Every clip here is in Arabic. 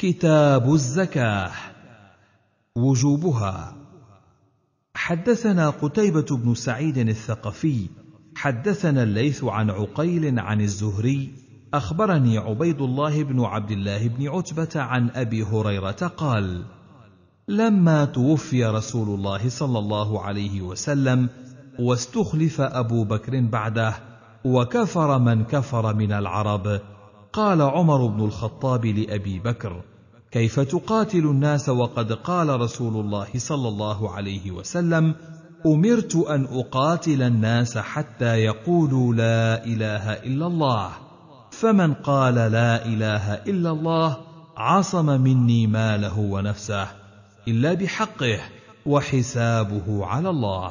كتاب الزكاه وجوبها حدثنا قتيبه بن سعيد الثقفي حدثنا الليث عن عقيل عن الزهري اخبرني عبيد الله بن عبد الله بن عتبه عن ابي هريره قال لما توفي رسول الله صلى الله عليه وسلم واستخلف ابو بكر بعده وكفر من كفر من العرب قال عمر بن الخطاب لابي بكر كيف تقاتل الناس وقد قال رسول الله صلى الله عليه وسلم امرت ان اقاتل الناس حتى يقولوا لا اله الا الله فمن قال لا اله الا الله عصم مني ماله ونفسه الا بحقه وحسابه على الله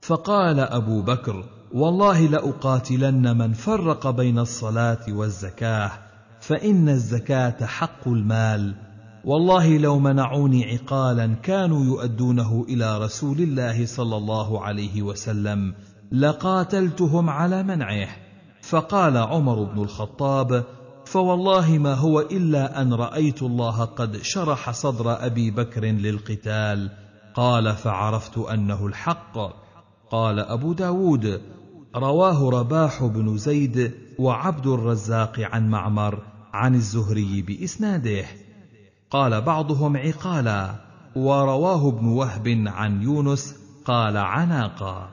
فقال ابو بكر والله لأقاتلن من فرق بين الصلاة والزكاة فإن الزكاة حق المال والله لو منعوني عقالا كانوا يؤدونه إلى رسول الله صلى الله عليه وسلم لقاتلتهم على منعه فقال عمر بن الخطاب فوالله ما هو الا ان رايت الله قد شرح صدر ابي بكر للقتال قال فعرفت انه الحق قال ابو داود رواه رباح بن زيد وعبد الرزاق عن معمر عن الزهري باسناده قال بعضهم عقالا ورواه ابن وهب عن يونس قال عناقا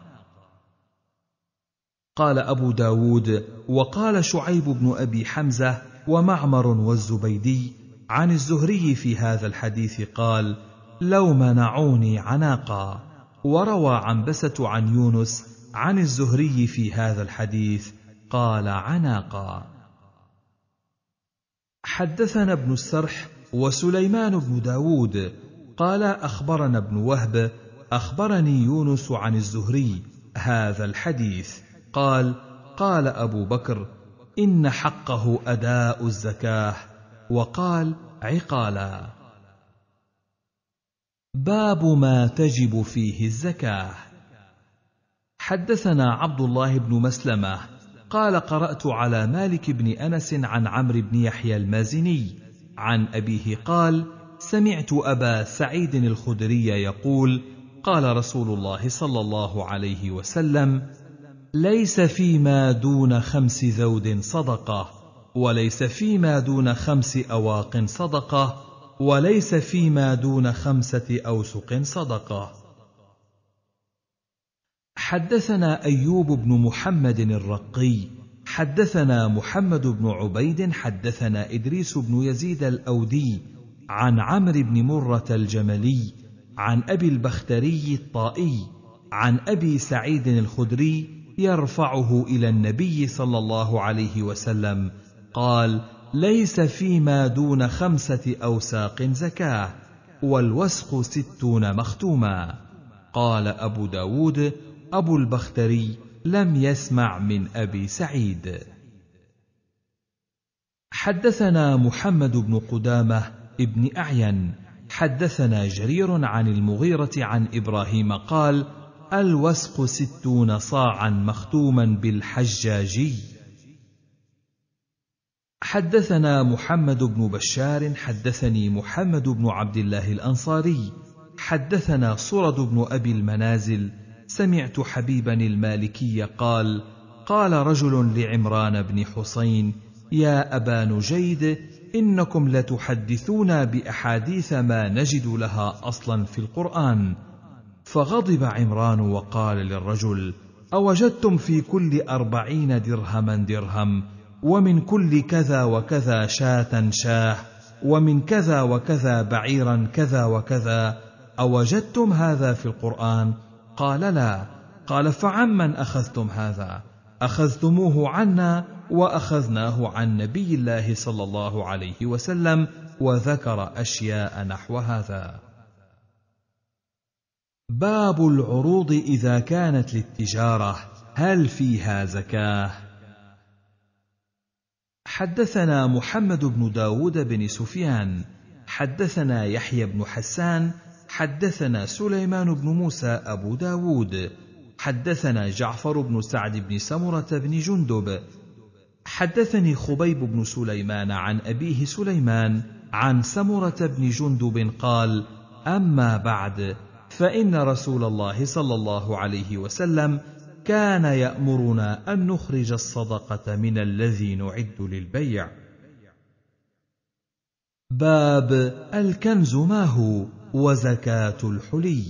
قال ابو داود وقال شعيب بن ابي حمزه ومعمر والزبيدي عن الزهري في هذا الحديث قال لو منعوني عناقا وروى عنبسه عن يونس عن الزهري في هذا الحديث قال عناقا حدثنا ابن السرح وسليمان بن داود قال أخبرنا ابن وهب أخبرني يونس عن الزهري هذا الحديث قال قال أبو بكر إن حقه أداء الزكاة وقال عقالا باب ما تجب فيه الزكاه حدثنا عبد الله بن مسلمه قال قرات على مالك بن انس عن عمرو بن يحيى المازني عن ابيه قال سمعت ابا سعيد الخدري يقول قال رسول الله صلى الله عليه وسلم ليس فيما دون خمس ذود صدقه وليس فيما دون خمس اواق صدقه وليس فيما دون خمسه اوسق صدقه حدثنا ايوب بن محمد الرقي حدثنا محمد بن عبيد حدثنا ادريس بن يزيد الاودي عن عمرو بن مره الجملي عن ابي البختري الطائي عن ابي سعيد الخدري يرفعه الى النبي صلى الله عليه وسلم قال ليس فيما دون خمسه اوساق زكاه والوسق ستون مختوما قال ابو داود أبو البختري لم يسمع من أبي سعيد. حدثنا محمد بن قدامة ابن أعين، حدثنا جرير عن المغيرة عن إبراهيم قال: الوسق ستون صاعا مختوما بالحجاجي. حدثنا محمد بن بشار حدثني محمد بن عبد الله الأنصاري، حدثنا صرد بن أبي المنازل سمعت حبيبا المالكي قال قال رجل لعمران بن حسين يا ابا نجيد انكم لتحدثونا باحاديث ما نجد لها اصلا في القران فغضب عمران وقال للرجل اوجدتم في كل اربعين درهما درهم ومن كل كذا وكذا شاه شاه ومن كذا وكذا بعيرا كذا وكذا اوجدتم هذا في القران قال لا قال فعمن اخذتم هذا اخذتموه عنا واخذناه عن نبي الله صلى الله عليه وسلم وذكر اشياء نحو هذا باب العروض اذا كانت للتجاره هل فيها زكاه حدثنا محمد بن داود بن سفيان حدثنا يحيى بن حسان حدثنا سليمان بن موسى أبو داود حدثنا جعفر بن سعد بن سمرة بن جندب حدثني خبيب بن سليمان عن أبيه سليمان عن سمرة بن جندب قال أما بعد فإن رسول الله صلى الله عليه وسلم كان يأمرنا أن نخرج الصدقة من الذي نعد للبيع باب الكنز ما هو وزكاه الحلي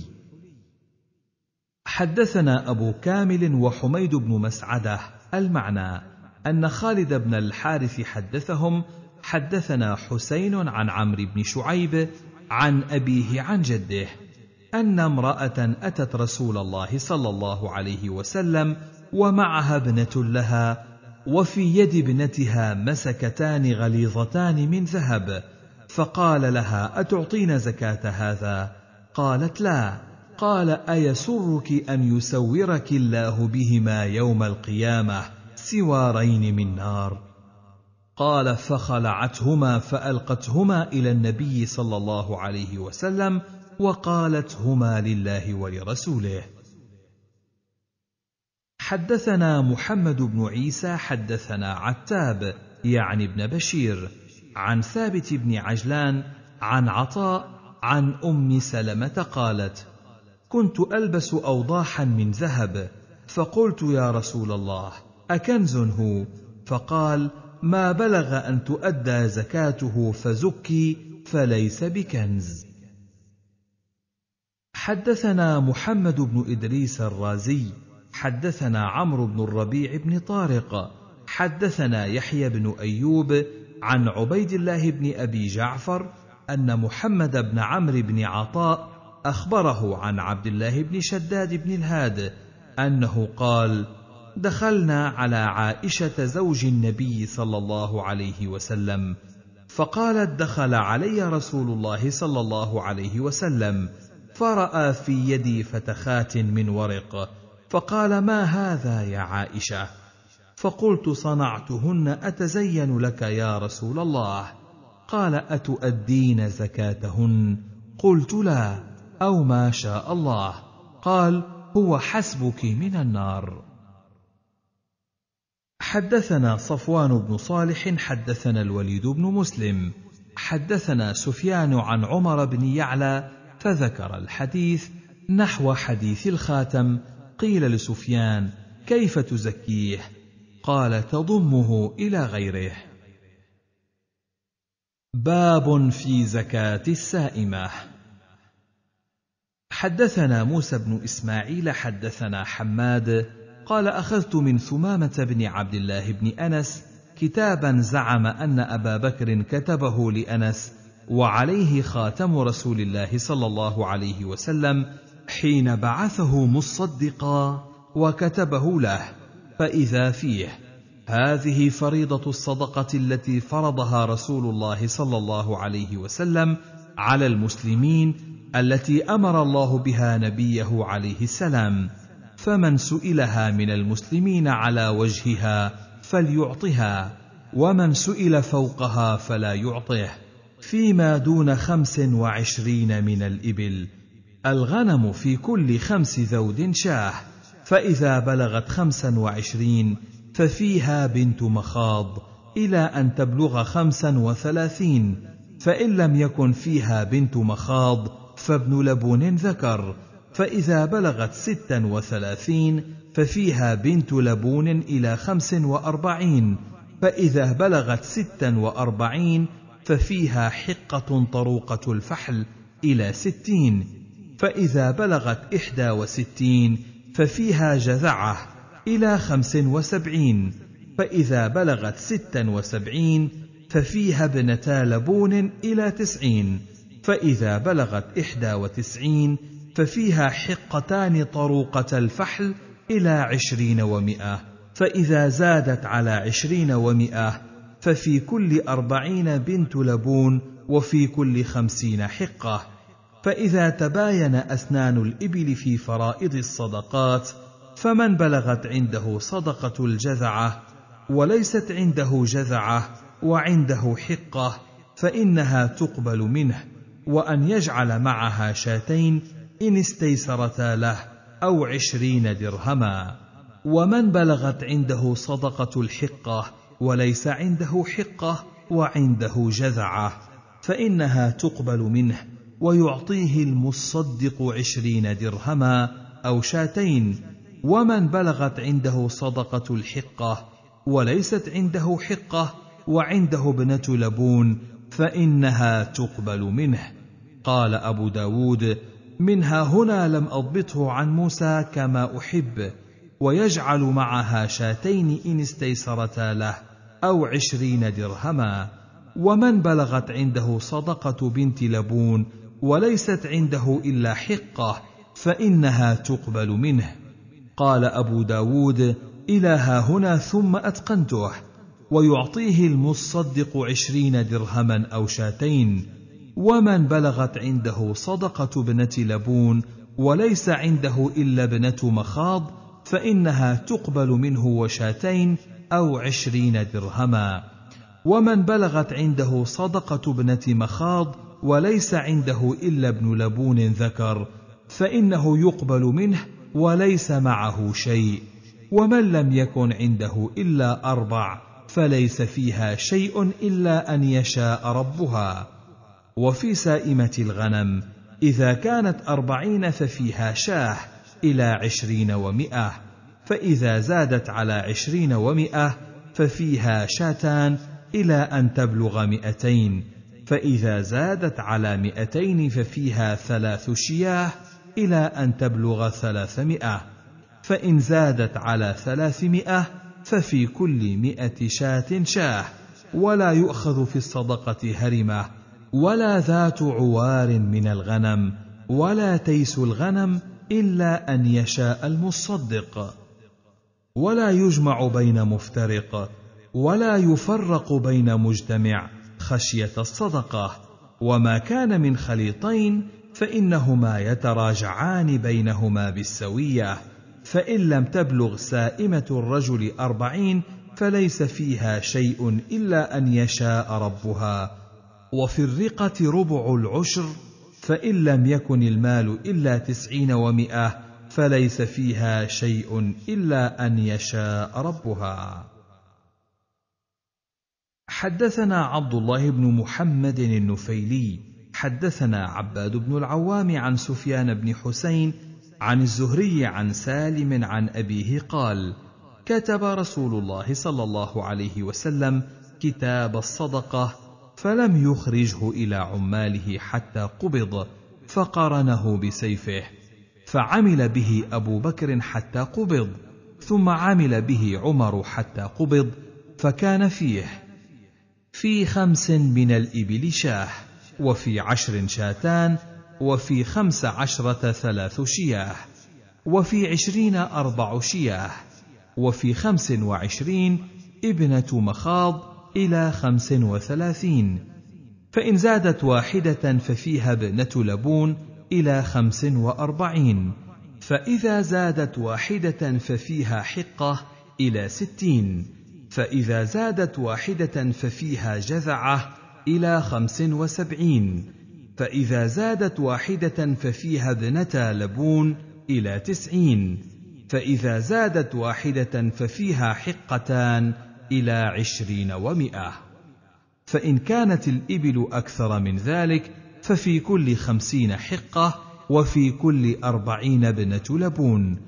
حدثنا ابو كامل وحميد بن مسعده المعنى ان خالد بن الحارث حدثهم حدثنا حسين عن عمرو بن شعيب عن ابيه عن جده ان امراه اتت رسول الله صلى الله عليه وسلم ومعها ابنه لها وفي يد ابنتها مسكتان غليظتان من ذهب فقال لها اتعطين زكاه هذا قالت لا قال ايسرك ان يسورك الله بهما يوم القيامه سوارين من نار قال فخلعتهما فالقتهما الى النبي صلى الله عليه وسلم وقالتهما لله ولرسوله حدثنا محمد بن عيسى حدثنا عتاب يعني ابن بشير عن ثابت بن عجلان عن عطاء عن ام سلمه قالت كنت البس اوضاحا من ذهب فقلت يا رسول الله اكنز هو فقال ما بلغ ان تؤدى زكاته فزكي فليس بكنز حدثنا محمد بن ادريس الرازي حدثنا عمرو بن الربيع بن طارق حدثنا يحيى بن ايوب عن عبيد الله بن ابي جعفر ان محمد بن عمرو بن عطاء اخبره عن عبد الله بن شداد بن الهاد انه قال دخلنا على عائشه زوج النبي صلى الله عليه وسلم فقالت دخل علي رسول الله صلى الله عليه وسلم فراى في يدي فتخات من ورق فقال ما هذا يا عائشه فقلت صنعتهن اتزين لك يا رسول الله قال اتؤدين زكاتهن قلت لا او ما شاء الله قال هو حسبك من النار حدثنا صفوان بن صالح حدثنا الوليد بن مسلم حدثنا سفيان عن عمر بن يعلى فذكر الحديث نحو حديث الخاتم قيل لسفيان كيف تزكيه قال تضمه الى غيره باب في زكاه السائمه حدثنا موسى بن اسماعيل حدثنا حماد قال اخذت من ثمامه بن عبد الله بن انس كتابا زعم ان ابا بكر كتبه لانس وعليه خاتم رسول الله صلى الله عليه وسلم حين بعثه مصدقا وكتبه له فإذا فيه هذه فريضة الصدقة التي فرضها رسول الله صلى الله عليه وسلم على المسلمين التي أمر الله بها نبيه عليه السلام فمن سئلها من المسلمين على وجهها فليعطها ومن سئل فوقها فلا يعطه فيما دون خمس وعشرين من الإبل الغنم في كل خمس ذود شاه فإذا بلغت خمسا وعشرين ففيها بنت مخاض إلى أن تبلغ خمسا وثلاثين فإن لم يكن فيها بنت مخاض فابن لبون ذكر فإذا بلغت ستا وثلاثين ففيها بنت لبون إلى خمس وأربعين فإذا بلغت ستا وأربعين ففيها حقة طروقة الفحل إلى ستين فإذا بلغت إحدى وستين ففيها جذعة إلى خمس وسبعين فإذا بلغت ستا وسبعين ففيها ابنتا لبون إلى تسعين فإذا بلغت إحدى وتسعين ففيها حقتان طروقة الفحل إلى عشرين ومائة فإذا زادت على عشرين ومائة ففي كل أربعين بنت لبون وفي كل خمسين حقة فإذا تباين أسنان الإبل في فرائض الصدقات فمن بلغت عنده صدقة الجذعة وليست عنده جذعة وعنده حقة فإنها تقبل منه وأن يجعل معها شاتين إن استيسرتا له أو عشرين درهما ومن بلغت عنده صدقة الحقة وليس عنده حقة وعنده جذعة فإنها تقبل منه ويعطيه المصدق عشرين درهما أو شاتين ومن بلغت عنده صدقة الحقة وليست عنده حقة وعنده ابنة لبون فإنها تقبل منه قال أبو داود منها هنا لم أضبطه عن موسى كما أحب ويجعل معها شاتين إن استيسرتا له أو عشرين درهما ومن بلغت عنده صدقة بنت لبون وليست عنده إلا حقة فإنها تقبل منه قال أبو داود إلى ها هنا ثم أتقنته ويعطيه المصدق عشرين درهما أو شاتين ومن بلغت عنده صدقة ابنة لبون وليس عنده إلا ابنة مخاض فإنها تقبل منه وشاتين أو عشرين درهما ومن بلغت عنده صدقة ابنة مخاض وليس عنده إلا ابن لبون ذكر فإنه يقبل منه وليس معه شيء ومن لم يكن عنده إلا أربع فليس فيها شيء إلا أن يشاء ربها وفي سائمة الغنم إذا كانت أربعين ففيها شاه إلى عشرين ومائة فإذا زادت على عشرين ومائة ففيها شاتان إلى أن تبلغ مئتين فإذا زادت على مئتين ففيها ثلاث شياه إلى أن تبلغ ثلاثمائة فإن زادت على ثلاثمائة ففي كل مئة شاة شاه ولا يؤخذ في الصدقة هرمة ولا ذات عوار من الغنم ولا تيس الغنم إلا أن يشاء المصدق ولا يجمع بين مفترق ولا يفرق بين مجتمع خشيه الصدقه وما كان من خليطين فانهما يتراجعان بينهما بالسويه فان لم تبلغ سائمه الرجل اربعين فليس فيها شيء الا ان يشاء ربها وفي الرقه ربع العشر فان لم يكن المال الا تسعين ومائه فليس فيها شيء الا ان يشاء ربها حدثنا عبد الله بن محمد النفيلي حدثنا عباد بن العوام عن سفيان بن حسين عن الزهري عن سالم عن ابيه قال كتب رسول الله صلى الله عليه وسلم كتاب الصدقه فلم يخرجه الى عماله حتى قبض فقرنه بسيفه فعمل به ابو بكر حتى قبض ثم عمل به عمر حتى قبض فكان فيه في خمس من الإبل شاه وفي عشر شاتان وفي خمس عشرة ثلاث شياه وفي عشرين أربع شياه وفي خمس وعشرين ابنة مخاض إلى خمس وثلاثين فإن زادت واحدة ففيها ابنة لبون إلى خمس وأربعين فإذا زادت واحدة ففيها حقة إلى ستين فإذا زادت واحدة ففيها جذعة إلى خمس وسبعين فإذا زادت واحدة ففيها ابنتا لبون إلى تسعين فإذا زادت واحدة ففيها حقتان إلى عشرين ومائة فإن كانت الإبل أكثر من ذلك ففي كل خمسين حقة وفي كل أربعين ابنة لبون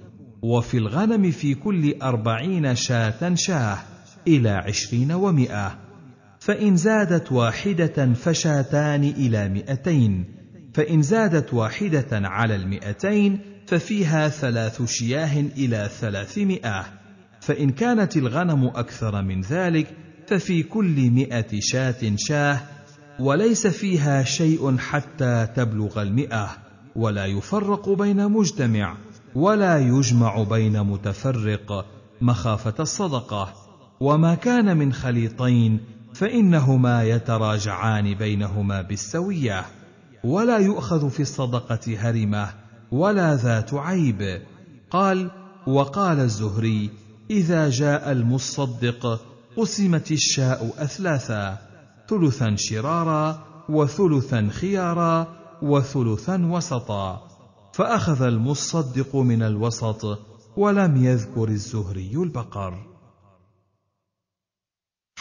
وفي الغنم في كل أربعين شاة شاه إلى عشرين ومائة فإن زادت واحدة فشاتان إلى مئتين فإن زادت واحدة على المئتين ففيها ثلاث شياه إلى ثلاثمائة فإن كانت الغنم أكثر من ذلك ففي كل مئة شاة شاه وليس فيها شيء حتى تبلغ المئة ولا يفرق بين مجتمع ولا يجمع بين متفرق مخافة الصدقة وما كان من خليطين فانهما يتراجعان بينهما بالسويه ولا يؤخذ في الصدقه هرمه ولا ذات عيب قال وقال الزهري اذا جاء المصدق قسمت الشاء اثلاثا ثلثا شرارا وثلثا خيارا وثلثا وسطا فاخذ المصدق من الوسط ولم يذكر الزهري البقر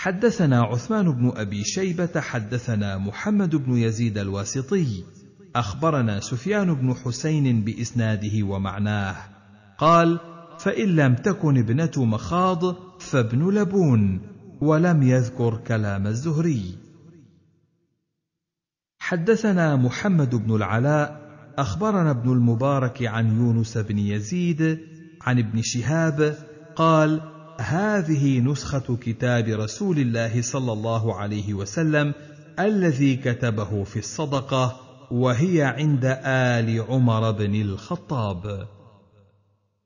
حدثنا عثمان بن ابي شيبه حدثنا محمد بن يزيد الواسطي اخبرنا سفيان بن حسين باسناده ومعناه قال فان لم تكن ابنه مخاض فابن لبون ولم يذكر كلام الزهري حدثنا محمد بن العلاء اخبرنا ابن المبارك عن يونس بن يزيد عن ابن شهاب قال هذه نسخة كتاب رسول الله صلى الله عليه وسلم الذي كتبه في الصدقة وهي عند آل عمر بن الخطاب.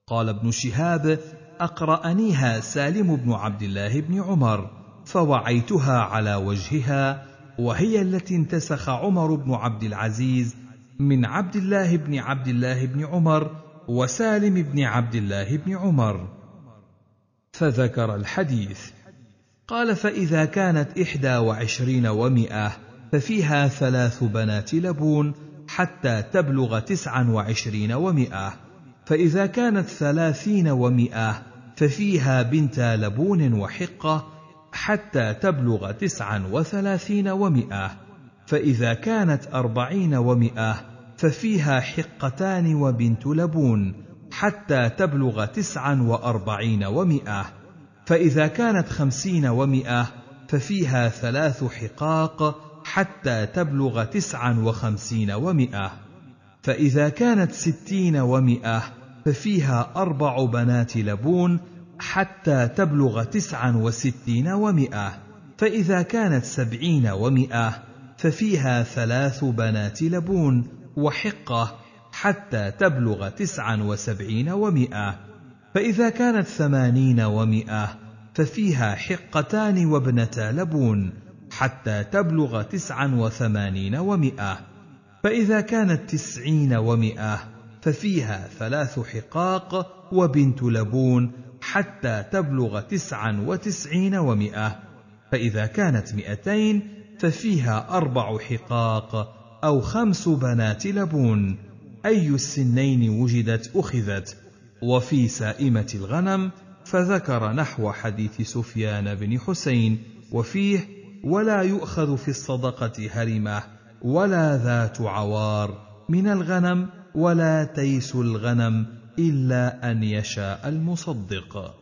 قال ابن شهاب: أقرأنيها سالم بن عبد الله بن عمر، فوعيتها على وجهها، وهي التي انتسخ عمر بن عبد العزيز من عبد الله بن عبد الله بن عمر وسالم بن عبد الله بن عمر. فذكر الحديث قال فإذا كانت إحدى وعشرين ومائة ففيها ثلاث بنات لبون حتى تبلغ تسعا وعشرين ومائة فإذا كانت ثلاثين ومائة ففيها بنتا لبون وحقة حتى تبلغ تسعا وثلاثين ومائة فإذا كانت أربعين ومائة ففيها حقتان وبنت لبون حتى تبلغ تسعا وأربعين ومائة فإذا كانت خمسين ومائة ففيها ثلاث حقاق حتى تبلغ تسعا وخمسين ومائة فإذا كانت ستين ومائة ففيها أربع بنات لبون حتى تبلغ تسعا وستين ومائة فإذا كانت سبعين ومائة ففيها ثلاث بنات لبون وحقة حتى تبلغ تسعا وسبعين ومائة فإذا كانت ثمانين ومائة ففيها حقتان وابنتا لبون حتى تبلغ تسعا وثمانين ومائة فإذا كانت تسعين ومائة ففيها ثلاث حقاق وبنت لبون حتى تبلغ تسعا وتسعين ومائة فإذا كانت مئتين ففيها أربع حقاق أو خمس بنات لبون أي السنين وجدت أخذت وفي سائمة الغنم فذكر نحو حديث سفيان بن حسين وفيه ولا يؤخذ في الصدقة هرمة ولا ذات عوار من الغنم ولا تيس الغنم إلا أن يشاء المصدق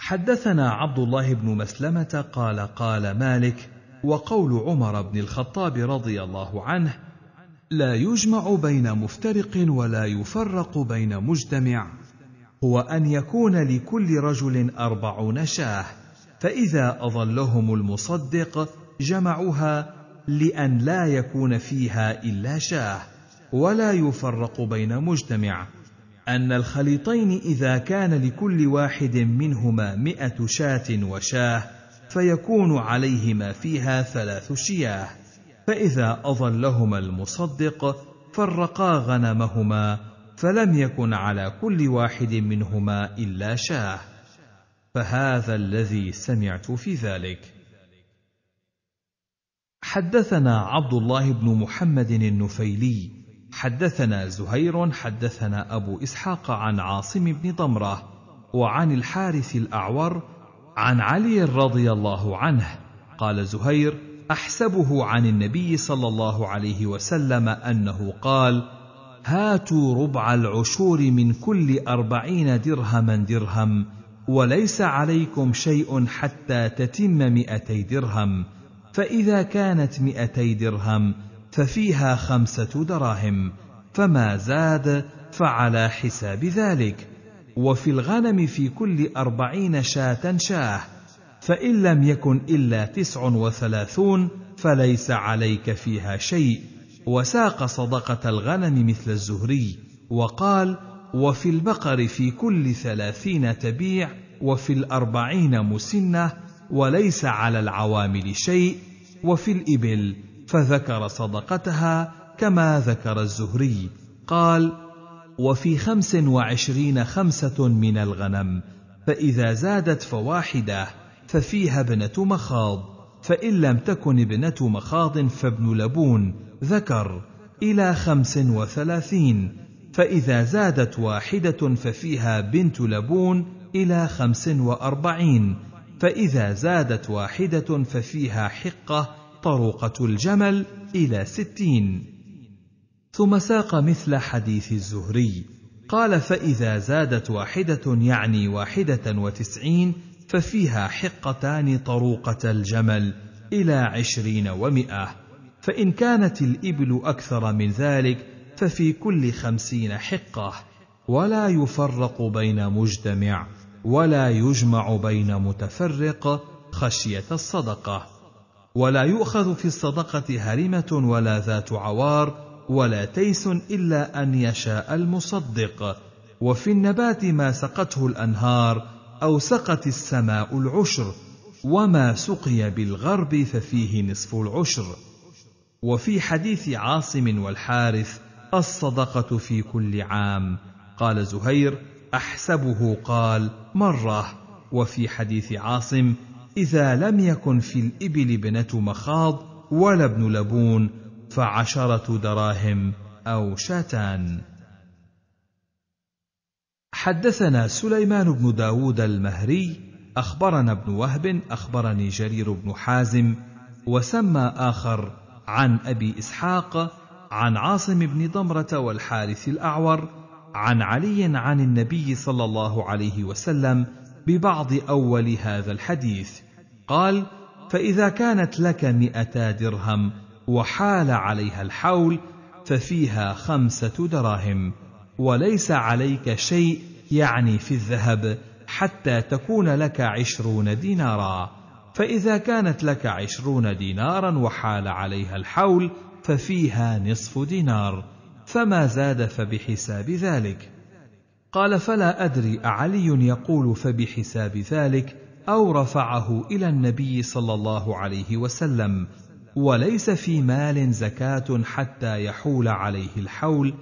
حدثنا عبد الله بن مسلمة قال قال مالك وقول عمر بن الخطاب رضي الله عنه لا يجمع بين مفترق ولا يفرق بين مجتمع هو ان يكون لكل رجل اربعون شاه فاذا اظلهم المصدق جمعوها لان لا يكون فيها الا شاه ولا يفرق بين مجتمع ان الخليطين اذا كان لكل واحد منهما مائه شاه وشاه فيكون عليهما فيها ثلاث شياه فإذا أظلهما المصدق فرقا غنمهما فلم يكن على كل واحد منهما إلا شاه فهذا الذي سمعت في ذلك حدثنا عبد الله بن محمد النفيلي حدثنا زهير حدثنا ابو اسحاق عن عاصم بن ضمره وعن الحارث الاعور عن علي رضي الله عنه قال زهير احسبه عن النبي صلى الله عليه وسلم انه قال هاتوا ربع العشور من كل اربعين درهما درهم وليس عليكم شيء حتى تتم مئتي درهم فاذا كانت مئتي درهم ففيها خمسه دراهم فما زاد فعلى حساب ذلك وفي الغنم في كل اربعين شاه شاه فإن لم يكن إلا تسع وثلاثون فليس عليك فيها شيء وساق صدقة الغنم مثل الزهري وقال وفي البقر في كل ثلاثين تبيع وفي الأربعين مسنة وليس على العوامل شيء وفي الإبل فذكر صدقتها كما ذكر الزهري قال وفي خمس وعشرين خمسة من الغنم فإذا زادت فواحدة ففيها ابنة مخاض فإن لم تكن ابنة مخاض فابن لبون ذكر إلى خمس وثلاثين فإذا زادت واحدة ففيها بنت لبون إلى خمس وأربعين فإذا زادت واحدة ففيها حقة طروقة الجمل إلى ستين ثم ساق مثل حديث الزهري قال فإذا زادت واحدة يعني واحدة وتسعين ففيها حقتان طروقة الجمل إلى عشرين ومائة فإن كانت الإبل أكثر من ذلك ففي كل خمسين حقة ولا يفرق بين مجتمع ولا يجمع بين متفرق خشية الصدقة ولا يؤخذ في الصدقة هرمة ولا ذات عوار ولا تيس إلا أن يشاء المصدق وفي النبات ما سقته الأنهار او سقت السماء العشر وما سقي بالغرب ففيه نصف العشر وفي حديث عاصم والحارث الصدقه في كل عام قال زهير احسبه قال مره وفي حديث عاصم اذا لم يكن في الابل ابنه مخاض ولا ابن لبون فعشره دراهم او شاتان حدثنا سليمان بن داود المهري أخبرنا ابن وهب أخبرني جرير بن حازم وسمى آخر عن أبي إسحاق عن عاصم بن ضمرة والحارث الأعور عن علي عن النبي صلى الله عليه وسلم ببعض أول هذا الحديث قال فإذا كانت لك مئتا درهم وحال عليها الحول ففيها خمسة دراهم وليس عليك شيء يعني في الذهب حتى تكون لك عشرون دينارا فإذا كانت لك عشرون دينارا وحال عليها الحول ففيها نصف دينار فما زاد فبحساب ذلك قال فلا أدري أعلي يقول فبحساب ذلك أو رفعه إلى النبي صلى الله عليه وسلم وليس في مال زكاة حتى يحول عليه الحول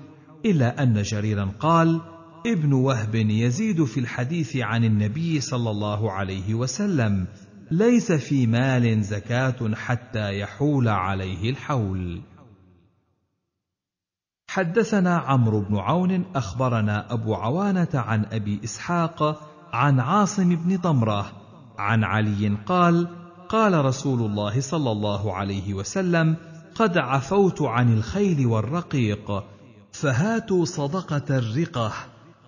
إلا أن جريرا قال: ابن وهب يزيد في الحديث عن النبي صلى الله عليه وسلم: ليس في مال زكاة حتى يحول عليه الحول. حدثنا عمرو بن عون أخبرنا أبو عوانة عن أبي إسحاق عن عاصم بن ضمرة عن علي قال: قال رسول الله صلى الله عليه وسلم: قد عفوت عن الخيل والرقيق فهاتوا صدقة الرقة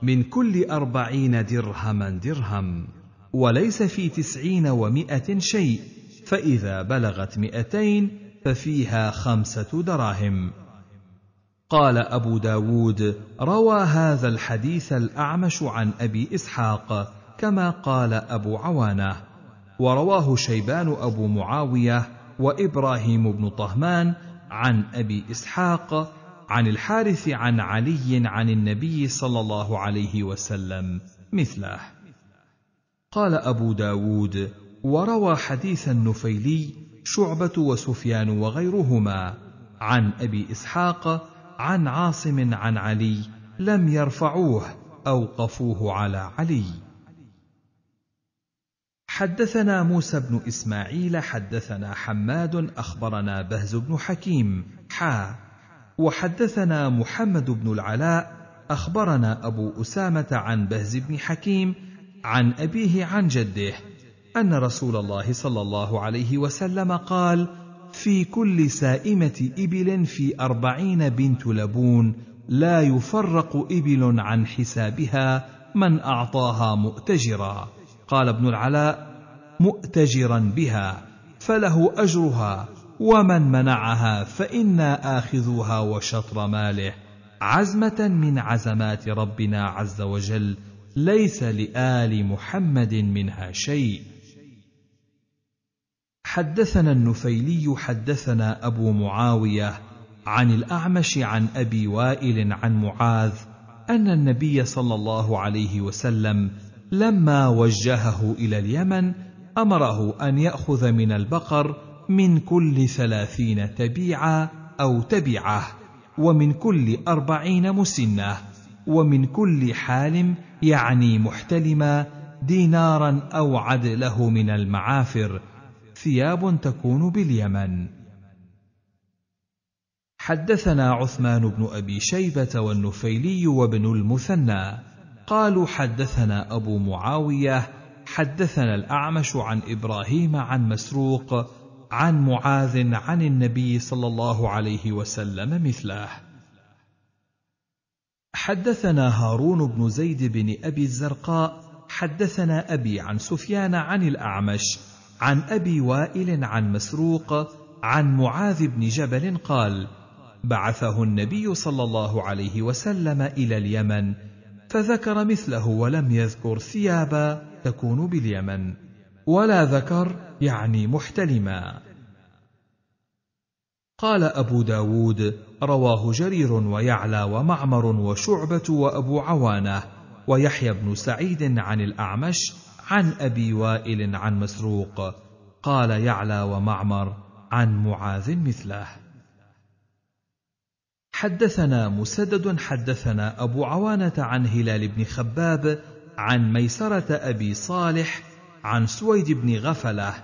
من كل أربعين درهما درهم وليس في تسعين ومائة شيء فإذا بلغت مئتين ففيها خمسة دراهم قال أبو داود روى هذا الحديث الأعمش عن أبي إسحاق كما قال أبو عوانة ورواه شيبان أبو معاوية وإبراهيم بن طهمان عن أبي إسحاق عن الحارث عن علي عن النبي صلى الله عليه وسلم مثله قال أبو داود وروى حديث النفيلي شعبة وسفيان وغيرهما عن أبي إسحاق عن عاصم عن علي لم يرفعوه أوقفوه على علي حدثنا موسى بن إسماعيل حدثنا حماد أخبرنا بهز بن حكيم حا وحدثنا محمد بن العلاء اخبرنا ابو اسامه عن بهز بن حكيم عن ابيه عن جده ان رسول الله صلى الله عليه وسلم قال في كل سائمه ابل في اربعين بنت لبون لا يفرق ابل عن حسابها من اعطاها مؤتجرا قال ابن العلاء مؤتجرا بها فله اجرها ومن منعها فإنا آخذوها وشطر ماله عزمة من عزمات ربنا عز وجل ليس لآل محمد منها شيء. حدثنا النفيلي حدثنا أبو معاوية عن الأعمش عن أبي وائل عن معاذ أن النبي صلى الله عليه وسلم لما وجهه إلى اليمن أمره أن يأخذ من البقر من كل ثلاثين تبيعا أو تبعه ومن كل أربعين مسنة ومن كل حالم يعني محتلما دينارا أو عدله من المعافر ثياب تكون باليمن حدثنا عثمان بن أبي شيبة والنفيلي وابن المثنى قالوا حدثنا أبو معاوية حدثنا الأعمش عن إبراهيم عن مسروق عن معاذ عن النبي صلى الله عليه وسلم مثله حدثنا هارون بن زيد بن ابي الزرقاء حدثنا ابي عن سفيان عن الاعمش عن ابي وائل عن مسروق عن معاذ بن جبل قال بعثه النبي صلى الله عليه وسلم الى اليمن فذكر مثله ولم يذكر ثيابا تكون باليمن ولا ذكر يعني محتلما قال أبو داود رواه جرير ويعلى ومعمر وشعبة وأبو عوانة ويحيى بن سعيد عن الأعمش عن أبي وائل عن مسروق قال يعلى ومعمر عن معاذ مثله حدثنا مسدد حدثنا أبو عوانة عن هلال بن خباب عن ميسرة أبي صالح عن سويد بن غفله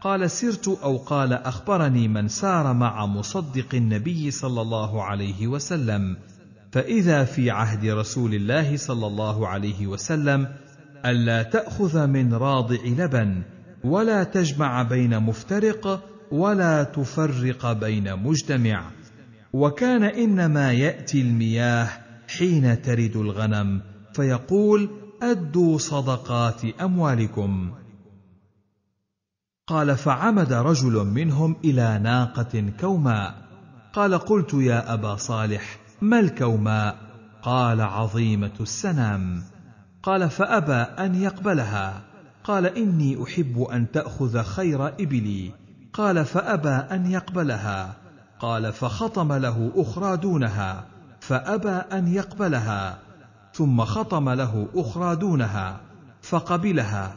قال سرت او قال اخبرني من سار مع مصدق النبي صلى الله عليه وسلم فاذا في عهد رسول الله صلى الله عليه وسلم الا تاخذ من راضع لبن ولا تجمع بين مفترق ولا تفرق بين مجتمع وكان انما ياتي المياه حين ترد الغنم فيقول ادوا صدقات اموالكم قال فعمد رجل منهم الى ناقه كوماء قال قلت يا ابا صالح ما الكوماء قال عظيمه السنام قال فابى ان يقبلها قال اني احب ان تاخذ خير ابلي قال فابى ان يقبلها قال فخطم له اخرى دونها فابى ان يقبلها ثم خطم له اخرى دونها فقبلها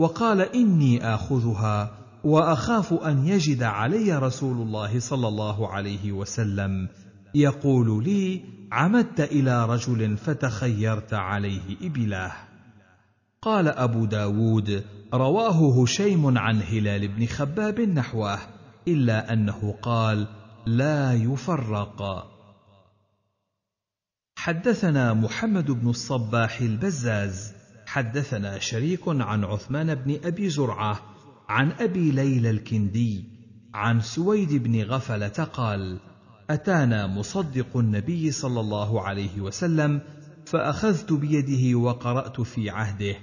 وقال اني اخذها واخاف ان يجد علي رسول الله صلى الله عليه وسلم يقول لي عمدت الى رجل فتخيرت عليه ابله قال ابو داود رواه هشيم عن هلال بن خباب نحوه الا انه قال لا يفرق حدثنا محمد بن الصباح البزاز حدثنا شريك عن عثمان بن ابي زرعه عن ابي ليلى الكندي عن سويد بن غفله قال اتانا مصدق النبي صلى الله عليه وسلم فاخذت بيده وقرات في عهده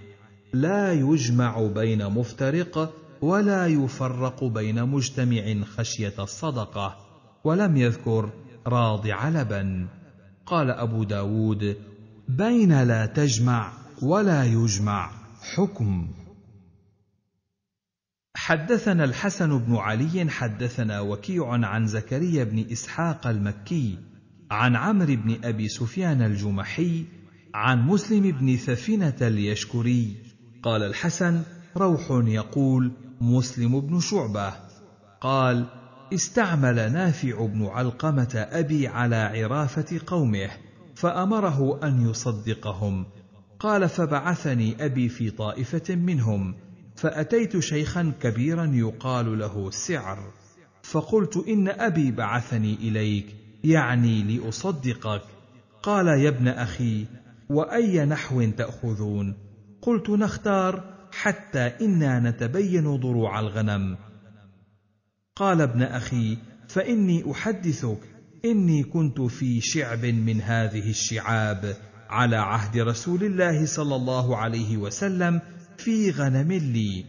لا يجمع بين مفترق ولا يفرق بين مجتمع خشيه الصدقه ولم يذكر راضع لبن قال ابو داود بين لا تجمع ولا يجمع حكم حدثنا الحسن بن علي حدثنا وكيع عن زكريا بن اسحاق المكي عن عمرو بن ابي سفيان الجمحي عن مسلم بن ثفنه اليشكري قال الحسن روح يقول مسلم بن شعبه قال استعمل نافع بن علقمه ابي على عرافه قومه فامره ان يصدقهم قال فبعثني ابي في طائفه منهم فاتيت شيخا كبيرا يقال له سعر فقلت ان ابي بعثني اليك يعني لاصدقك قال يا ابن اخي واي نحو تاخذون قلت نختار حتى انا نتبين ضروع الغنم قال ابن اخي فاني احدثك اني كنت في شعب من هذه الشعاب على عهد رسول الله صلى الله عليه وسلم في غنم لي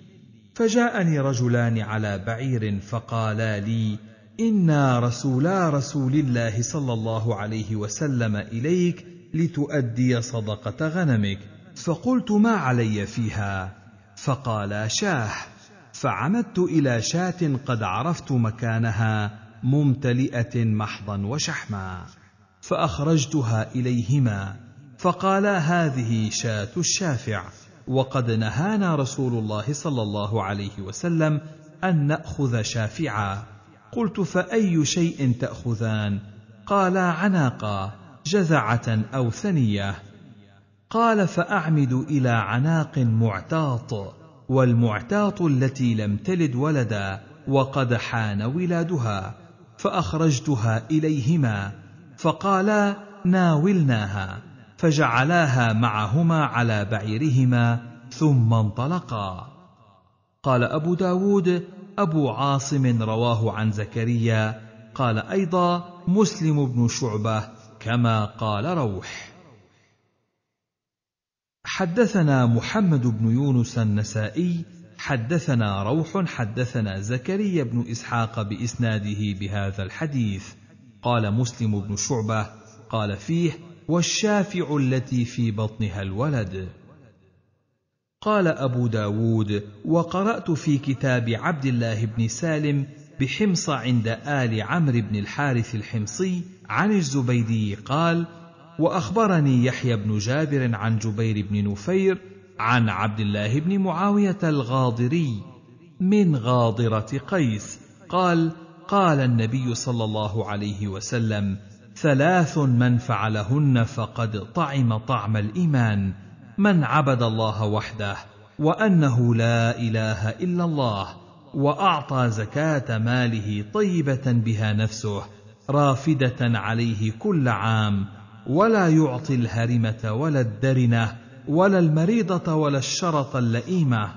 فجاءني رجلان على بعير فقالا لي انا رسولا رسول الله صلى الله عليه وسلم اليك لتؤدي صدقه غنمك فقلت ما علي فيها فقالا شاه فعمدت الى شاه قد عرفت مكانها ممتلئه محضا وشحما فاخرجتها اليهما فقال هذه شاة الشافع وقد نهانا رسول الله صلى الله عليه وسلم أن نأخذ شافعا قلت فأي شيء تأخذان قالا عناقا جذعة أو ثنية قال فأعمد إلى عناق معتاط والمعتاط التي لم تلد ولدا وقد حان ولادها فأخرجتها إليهما فقالا ناولناها فجعلاها معهما على بعيرهما ثم انطلقا قال أبو داود أبو عاصم رواه عن زكريا قال أيضا مسلم بن شعبة كما قال روح حدثنا محمد بن يونس النسائي حدثنا روح حدثنا زكريا بن إسحاق بإسناده بهذا الحديث قال مسلم بن شعبة قال فيه والشافع التي في بطنها الولد قال أبو داود وقرأت في كتاب عبد الله بن سالم بحمص عند آل عمرو بن الحارث الحمصي عن الزبيدي قال وأخبرني يحيى بن جابر عن جبير بن نفير عن عبد الله بن معاوية الغاضري من غاضرة قيس قال قال النبي صلى الله عليه وسلم ثلاث من فعلهن فقد طعم طعم الايمان من عبد الله وحده وانه لا اله الا الله واعطى زكاه ماله طيبه بها نفسه رافده عليه كل عام ولا يعطي الهرمه ولا الدرنه ولا المريضه ولا الشرط اللئيمه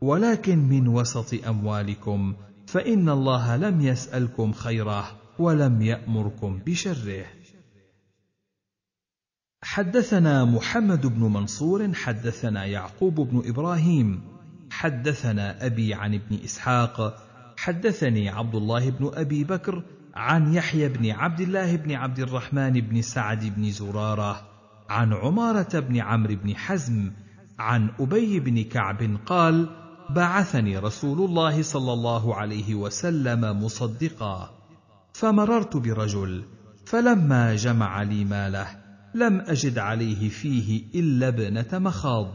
ولكن من وسط اموالكم فان الله لم يسالكم خيره ولم يأمركم بشره. حدثنا محمد بن منصور حدثنا يعقوب بن إبراهيم حدثنا أبي عن ابن إسحاق حدثني عبد الله بن أبي بكر عن يحيى بن عبد الله بن عبد الرحمن بن سعد بن زرارة عن عمارة بن عمرو بن حزم عن أبي بن كعب قال: بعثني رسول الله صلى الله عليه وسلم مصدقا فمررت برجل فلما جمع لي ماله لم اجد عليه فيه الا ابنه مخاض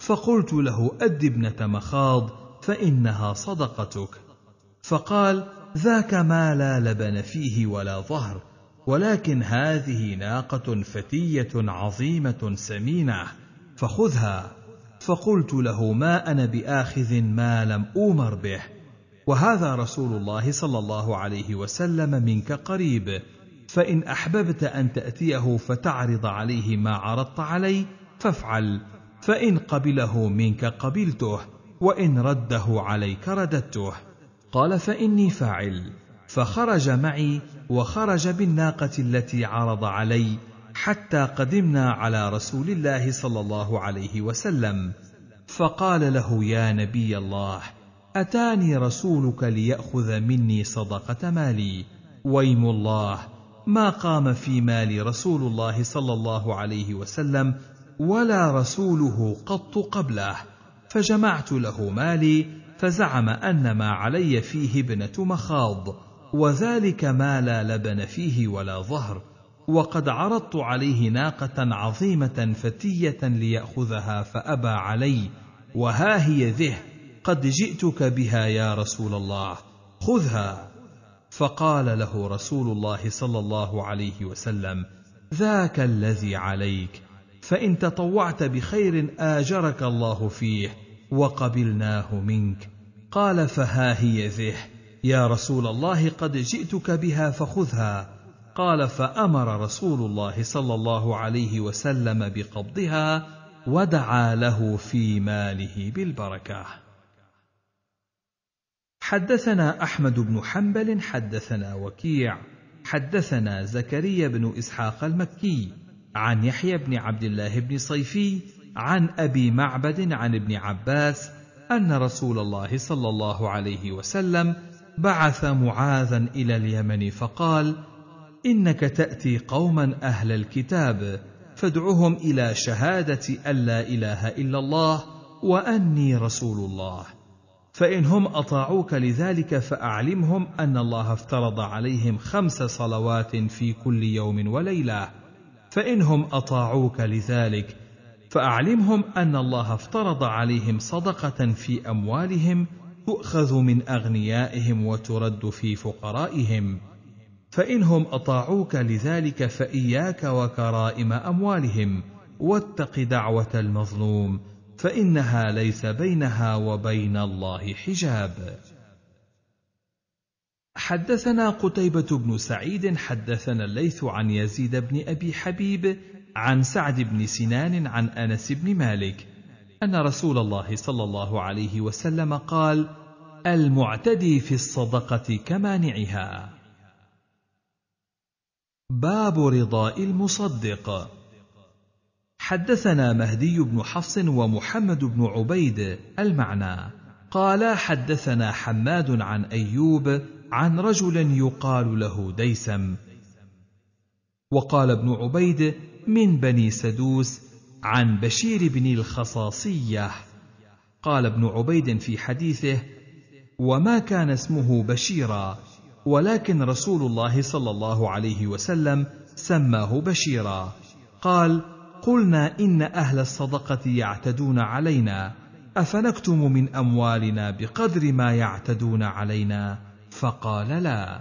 فقلت له اد ابنه مخاض فانها صدقتك فقال ذاك ما لا لبن فيه ولا ظهر ولكن هذه ناقه فتيه عظيمه سمينه فخذها فقلت له ما انا باخذ ما لم اومر به وهذا رسول الله صلى الله عليه وسلم منك قريب فان احببت ان تاتيه فتعرض عليه ما عرضت عليه فافعل فان قبله منك قبلته وان رده عليك رددته قال فاني فاعل فخرج معي وخرج بالناقه التي عرض علي حتى قدمنا على رسول الله صلى الله عليه وسلم فقال له يا نبي الله اتاني رسولك لياخذ مني صدقه مالي ويم الله ما قام في مالي رسول الله صلى الله عليه وسلم ولا رسوله قط قبله فجمعت له مالي فزعم ان ما علي فيه ابنه مخاض وذلك ما لا لبن فيه ولا ظهر وقد عرضت عليه ناقه عظيمه فتيه لياخذها فابى علي وها هي ذه قد جئتك بها يا رسول الله خذها فقال له رسول الله صلى الله عليه وسلم ذاك الذي عليك فان تطوعت بخير اجرك الله فيه وقبلناه منك قال فها هي ذه يا رسول الله قد جئتك بها فخذها قال فامر رسول الله صلى الله عليه وسلم بقبضها ودعا له في ماله بالبركه حدثنا احمد بن حنبل حدثنا وكيع حدثنا زكريا بن اسحاق المكي عن يحيى بن عبد الله بن صيفي عن ابي معبد عن ابن عباس ان رسول الله صلى الله عليه وسلم بعث معاذا الى اليمن فقال انك تاتي قوما اهل الكتاب فادعهم الى شهاده ان لا اله الا الله واني رسول الله فإن هم أطاعوك لذلك فأعلمهم أن الله افترض عليهم خمس صلوات في كل يوم وليلة فإن هم أطاعوك لذلك فأعلمهم أن الله افترض عليهم صدقة في أموالهم تؤخذ من أغنيائهم وترد في فقرائهم فإن هم أطاعوك لذلك فإياك وكرائم أموالهم واتق دعوة المظلوم فانها ليس بينها وبين الله حجاب حدثنا قتيبة بن سعيد حدثنا الليث عن يزيد بن أبي حبيب عن سعد بن سنان عن أنس بن مالك أن رسول الله صلى الله عليه وسلم قال: المعتدي في الصدقة كمانعها. باب رضاء المصدق حدثنا مهدي بن حفص ومحمد بن عبيد المعنى قالا حدثنا حماد عن ايوب عن رجل يقال له ديسم وقال ابن عبيد من بني سدوس عن بشير بن الخصاصيه قال ابن عبيد في حديثه وما كان اسمه بشيرا ولكن رسول الله صلى الله عليه وسلم سماه بشيرا قال قلنا ان اهل الصدقه يعتدون علينا افنكتم من اموالنا بقدر ما يعتدون علينا فقال لا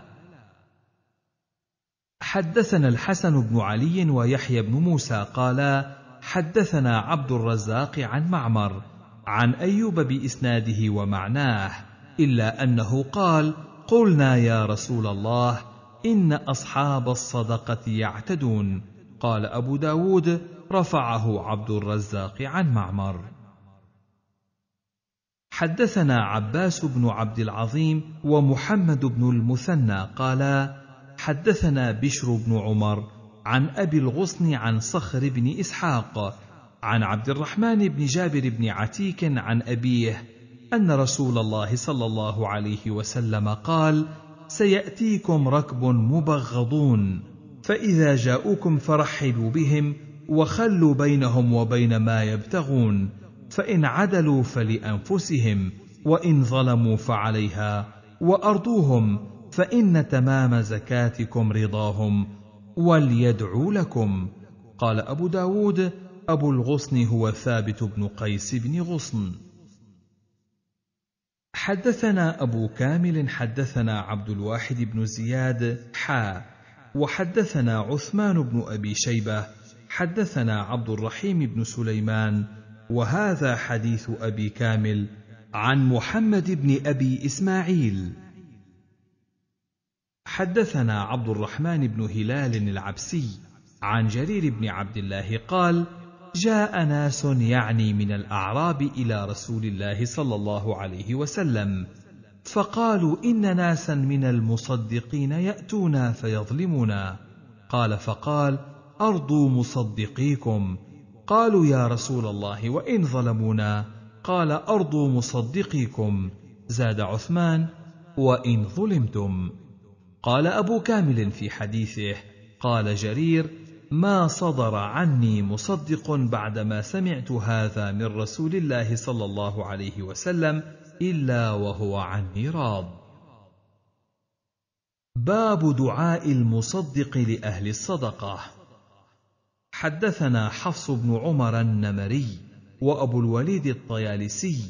حدثنا الحسن بن علي ويحيى بن موسى قالا حدثنا عبد الرزاق عن معمر عن ايوب باسناده ومعناه الا انه قال قلنا يا رسول الله ان اصحاب الصدقه يعتدون قال ابو داود رفعه عبد الرزاق عن معمر حدثنا عباس بن عبد العظيم ومحمد بن المثنى قالا حدثنا بشر بن عمر عن ابي الغصن عن صخر بن اسحاق عن عبد الرحمن بن جابر بن عتيك عن ابيه ان رسول الله صلى الله عليه وسلم قال سياتيكم ركب مبغضون فاذا جاءوكم فرحبوا بهم وخلوا بينهم وبين ما يبتغون فان عدلوا فلانفسهم وان ظلموا فعليها وارضوهم فان تمام زكاتكم رضاهم وليدعوا لكم قال ابو داود ابو الغصن هو ثابت بن قيس بن غصن حدثنا ابو كامل حدثنا عبد الواحد بن زياد حا وحدثنا عثمان بن ابي شيبه حدثنا عبد الرحيم بن سليمان وهذا حديث ابي كامل عن محمد بن ابي اسماعيل حدثنا عبد الرحمن بن هلال العبسي عن جرير بن عبد الله قال جاء ناس يعني من الاعراب الى رسول الله صلى الله عليه وسلم فقالوا ان ناسا من المصدقين ياتونا فيظلمنا قال فقال ارضوا مصدقيكم قالوا يا رسول الله وان ظلمونا قال ارضوا مصدقيكم زاد عثمان وان ظلمتم قال ابو كامل في حديثه قال جرير ما صدر عني مصدق بعدما سمعت هذا من رسول الله صلى الله عليه وسلم الا وهو عني راض باب دعاء المصدق لاهل الصدقه حدثنا حفص بن عمر النمري وأبو الوليد الطيالسي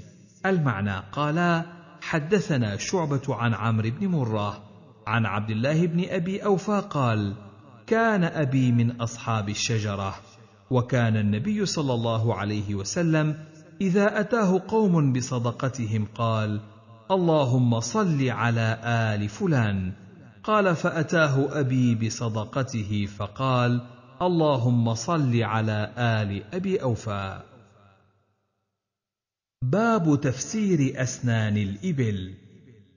المعنى قالا حدثنا شعبة عن عمرو بن مرة عن عبد الله بن أبي أوفى قال كان أبي من أصحاب الشجرة وكان النبي صلى الله عليه وسلم إذا أتاه قوم بصدقتهم قال اللهم صل على آل فلان قال فأتاه أبي بصدقته فقال اللهم صل على آل أبي أوفى. باب تفسير أسنان الإبل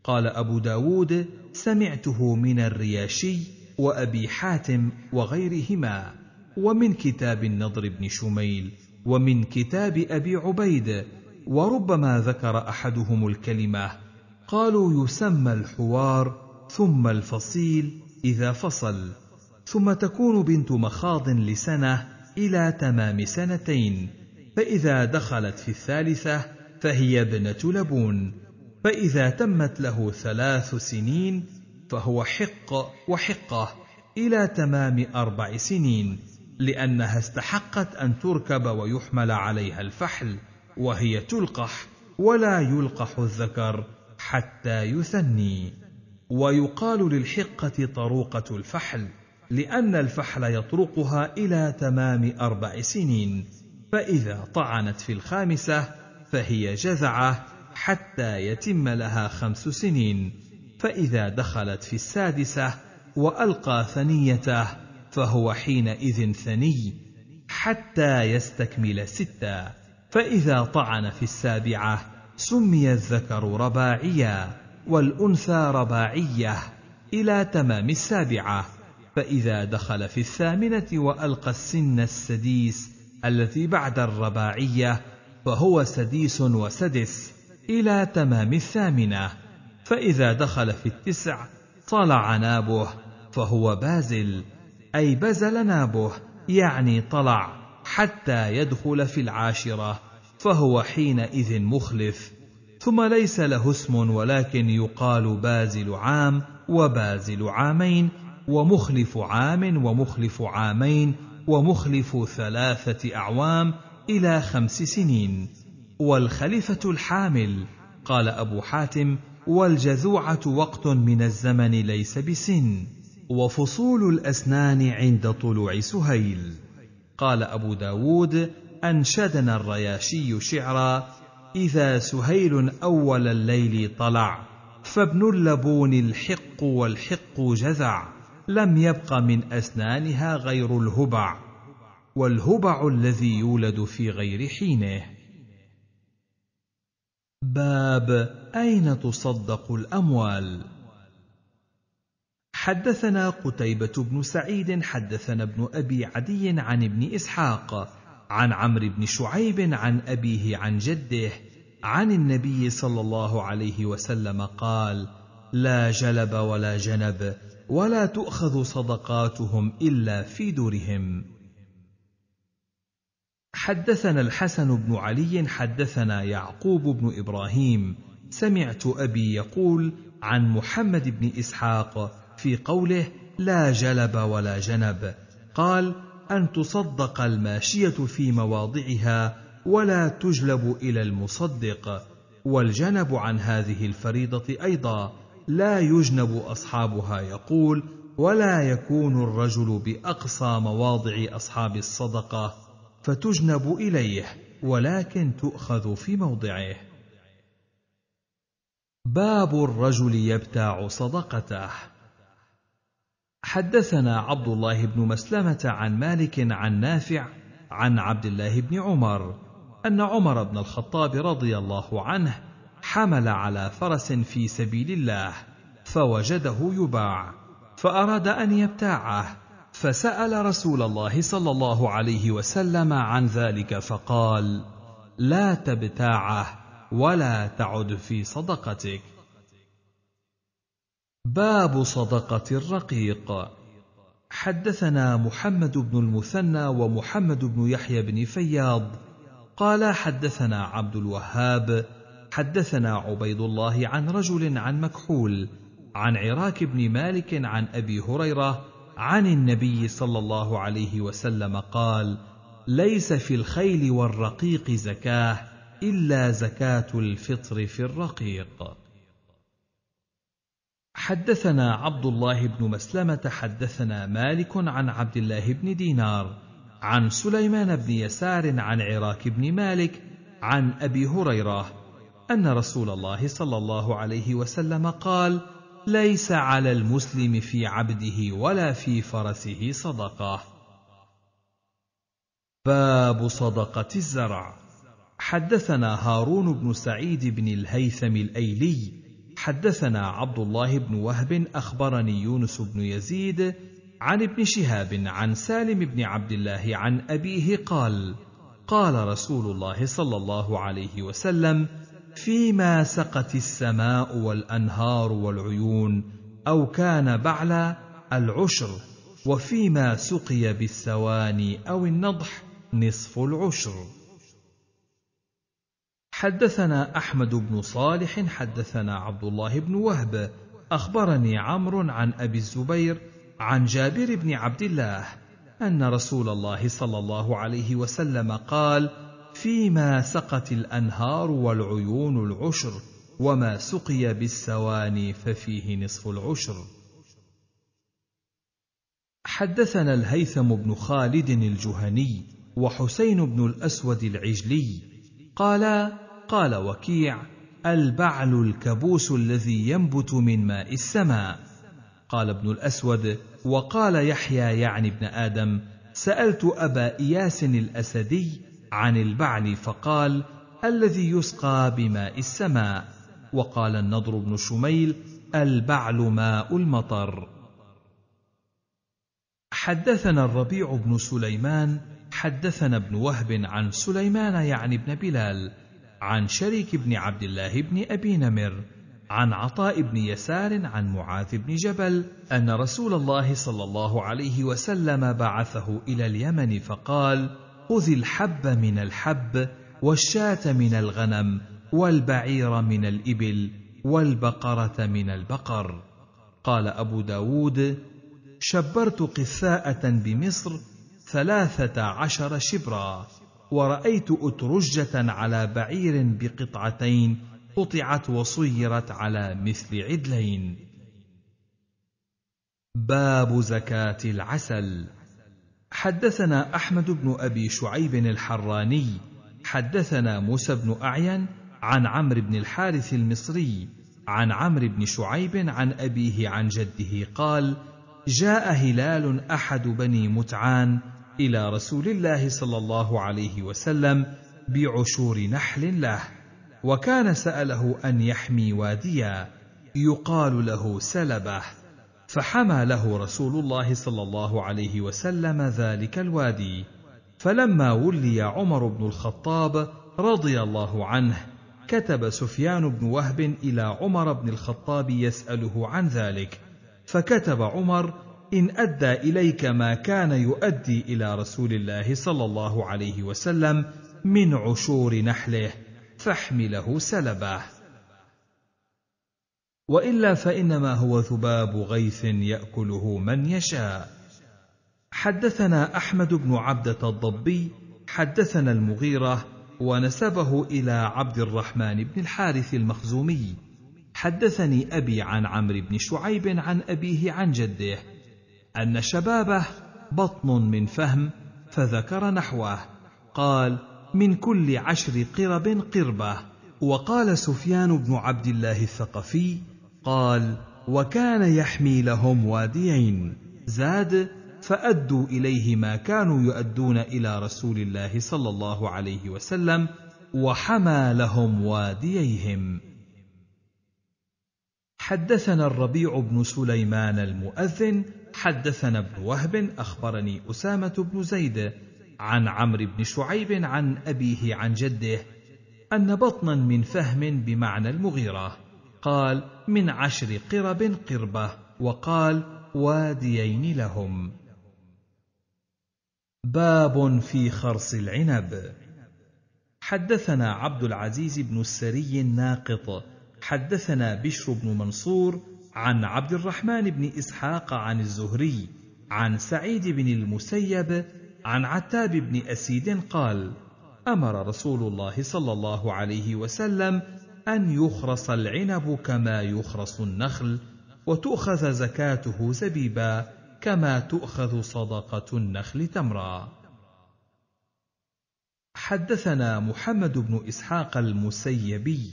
قال أبو داود سمعته من الرياشي وأبي حاتم وغيرهما ومن كتاب النضر بن شميل ومن كتاب أبي عبيد وربما ذكر أحدهم الكلمة قالوا يسمى الحوار ثم الفصيل إذا فصل ثم تكون بنت مخاض لسنة إلى تمام سنتين، فإذا دخلت في الثالثة فهي ابنة لبون، فإذا تمت له ثلاث سنين فهو حق وحقة إلى تمام أربع سنين، لأنها استحقت أن تركب ويحمل عليها الفحل، وهي تلقح ولا يلقح الذكر حتى يثني، ويقال للحقة طروقة الفحل. لأن الفحل يطرقها إلى تمام أربع سنين، فإذا طعنت في الخامسة فهي جذعة حتى يتم لها خمس سنين، فإذا دخلت في السادسة وألقى ثنيته فهو حينئذ ثني حتى يستكمل ستا، فإذا طعن في السابعة سمي الذكر رباعيا والأنثى رباعية إلى تمام السابعة. فإذا دخل في الثامنة وألقى السن السديس التي بعد الرباعية فهو سديس وسدس إلى تمام الثامنة فإذا دخل في التسع طلع نابه فهو بازل أي بزل نابه يعني طلع حتى يدخل في العاشرة فهو حينئذ مخلف ثم ليس له اسم ولكن يقال بازل عام وبازل عامين ومخلف عام ومخلف عامين ومخلف ثلاثة أعوام إلى خمس سنين والخليفة الحامل قال أبو حاتم والجذوعة وقت من الزمن ليس بسن وفصول الأسنان عند طلوع سهيل قال أبو داود أنشدنا الرياشي شعرا إذا سهيل أول الليل طلع فابن اللبون الحق والحق جذع لم يبق من أسنانها غير الهبع والهبع الذي يولد في غير حينه باب أين تصدق الأموال حدثنا قتيبة بن سعيد حدثنا ابن أبي عدي عن ابن إسحاق عن عمرو بن شعيب عن أبيه عن جده عن النبي صلى الله عليه وسلم قال لا جلب ولا جنب ولا تؤخذ صدقاتهم الا في دورهم حدثنا الحسن بن علي حدثنا يعقوب بن ابراهيم سمعت ابي يقول عن محمد بن اسحاق في قوله لا جلب ولا جنب قال ان تصدق الماشيه في مواضعها ولا تجلب الى المصدق والجنب عن هذه الفريضه ايضا لا يجنب أصحابها يقول ولا يكون الرجل بأقصى مواضع أصحاب الصدقة فتجنب إليه ولكن تؤخذ في موضعه باب الرجل يبتاع صدقته حدثنا عبد الله بن مسلمه عن مالك عن نافع عن عبد الله بن عمر ان عمر بن الخطاب رضي الله عنه حمل على فرس في سبيل الله فوجده يباع فاراد ان يبتاعه فسال رسول الله صلى الله عليه وسلم عن ذلك فقال لا تبتاعه ولا تعد في صدقتك باب صدقه الرقيق حدثنا محمد بن المثنى ومحمد بن يحيى بن فياض قال حدثنا عبد الوهاب حدثنا عبيد الله عن رجل عن مكحول عن عراك بن مالك عن ابي هريره عن النبي صلى الله عليه وسلم قال ليس في الخيل والرقيق زكاه الا زكاه الفطر في الرقيق حدثنا عبد الله بن مسلمه حدثنا مالك عن عبد الله بن دينار عن سليمان بن يسار عن عراك بن مالك عن ابي هريره ان رسول الله صلى الله عليه وسلم قال ليس على المسلم في عبده ولا في فرسه صدقه باب صدقه الزرع حدثنا هارون بن سعيد بن الهيثم الايلي حدثنا عبد الله بن وهب اخبرني يونس بن يزيد عن ابن شهاب عن سالم بن عبد الله عن ابيه قال قال رسول الله صلى الله عليه وسلم فيما سقت السماء والانهار والعيون او كان بعلى العشر وفيما سقي بالثواني او النضح نصف العشر حدثنا احمد بن صالح حدثنا عبد الله بن وهب اخبرني عمرو عن ابي الزبير عن جابر بن عبد الله ان رسول الله صلى الله عليه وسلم قال فيما سقت الانهار والعيون العشر وما سقي بالسواني ففيه نصف العشر حدثنا الهيثم بن خالد الجهني وحسين بن الاسود العجلي قالا قال وكيع البعل الكبوس الذي ينبت من ماء السماء قال ابن الاسود وقال يحيى يعني ابن ادم سالت ابا اياس الاسدي عن البعل فقال الذي يسقى بماء السماء وقال النضر بن شميل البعل ماء المطر حدثنا الربيع بن سليمان حدثنا ابن وهب عن سليمان يعني ابن بلال عن شريك بن عبد الله بن ابي نمر عن عطاء بن يسار عن معاذ بن جبل ان رسول الله صلى الله عليه وسلم بعثه الى اليمن فقال خذ الحب من الحب والشاة من الغنم والبعير من الإبل والبقرة من البقر قال أبو داود شبرت قثاءة بمصر ثلاثة عشر شبرا ورأيت أترجة على بعير بقطعتين قطعت وصيرت على مثل عدلين باب زكاة العسل حدثنا احمد بن ابي شعيب الحراني حدثنا موسى بن اعين عن عمرو بن الحارث المصري عن عمرو بن شعيب عن ابيه عن جده قال جاء هلال احد بني متعان الى رسول الله صلى الله عليه وسلم بعشور نحل له وكان ساله ان يحمي واديا يقال له سلبه فحمى له رسول الله صلى الله عليه وسلم ذلك الوادي فلما ولي عمر بن الخطاب رضي الله عنه كتب سفيان بن وهب الى عمر بن الخطاب يساله عن ذلك فكتب عمر ان ادى اليك ما كان يؤدي الى رسول الله صلى الله عليه وسلم من عشور نحله فاحمله سلبه والا فانما هو ذباب غيث ياكله من يشاء حدثنا احمد بن عبده الضبي حدثنا المغيره ونسبه الى عبد الرحمن بن الحارث المخزومي حدثني ابي عن عمرو بن شعيب عن ابيه عن جده ان شبابه بطن من فهم فذكر نحوه قال من كل عشر قرب قربه وقال سفيان بن عبد الله الثقفي قال وكان يحمي لهم واديين زاد فادوا اليه ما كانوا يؤدون الى رسول الله صلى الله عليه وسلم وحمى لهم وادييهم حدثنا الربيع بن سليمان المؤذن حدثنا ابن وهب اخبرني اسامه بن زيد عن عمرو بن شعيب عن ابيه عن جده ان بطنا من فهم بمعنى المغيره قال من عشر قرب قربه وقال واديين لهم باب في خرص العنب حدثنا عبد العزيز بن السري الناقط حدثنا بشر بن منصور عن عبد الرحمن بن اسحاق عن الزهري عن سعيد بن المسيب عن عتاب بن اسيد قال امر رسول الله صلى الله عليه وسلم ان يخرص العنب كما يخرص النخل وتؤخذ زكاته زبيبا كما تؤخذ صدقه النخل تمرا حدثنا محمد بن اسحاق المسيبي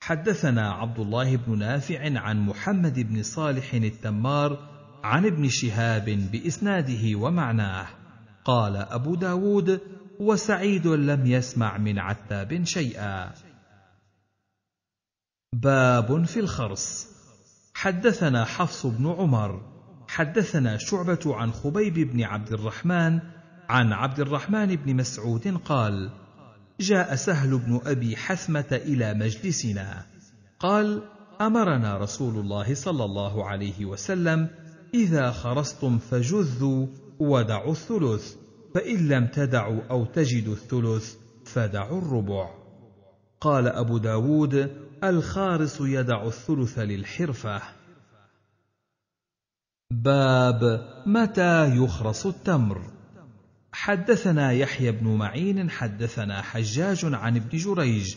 حدثنا عبد الله بن نافع عن محمد بن صالح التمار عن ابن شهاب باسناده ومعناه قال ابو داود وسعيد لم يسمع من عتاب شيئا باب في الخرص حدثنا حفص بن عمر حدثنا شعبة عن خبيب بن عبد الرحمن عن عبد الرحمن بن مسعود قال جاء سهل بن أبي حثمة إلى مجلسنا قال أمرنا رسول الله صلى الله عليه وسلم إذا خرصتم فجذوا ودعوا الثلث فإن لم تدعوا أو تجدوا الثلث فدعوا الربع قال أبو داود الخارص يدع الثلث للحرفة باب متى يخرص التمر حدثنا يحيى بن معين حدثنا حجاج عن ابن جريج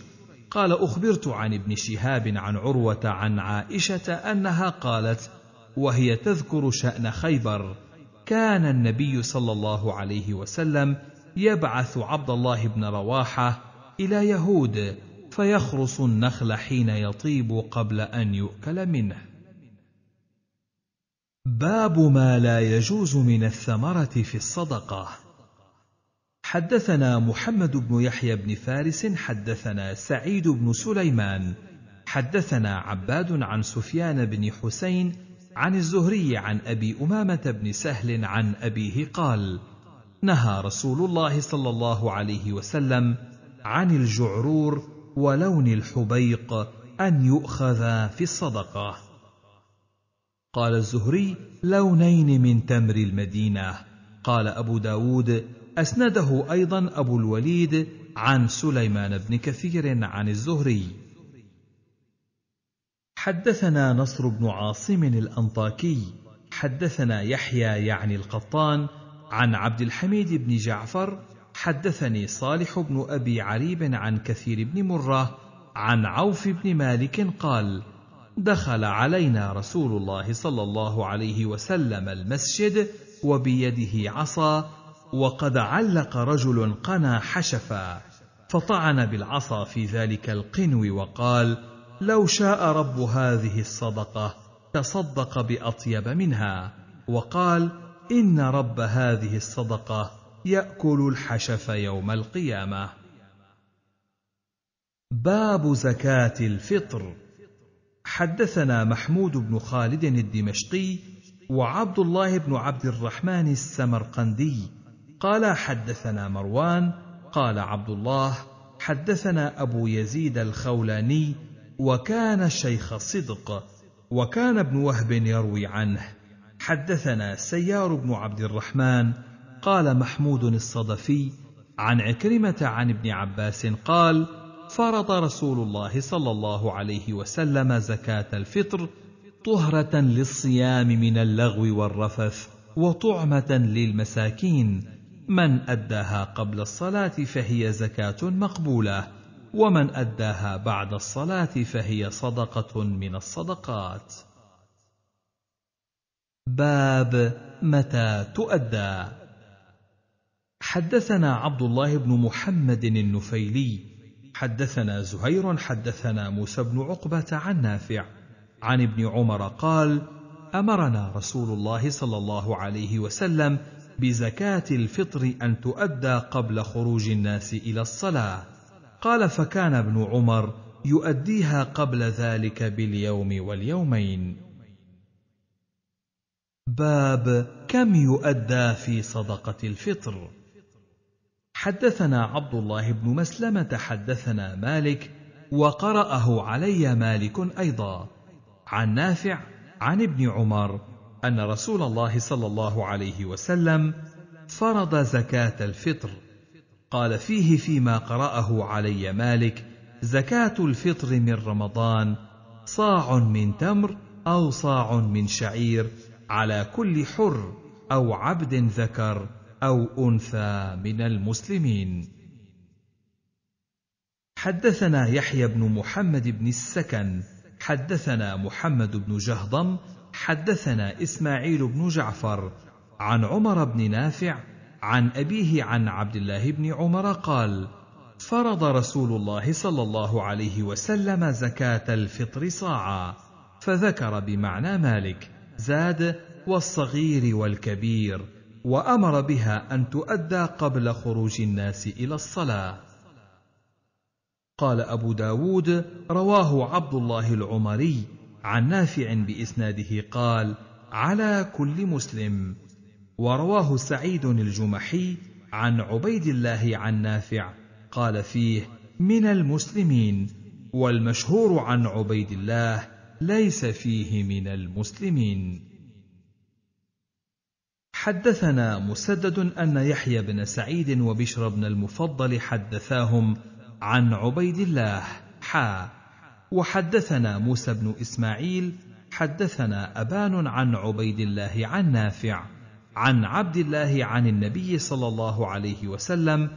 قال اخبرت عن ابن شهاب عن عروه عن عائشه انها قالت وهي تذكر شان خيبر كان النبي صلى الله عليه وسلم يبعث عبد الله بن رواحه الى يهود فيخرص النخل حين يطيب قبل ان يؤكل منه باب ما لا يجوز من الثمره في الصدقه حدثنا محمد بن يحيى بن فارس حدثنا سعيد بن سليمان حدثنا عباد عن سفيان بن حسين عن الزهري عن ابي امامه بن سهل عن ابيه قال نهى رسول الله صلى الله عليه وسلم عن الجعرور ولون الحبيق أن يؤخذا في الصدقة. قال الزهري: لونين من تمر المدينة. قال أبو داود: أسنده أيضا أبو الوليد عن سليمان بن كثير عن الزهري. حدثنا نصر بن عاصم الأنطاكي، حدثنا يحيى يعني القطان عن عبد الحميد بن جعفر حدثني صالح بن ابي عريب عن كثير بن مره عن عوف بن مالك قال دخل علينا رسول الله صلى الله عليه وسلم المسجد وبيده عصا وقد علق رجل قنا حشفا فطعن بالعصا في ذلك القنو وقال لو شاء رب هذه الصدقه تصدق باطيب منها وقال ان رب هذه الصدقه ياكل الحشف يوم القيامه باب زكاه الفطر حدثنا محمود بن خالد الدمشقي وعبد الله بن عبد الرحمن السمرقندي قال حدثنا مروان قال عبد الله حدثنا ابو يزيد الخولاني وكان شيخ صدق وكان ابن وهب يروي عنه حدثنا سيار بن عبد الرحمن قال محمود الصدفي عن عكرمة عن ابن عباس قال: فرض رسول الله صلى الله عليه وسلم زكاة الفطر طهرة للصيام من اللغو والرفث، وطعمة للمساكين، من أداها قبل الصلاة فهي زكاة مقبولة، ومن أداها بعد الصلاة فهي صدقة من الصدقات. باب متى تؤدى حدثنا عبد الله بن محمد النفيلي حدثنا زهير حدثنا موسى بن عقبه عن نافع عن ابن عمر قال امرنا رسول الله صلى الله عليه وسلم بزكاه الفطر ان تؤدى قبل خروج الناس الى الصلاه قال فكان ابن عمر يؤديها قبل ذلك باليوم واليومين باب كم يؤدى في صدقه الفطر حدثنا عبد الله بن مسلمة حدثنا مالك وقرأه علي مالك أيضا عن نافع عن ابن عمر أن رسول الله صلى الله عليه وسلم فرض زكاة الفطر قال فيه فيما قرأه علي مالك زكاة الفطر من رمضان صاع من تمر أو صاع من شعير على كل حر أو عبد ذكر او انثى من المسلمين حدثنا يحيى بن محمد بن السكن حدثنا محمد بن جهضم حدثنا اسماعيل بن جعفر عن عمر بن نافع عن ابيه عن عبد الله بن عمر قال فرض رسول الله صلى الله عليه وسلم زكاه الفطر صاعا فذكر بمعنى مالك زاد والصغير والكبير وامر بها ان تؤدى قبل خروج الناس الى الصلاه قال ابو داود رواه عبد الله العمري عن نافع باسناده قال على كل مسلم ورواه سعيد الجمحي عن عبيد الله عن نافع قال فيه من المسلمين والمشهور عن عبيد الله ليس فيه من المسلمين حدثنا مسدد أن يحيى بن سعيد وبشر بن المفضل حدثاهم عن عبيد الله حا وحدثنا موسى بن إسماعيل حدثنا أبان عن عبيد الله عن نافع عن عبد الله عن النبي صلى الله عليه وسلم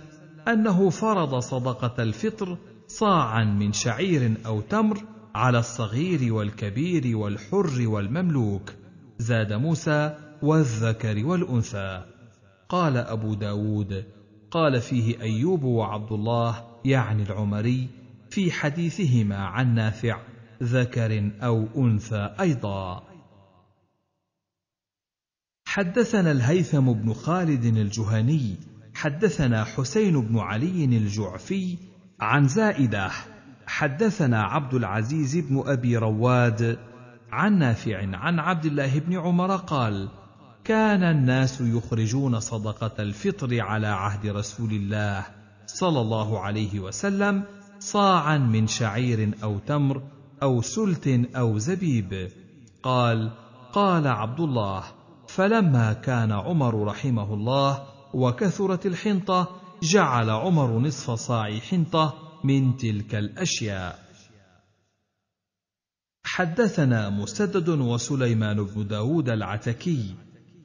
أنه فرض صدقة الفطر صاعا من شعير أو تمر على الصغير والكبير والحر والمملوك زاد موسى والذكر والأنثى قال أبو داود قال فيه أيوب وعبد الله يعني العمري في حديثهما عن نافع ذكر أو أنثى أيضا حدثنا الهيثم بن خالد الجهني حدثنا حسين بن علي الجعفي عن زائده حدثنا عبد العزيز بن ابي رواد عن نافع عن عبد الله بن عمر قال كان الناس يخرجون صدقة الفطر على عهد رسول الله صلى الله عليه وسلم صاعا من شعير أو تمر أو سلت أو زبيب قال قال عبد الله فلما كان عمر رحمه الله وكثرت الحنطة جعل عمر نصف صاع حنطة من تلك الأشياء حدثنا مسدد وسليمان بن داود العتكي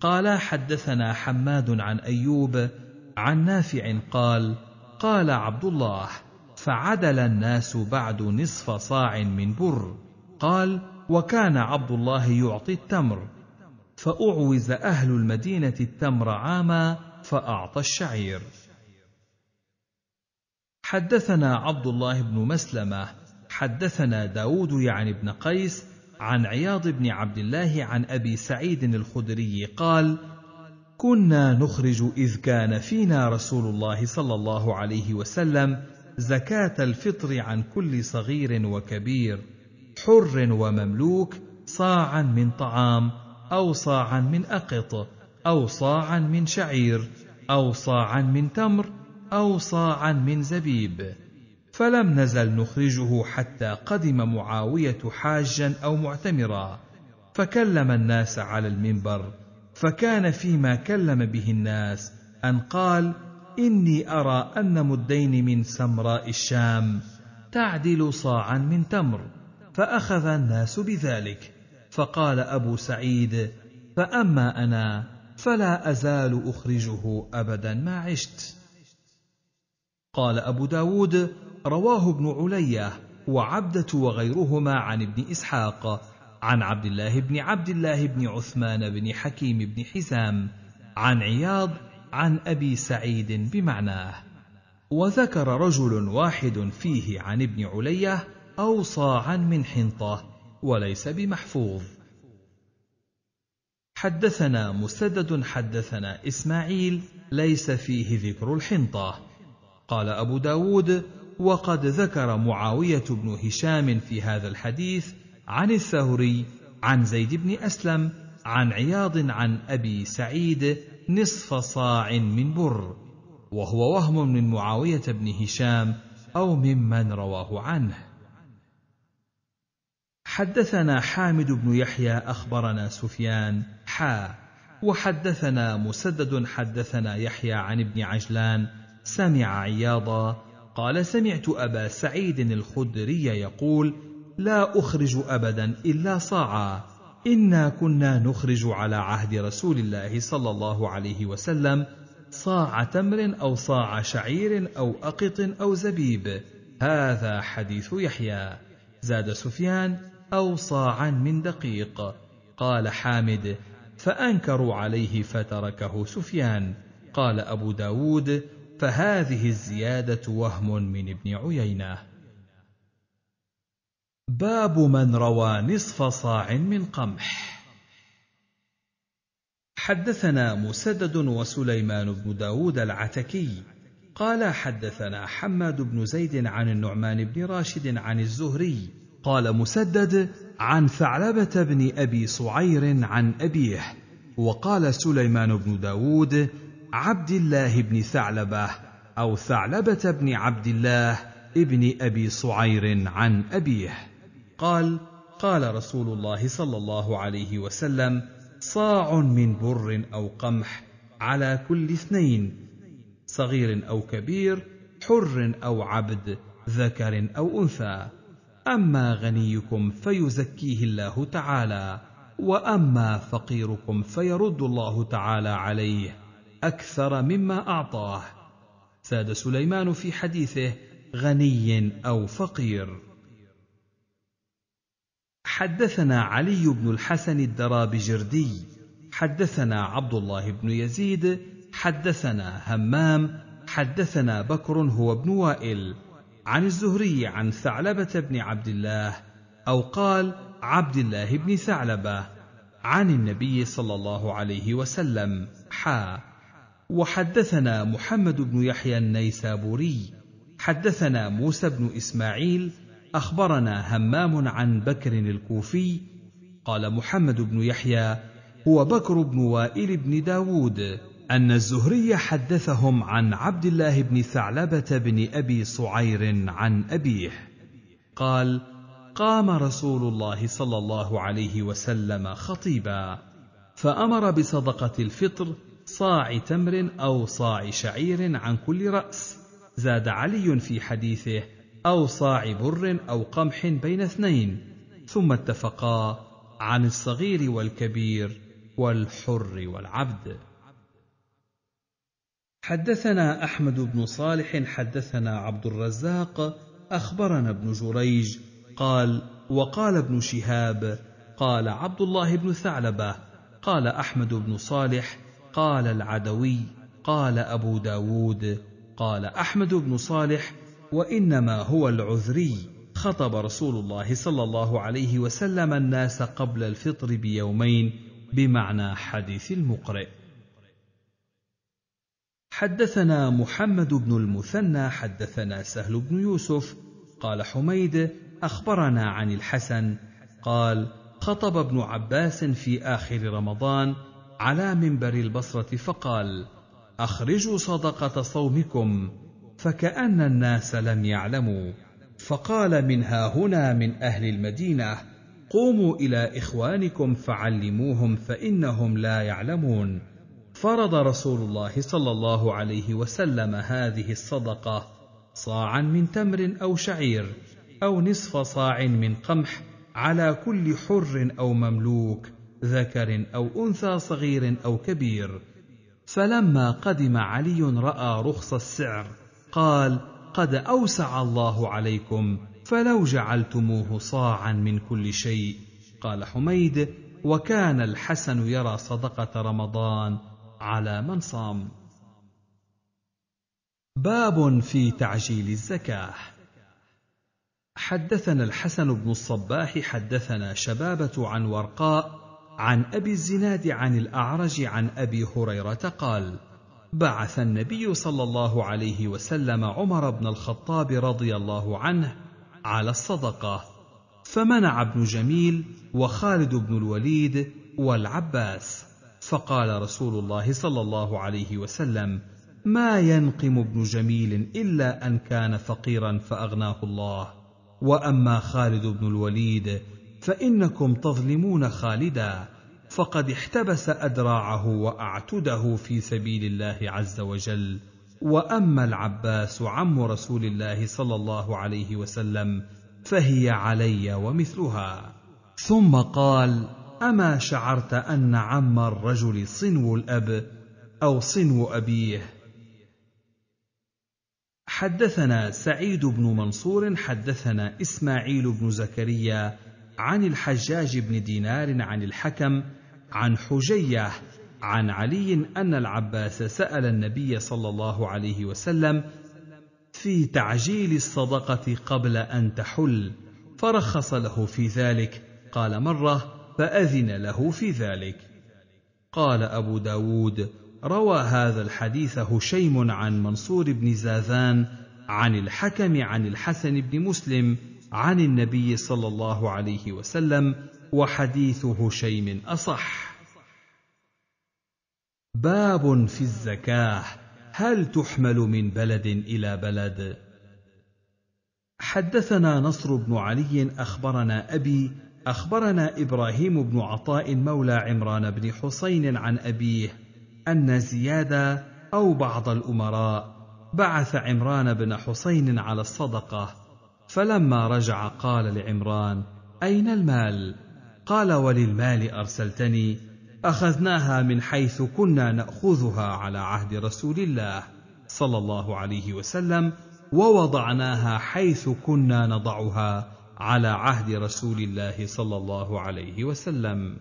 قال حدثنا حماد عن ايوب عن نافع قال قال عبد الله فعدل الناس بعد نصف صاع من بر قال وكان عبد الله يعطي التمر فاعوز اهل المدينه التمر عاما فاعطى الشعير حدثنا عبد الله بن مسلمه حدثنا داود يعني بن قيس عن عياض بن عبد الله عن ابي سعيد الخدري قال كنا نخرج اذ كان فينا رسول الله صلى الله عليه وسلم زكاه الفطر عن كل صغير وكبير حر ومملوك صاعا من طعام او صاعا من اقط او صاعا من شعير او صاعا من تمر او صاعا من زبيب فلم نزل نخرجه حتى قدم معاوية حاجا أو معتمرا فكلم الناس على المنبر فكان فيما كلم به الناس أن قال إني أرى أن مدين من سمراء الشام تعدل صاعا من تمر فأخذ الناس بذلك فقال أبو سعيد فأما أنا فلا أزال أخرجه أبدا ما عشت قال أبو داود رواه ابن علية وعبدة وغيرهما عن ابن إسحاق عن عبد الله بن عبد الله بن عثمان بن حكيم بن حزام عن عياض عن أبي سعيد بمعناه وذكر رجل واحد فيه عن ابن علية أوصى عن من حنطة وليس بمحفوظ حدثنا مسدد حدثنا إسماعيل ليس فيه ذكر الحنطة قال أبو داود وقد ذكر معاوية بن هشام في هذا الحديث عن الثهري عن زيد بن أسلم عن عياض عن أبي سعيد نصف صاع من بر وهو وهم من معاوية بن هشام أو ممن رواه عنه حدثنا حامد بن يحيى أخبرنا سفيان حا وحدثنا مسدد حدثنا يحيى عن ابن عجلان سمع عياضا قال سمعت أبا سعيد الخدري يقول: لا أخرج أبدا إلا صاعا، إنا كنا نخرج على عهد رسول الله صلى الله عليه وسلم صاع تمر أو صاع شعير أو أقط أو زبيب، هذا حديث يحيى. زاد سفيان: أو صاعا من دقيق. قال حامد: فأنكروا عليه فتركه سفيان. قال أبو داود: فهذه الزيادة وهم من ابن عيينة. باب من روى نصف صاع من قمح. حدثنا مسدد وسليمان بن داود العتكي قال حدثنا حماد بن زيد عن النعمان بن راشد عن الزهري قال مسدد عن ثعلبة بن أبي صعير عن أبيه وقال سليمان بن داود عبد الله بن ثعلبه او ثعلبه بن عبد الله ابن ابي صعير عن ابيه قال قال رسول الله صلى الله عليه وسلم صاع من بر او قمح على كل اثنين صغير او كبير حر او عبد ذكر او انثى اما غنيكم فيزكيه الله تعالى واما فقيركم فيرد الله تعالى عليه أكثر مما أعطاه زاد سليمان في حديثه غني أو فقير حدثنا علي بن الحسن الدرابجردي حدثنا عبد الله بن يزيد حدثنا همام حدثنا بكر هو ابن وائل عن الزهري عن ثعلبة بن عبد الله أو قال عبد الله بن ثعلبة عن النبي صلى الله عليه وسلم حا وحدثنا محمد بن يحيى النيسابوري حدثنا موسى بن اسماعيل اخبرنا همام عن بكر الكوفي قال محمد بن يحيى هو بكر بن وائل بن داود ان الزهري حدثهم عن عبد الله بن ثعلبه بن ابي صعير عن ابيه قال قام رسول الله صلى الله عليه وسلم خطيبا فامر بصدقه الفطر صاع تمر أو صاع شعير عن كل رأس زاد علي في حديثه أو صاع بر أو قمح بين اثنين ثم اتفقا عن الصغير والكبير والحر والعبد حدثنا أحمد بن صالح حدثنا عبد الرزاق أخبرنا ابن جريج قال وقال ابن شهاب قال عبد الله بن ثعلبة قال أحمد بن صالح قال العدوي قال أبو داود قال أحمد بن صالح وإنما هو العذري خطب رسول الله صلى الله عليه وسلم الناس قبل الفطر بيومين بمعنى حديث المقرئ حدثنا محمد بن المثنى حدثنا سهل بن يوسف قال حميد اخبرنا عن الحسن قال خطب ابن عباس في اخر رمضان على منبر البصرة فقال: أخرجوا صدقة صومكم، فكأن الناس لم يعلموا، فقال منها هنا من أهل المدينة: قوموا إلى إخوانكم فعلموهم فإنهم لا يعلمون. فرض رسول الله صلى الله عليه وسلم هذه الصدقة صاعا من تمر أو شعير، أو نصف صاع من قمح على كل حر أو مملوك. ذكر أو أنثى صغير أو كبير فلما قدم علي رأى رخص السعر قال قد أوسع الله عليكم فلو جعلتموه صاعا من كل شيء قال حميد وكان الحسن يرى صدقة رمضان على من صام باب في تعجيل الزكاه حدثنا الحسن بن الصباح حدثنا شبابة عن ورقاء عن ابي الزناد عن الاعرج عن ابي هريره قال بعث النبي صلى الله عليه وسلم عمر بن الخطاب رضي الله عنه على الصدقه فمنع ابن جميل وخالد بن الوليد والعباس فقال رسول الله صلى الله عليه وسلم ما ينقم ابن جميل الا ان كان فقيرا فاغناه الله واما خالد بن الوليد فانكم تظلمون خالدا فقد احتبس ادراعه واعتده في سبيل الله عز وجل واما العباس عم رسول الله صلى الله عليه وسلم فهي علي ومثلها ثم قال اما شعرت ان عم الرجل صنو الاب او صنو ابيه حدثنا سعيد بن منصور حدثنا اسماعيل بن زكريا عن الحجاج بن دينار عن الحكم عن حجيه عن علي ان العباس سال النبي صلى الله عليه وسلم في تعجيل الصدقه قبل ان تحل فرخص له في ذلك قال مره فاذن له في ذلك قال ابو داود روى هذا الحديث هشيم عن منصور بن زاذان عن الحكم عن الحسن بن مسلم عن النبي صلى الله عليه وسلم وحديث هشيم اصح باب في الزكاه هل تحمل من بلد الى بلد حدثنا نصر بن علي اخبرنا ابي اخبرنا ابراهيم بن عطاء مولى عمران بن حسين عن ابيه ان زياد او بعض الامراء بعث عمران بن حسين على الصدقه فلما رجع قال لعمران اين المال قال وللمال ارسلتني اخذناها من حيث كنا ناخذها على عهد رسول الله صلى الله عليه وسلم ووضعناها حيث كنا نضعها على عهد رسول الله صلى الله عليه وسلم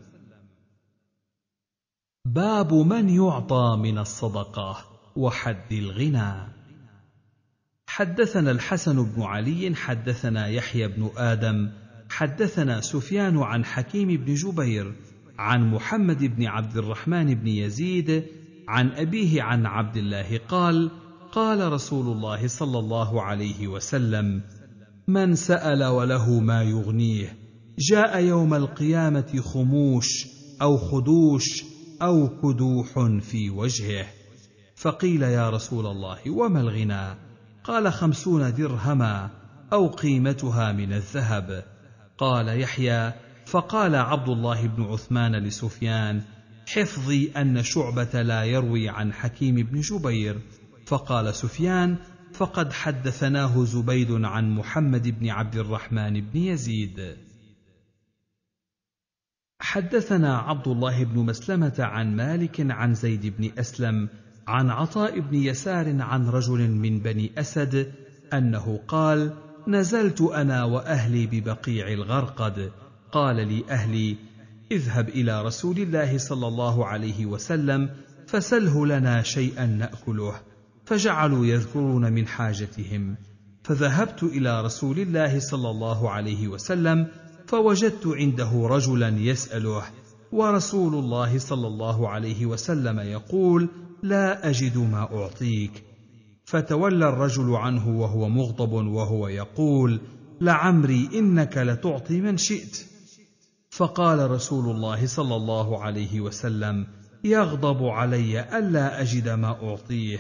باب من يعطى من الصدقه وحد الغنى حدثنا الحسن بن علي حدثنا يحيى بن ادم حدثنا سفيان عن حكيم بن جبير عن محمد بن عبد الرحمن بن يزيد عن ابيه عن عبد الله قال قال رسول الله صلى الله عليه وسلم من سال وله ما يغنيه جاء يوم القيامه خموش او خدوش او كدوح في وجهه فقيل يا رسول الله وما الغنى قال خمسون درهما أو قيمتها من الذهب قال يحيى فقال عبد الله بن عثمان لسفيان حفظي أن شعبة لا يروي عن حكيم بن جبير فقال سفيان فقد حدثناه زبيد عن محمد بن عبد الرحمن بن يزيد حدثنا عبد الله بن مسلمة عن مالك عن زيد بن أسلم عن عطاء بن يسار عن رجل من بني اسد انه قال نزلت انا واهلي ببقيع الغرقد قال لي اهلي اذهب الى رسول الله صلى الله عليه وسلم فسله لنا شيئا ناكله فجعلوا يذكرون من حاجتهم فذهبت الى رسول الله صلى الله عليه وسلم فوجدت عنده رجلا يساله ورسول الله صلى الله عليه وسلم يقول لا اجد ما اعطيك فتولى الرجل عنه وهو مغضب وهو يقول لعمري انك لتعطي من شئت فقال رسول الله صلى الله عليه وسلم يغضب علي الا اجد ما اعطيه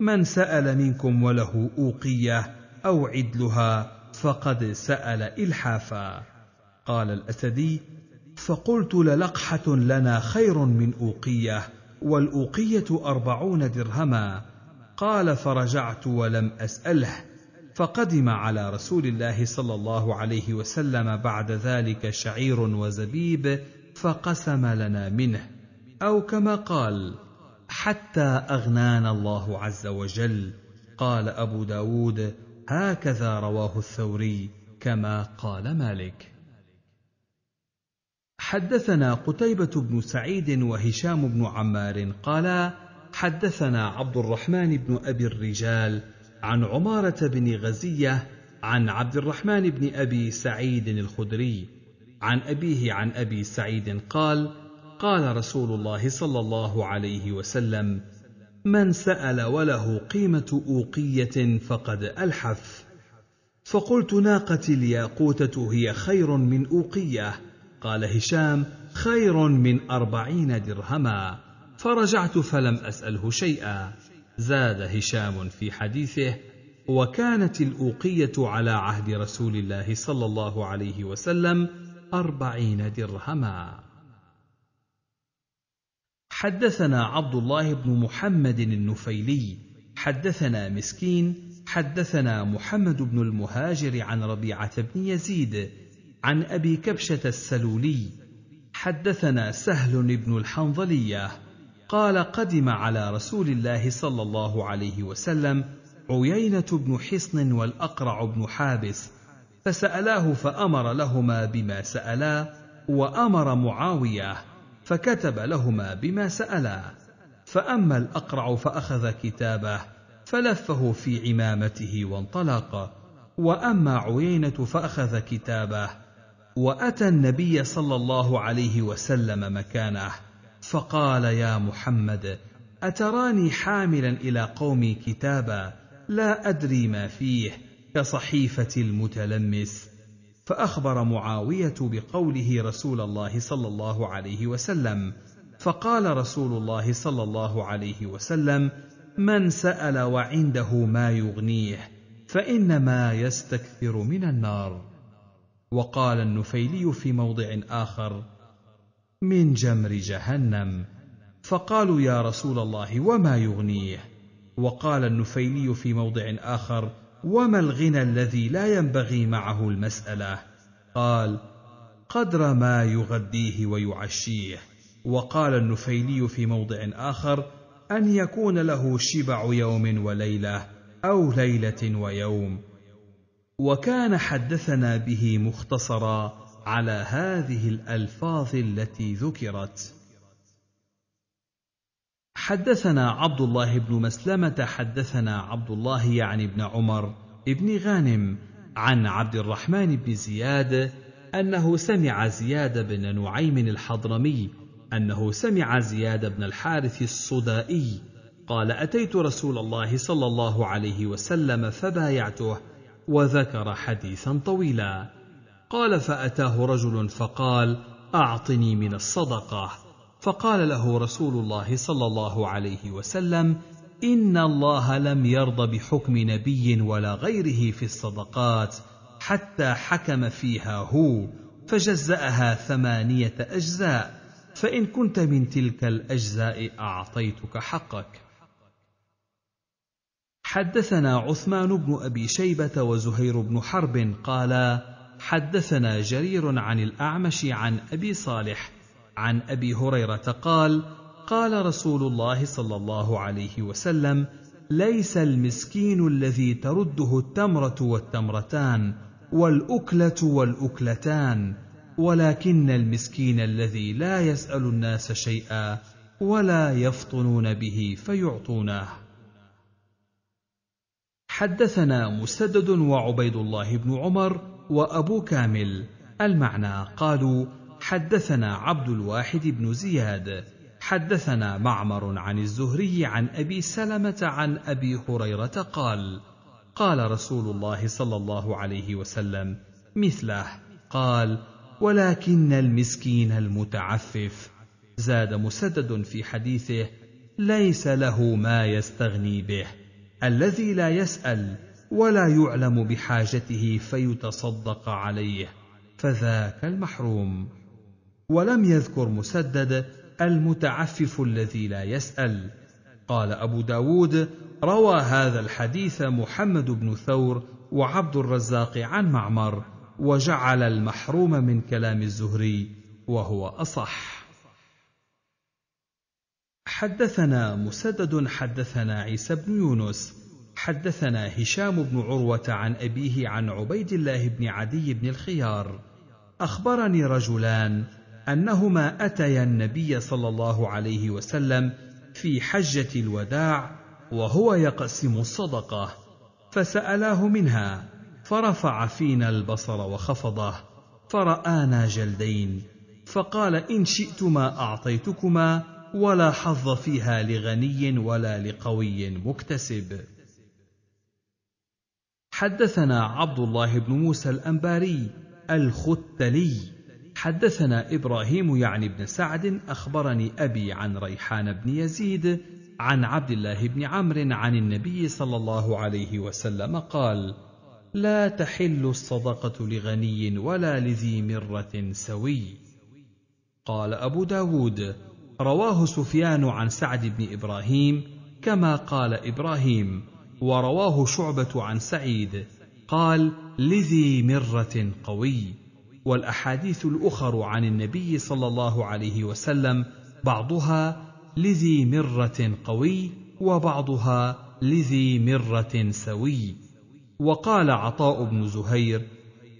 من سال منكم وله اوقيه او عدلها فقد سال الحافا قال الاسدي فقلت للقحه لنا خير من اوقيه والأوقية أربعون درهما قال فرجعت ولم أسأله فقدم على رسول الله صلى الله عليه وسلم بعد ذلك شعير وزبيب فقسم لنا منه أو كما قال حتى أغنانا الله عز وجل قال أبو داود هكذا رواه الثوري كما قال مالك حدثنا قتيبة بن سعيد وهشام بن عمار قالا حدثنا عبد الرحمن بن أبي الرجال عن عمارة بن غزية عن عبد الرحمن بن أبي سعيد الخدري عن أبيه عن أبي سعيد قال قال رسول الله صلى الله عليه وسلم من سأل وله قيمة أوقية فقد ألحف فقلت ناقتي الياقوتة هي خير من أوقية قال هشام خير من أربعين درهما فرجعت فلم أسأله شيئا زاد هشام في حديثه وكانت الأوقية على عهد رسول الله صلى الله عليه وسلم أربعين درهما حدثنا عبد الله بن محمد النفيلي حدثنا مسكين حدثنا محمد بن المهاجر عن ربيعة بن يزيد عن أبي كبشة السلولي حدثنا سهل بن الحنظلية قال قدم على رسول الله صلى الله عليه وسلم عيينة بن حصن والأقرع بن حابس فسألاه فأمر لهما بما سألا وأمر معاوية فكتب لهما بما سألا فأما الأقرع فأخذ كتابه فلفه في عمامته وانطلق وأما عيينة فأخذ كتابه واتى النبي صلى الله عليه وسلم مكانه فقال يا محمد اتراني حاملا الى قومي كتابا لا ادري ما فيه كصحيفه المتلمس فاخبر معاويه بقوله رسول الله صلى الله عليه وسلم فقال رسول الله صلى الله عليه وسلم من سال وعنده ما يغنيه فانما يستكثر من النار وقال النفيلي في موضع اخر من جمر جهنم فقالوا يا رسول الله وما يغنيه وقال النفيلي في موضع اخر وما الغنى الذي لا ينبغي معه المساله قال قدر ما يغديه ويعشيه وقال النفيلي في موضع اخر ان يكون له شبع يوم وليله او ليله ويوم وكان حدثنا به مختصرا على هذه الالفاظ التي ذكرت حدثنا عبد الله بن مسلمه حدثنا عبد الله يعني بن عمر بن غانم عن عبد الرحمن بن زياد انه سمع زياد بن نعيم الحضرمي انه سمع زياد بن الحارث الصدائي قال اتيت رسول الله صلى الله عليه وسلم فبايعته وذكر حديثا طويلا قال فاتاه رجل فقال اعطني من الصدقه فقال له رسول الله صلى الله عليه وسلم ان الله لم يرض بحكم نبي ولا غيره في الصدقات حتى حكم فيها هو فجزاها ثمانيه اجزاء فان كنت من تلك الاجزاء اعطيتك حقك حدثنا عثمان بن ابي شيبه وزهير بن حرب قالا حدثنا جرير عن الاعمش عن ابي صالح عن ابي هريره قال قال رسول الله صلى الله عليه وسلم ليس المسكين الذي ترده التمره والتمرتان والاكله والاكلتان ولكن المسكين الذي لا يسال الناس شيئا ولا يفطنون به فيعطونه حدثنا مسدد وعبيد الله بن عمر وابو كامل المعنى قالوا حدثنا عبد الواحد بن زياد حدثنا معمر عن الزهري عن ابي سلمه عن ابي هريره قال قال رسول الله صلى الله عليه وسلم مثله قال ولكن المسكين المتعفف زاد مسدد في حديثه ليس له ما يستغني به الذي لا يسال ولا يعلم بحاجته فيتصدق عليه فذاك المحروم ولم يذكر مسدد المتعفف الذي لا يسال قال ابو داود روى هذا الحديث محمد بن ثور وعبد الرزاق عن معمر وجعل المحروم من كلام الزهري وهو اصح حدثنا مسدد حدثنا عيسى بن يونس حدثنا هشام بن عروه عن ابيه عن عبيد الله بن عدي بن الخيار اخبرني رجلان انهما اتيا النبي صلى الله عليه وسلم في حجه الوداع وهو يقسم الصدقه فسالاه منها فرفع فينا البصر وخفضه فرانا جلدين فقال ان شئتما اعطيتكما ولا حظ فيها لغني ولا لقوي مكتسب حدثنا عبد الله بن موسى الانباري الختلي حدثنا ابراهيم يعني بن سعد اخبرني ابي عن ريحان بن يزيد عن عبد الله بن عمرو عن النبي صلى الله عليه وسلم قال لا تحل الصدقه لغني ولا لذي مره سوي قال ابو داود رواه سفيان عن سعد بن ابراهيم كما قال ابراهيم ورواه شعبه عن سعيد قال لذي مره قوي والاحاديث الاخر عن النبي صلى الله عليه وسلم بعضها لذي مره قوي وبعضها لذي مره سوي وقال عطاء بن زهير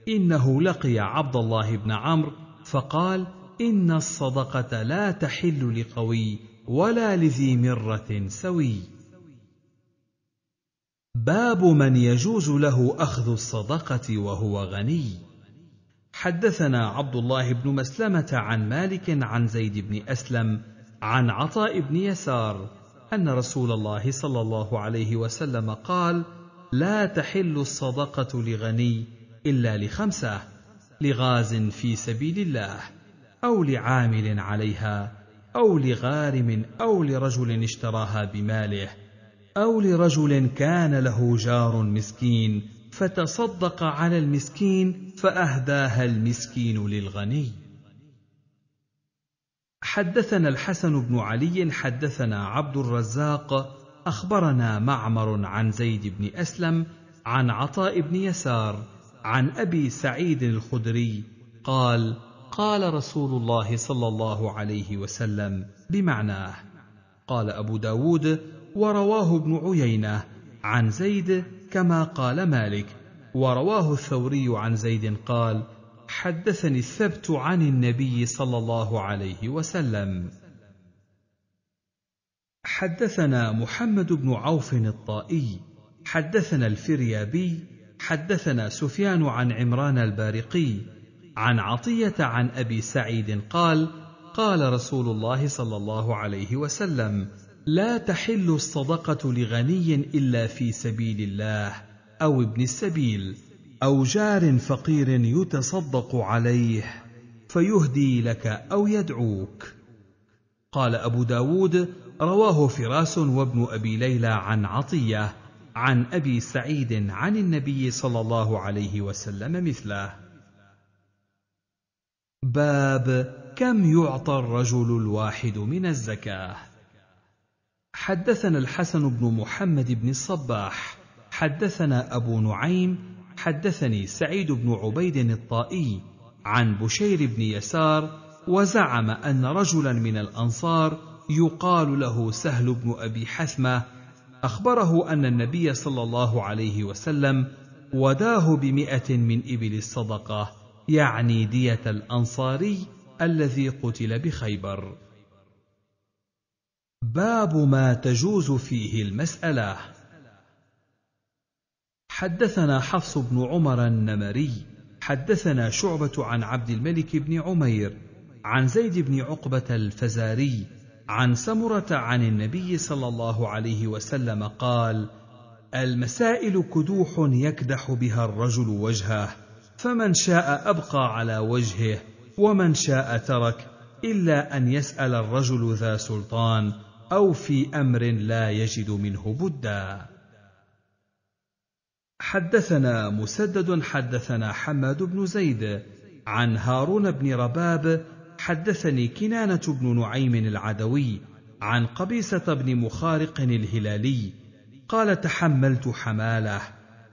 انه لقي عبد الله بن عمرو فقال إن الصدقة لا تحل لقوي ولا لذي مرة سوي. باب من يجوز له أخذ الصدقة وهو غني. حدثنا عبد الله بن مسلمة عن مالك عن زيد بن أسلم عن عطاء بن يسار أن رسول الله صلى الله عليه وسلم قال: لا تحل الصدقة لغني إلا لخمسة لغاز في سبيل الله أو لعامل عليها أو لغارم أو لرجل اشتراها بماله أو لرجل كان له جار مسكين فتصدق على المسكين فأهداها المسكين للغني. حدثنا الحسن بن علي حدثنا عبد الرزاق أخبرنا معمر عن زيد بن أسلم عن عطاء بن يسار عن أبي سعيد الخدري قال: قال رسول الله صلى الله عليه وسلم بمعناه قال أبو داود ورواه ابن عيينة عن زيد كما قال مالك ورواه الثوري عن زيد قال حدثني الثبت عن النبي صلى الله عليه وسلم حدثنا محمد بن عوف الطائي حدثنا الفريابي حدثنا سفيان عن عمران البارقي عن عطيه عن ابي سعيد قال قال رسول الله صلى الله عليه وسلم لا تحل الصدقه لغني الا في سبيل الله او ابن السبيل او جار فقير يتصدق عليه فيهدي لك او يدعوك قال ابو داود رواه فراس وابن ابي ليلى عن عطيه عن ابي سعيد عن النبي صلى الله عليه وسلم مثله باب كم يعطى الرجل الواحد من الزكاه حدثنا الحسن بن محمد بن الصباح حدثنا ابو نعيم حدثني سعيد بن عبيد الطائي عن بشير بن يسار وزعم ان رجلا من الانصار يقال له سهل بن ابي حثمه اخبره ان النبي صلى الله عليه وسلم وداه بمئه من ابل الصدقه يعني دية الأنصاري الذي قتل بخيبر. باب ما تجوز فيه المسألة حدثنا حفص بن عمر النمري حدثنا شعبة عن عبد الملك بن عمير عن زيد بن عقبة الفزاري عن سمرة عن النبي صلى الله عليه وسلم قال: المسائل كدوح يكدح بها الرجل وجهه فمن شاء أبقى على وجهه ومن شاء ترك إلا أن يسأل الرجل ذا سلطان أو في أمر لا يجد منه بدا حدثنا مسدد حدثنا حماد بن زيد عن هارون بن رباب حدثني كنانة بن نعيم العدوي عن قبيسة بن مخارق الهلالي قال تحملت حماله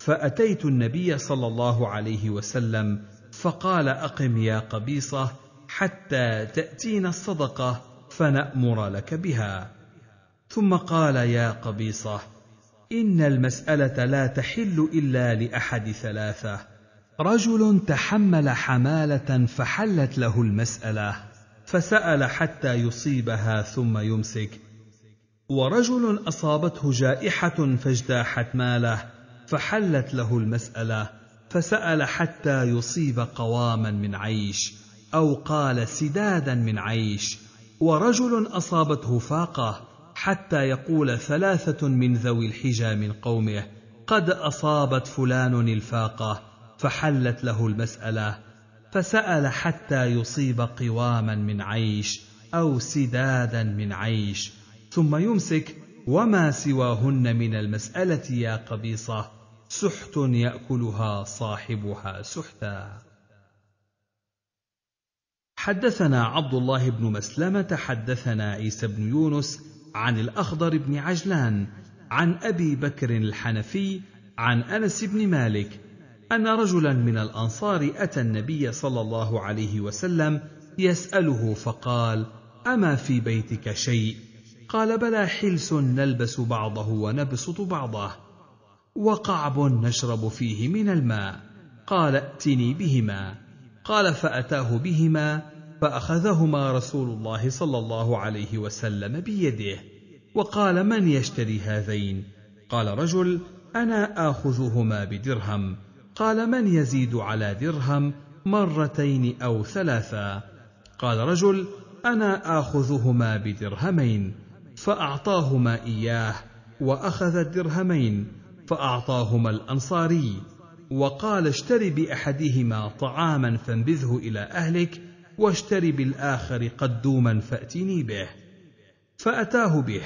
فاتيت النبي صلى الله عليه وسلم فقال اقم يا قبيصه حتى تاتينا الصدقه فنامر لك بها ثم قال يا قبيصه ان المساله لا تحل الا لاحد ثلاثه رجل تحمل حماله فحلت له المساله فسال حتى يصيبها ثم يمسك ورجل اصابته جائحه فاجتاحت ماله فحلت له المسألة فسأل حتى يصيب قواما من عيش أو قال سدادا من عيش ورجل أصابته فاقة حتى يقول ثلاثة من ذوي الحجى من قومه قد أصابت فلان الفاقة فحلت له المسألة فسأل حتى يصيب قواما من عيش أو سدادا من عيش ثم يمسك وما سواهن من المسألة يا قبيصة سحت ياكلها صاحبها سحتا حدثنا عبد الله بن مسلمه حدثنا عيسى بن يونس عن الاخضر بن عجلان عن ابي بكر الحنفي عن انس بن مالك ان رجلا من الانصار اتى النبي صلى الله عليه وسلم يساله فقال اما في بيتك شيء قال بلى حلس نلبس بعضه ونبسط بعضه وقعب نشرب فيه من الماء قال ائتني بهما قال فاتاه بهما فاخذهما رسول الله صلى الله عليه وسلم بيده وقال من يشتري هذين قال رجل انا اخذهما بدرهم قال من يزيد على درهم مرتين او ثلاثا قال رجل انا اخذهما بدرهمين فاعطاهما اياه واخذ الدرهمين فأعطاهما الأنصاري وقال اشتر بأحدهما طعاما فانبذه إلى أهلك واشتر بالآخر قدوما فأتني به فأتاه به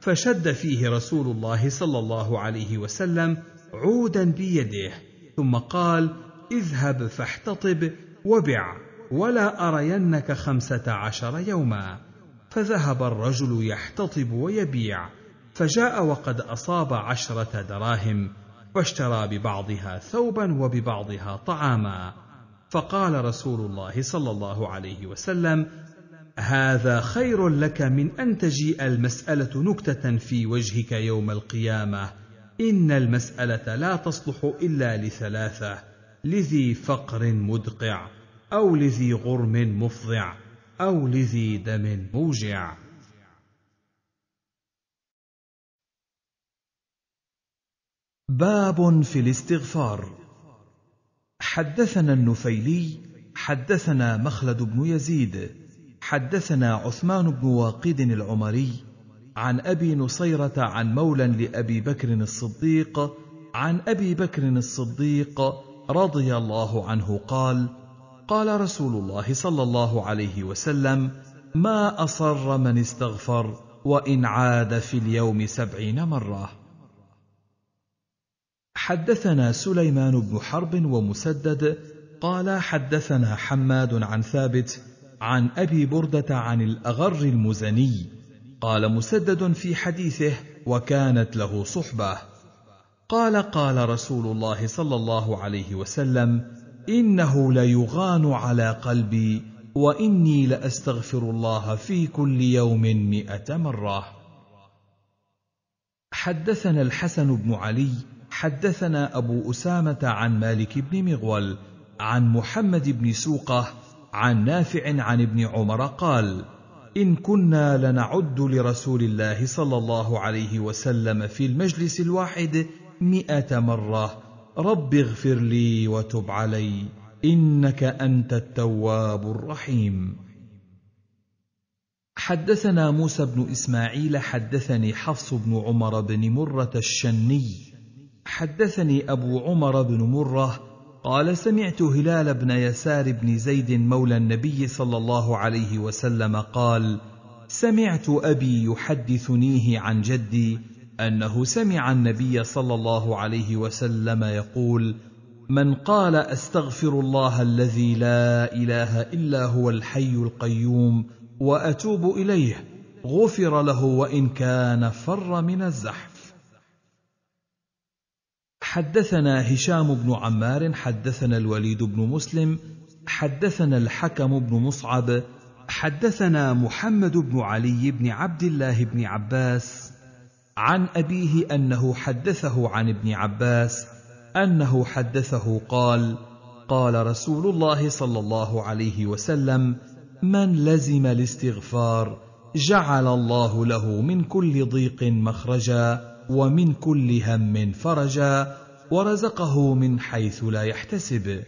فشد فيه رسول الله صلى الله عليه وسلم عودا بيده ثم قال اذهب فاحتطب وبع ولا أرينك خمسة عشر يوما فذهب الرجل يحتطب ويبيع فجاء وقد أصاب عشرة دراهم واشترى ببعضها ثوبا وببعضها طعاما فقال رسول الله صلى الله عليه وسلم هذا خير لك من ان تجيء المساله نكته في وجهك يوم القيامه ان المساله لا تصلح الا لثلاثه لذي فقر مدقع او لذي غرم مفضع او لذي دم موجع باب في الاستغفار حدثنا النفيلي حدثنا مخلد بن يزيد حدثنا عثمان بن واقد العمري عن ابي نصيره عن مولى لابي بكر الصديق عن ابي بكر الصديق رضي الله عنه قال قال رسول الله صلى الله عليه وسلم ما اصر من استغفر وان عاد في اليوم سبعين مره حدثنا سليمان بن حرب ومسدد قال حدثنا حماد عن ثابت عن ابي برده عن الاغر المزني قال مسدد في حديثه وكانت له صحبه قال قال رسول الله صلى الله عليه وسلم انه ليغان على قلبي واني لاستغفر الله في كل يوم مائه مره حدثنا الحسن بن علي حدثنا أبو أسامة عن مالك بن مغول عن محمد بن سوقة عن نافع عن ابن عمر قال: إن كنا لنعد لرسول الله صلى الله عليه وسلم في المجلس الواحد مئة مرة رب اغفر لي وتب علي إنك أنت التواب الرحيم حدثنا موسى بن إسماعيل حدثني حفص بن عمر بن مرة الشني حدثني أبو عمر بن مرة قال سمعت هلال بن يسار بن زيد مولى النبي صلى الله عليه وسلم قال سمعت أبي يحدثنيه عن جدي أنه سمع النبي صلى الله عليه وسلم يقول من قال أستغفر الله الذي لا إله إلا هو الحي القيوم وأتوب إليه غفر له وإن كان فر من الزحف حدثنا هشام بن عمار حدثنا الوليد بن مسلم حدثنا الحكم بن مصعب حدثنا محمد بن علي بن عبد الله بن عباس عن ابيه انه حدثه عن ابن عباس انه حدثه قال قال رسول الله صلى الله عليه وسلم من لزم الاستغفار جعل الله له من كل ضيق مخرجا ومن كل هم فرجا ورزقه من حيث لا يحتسب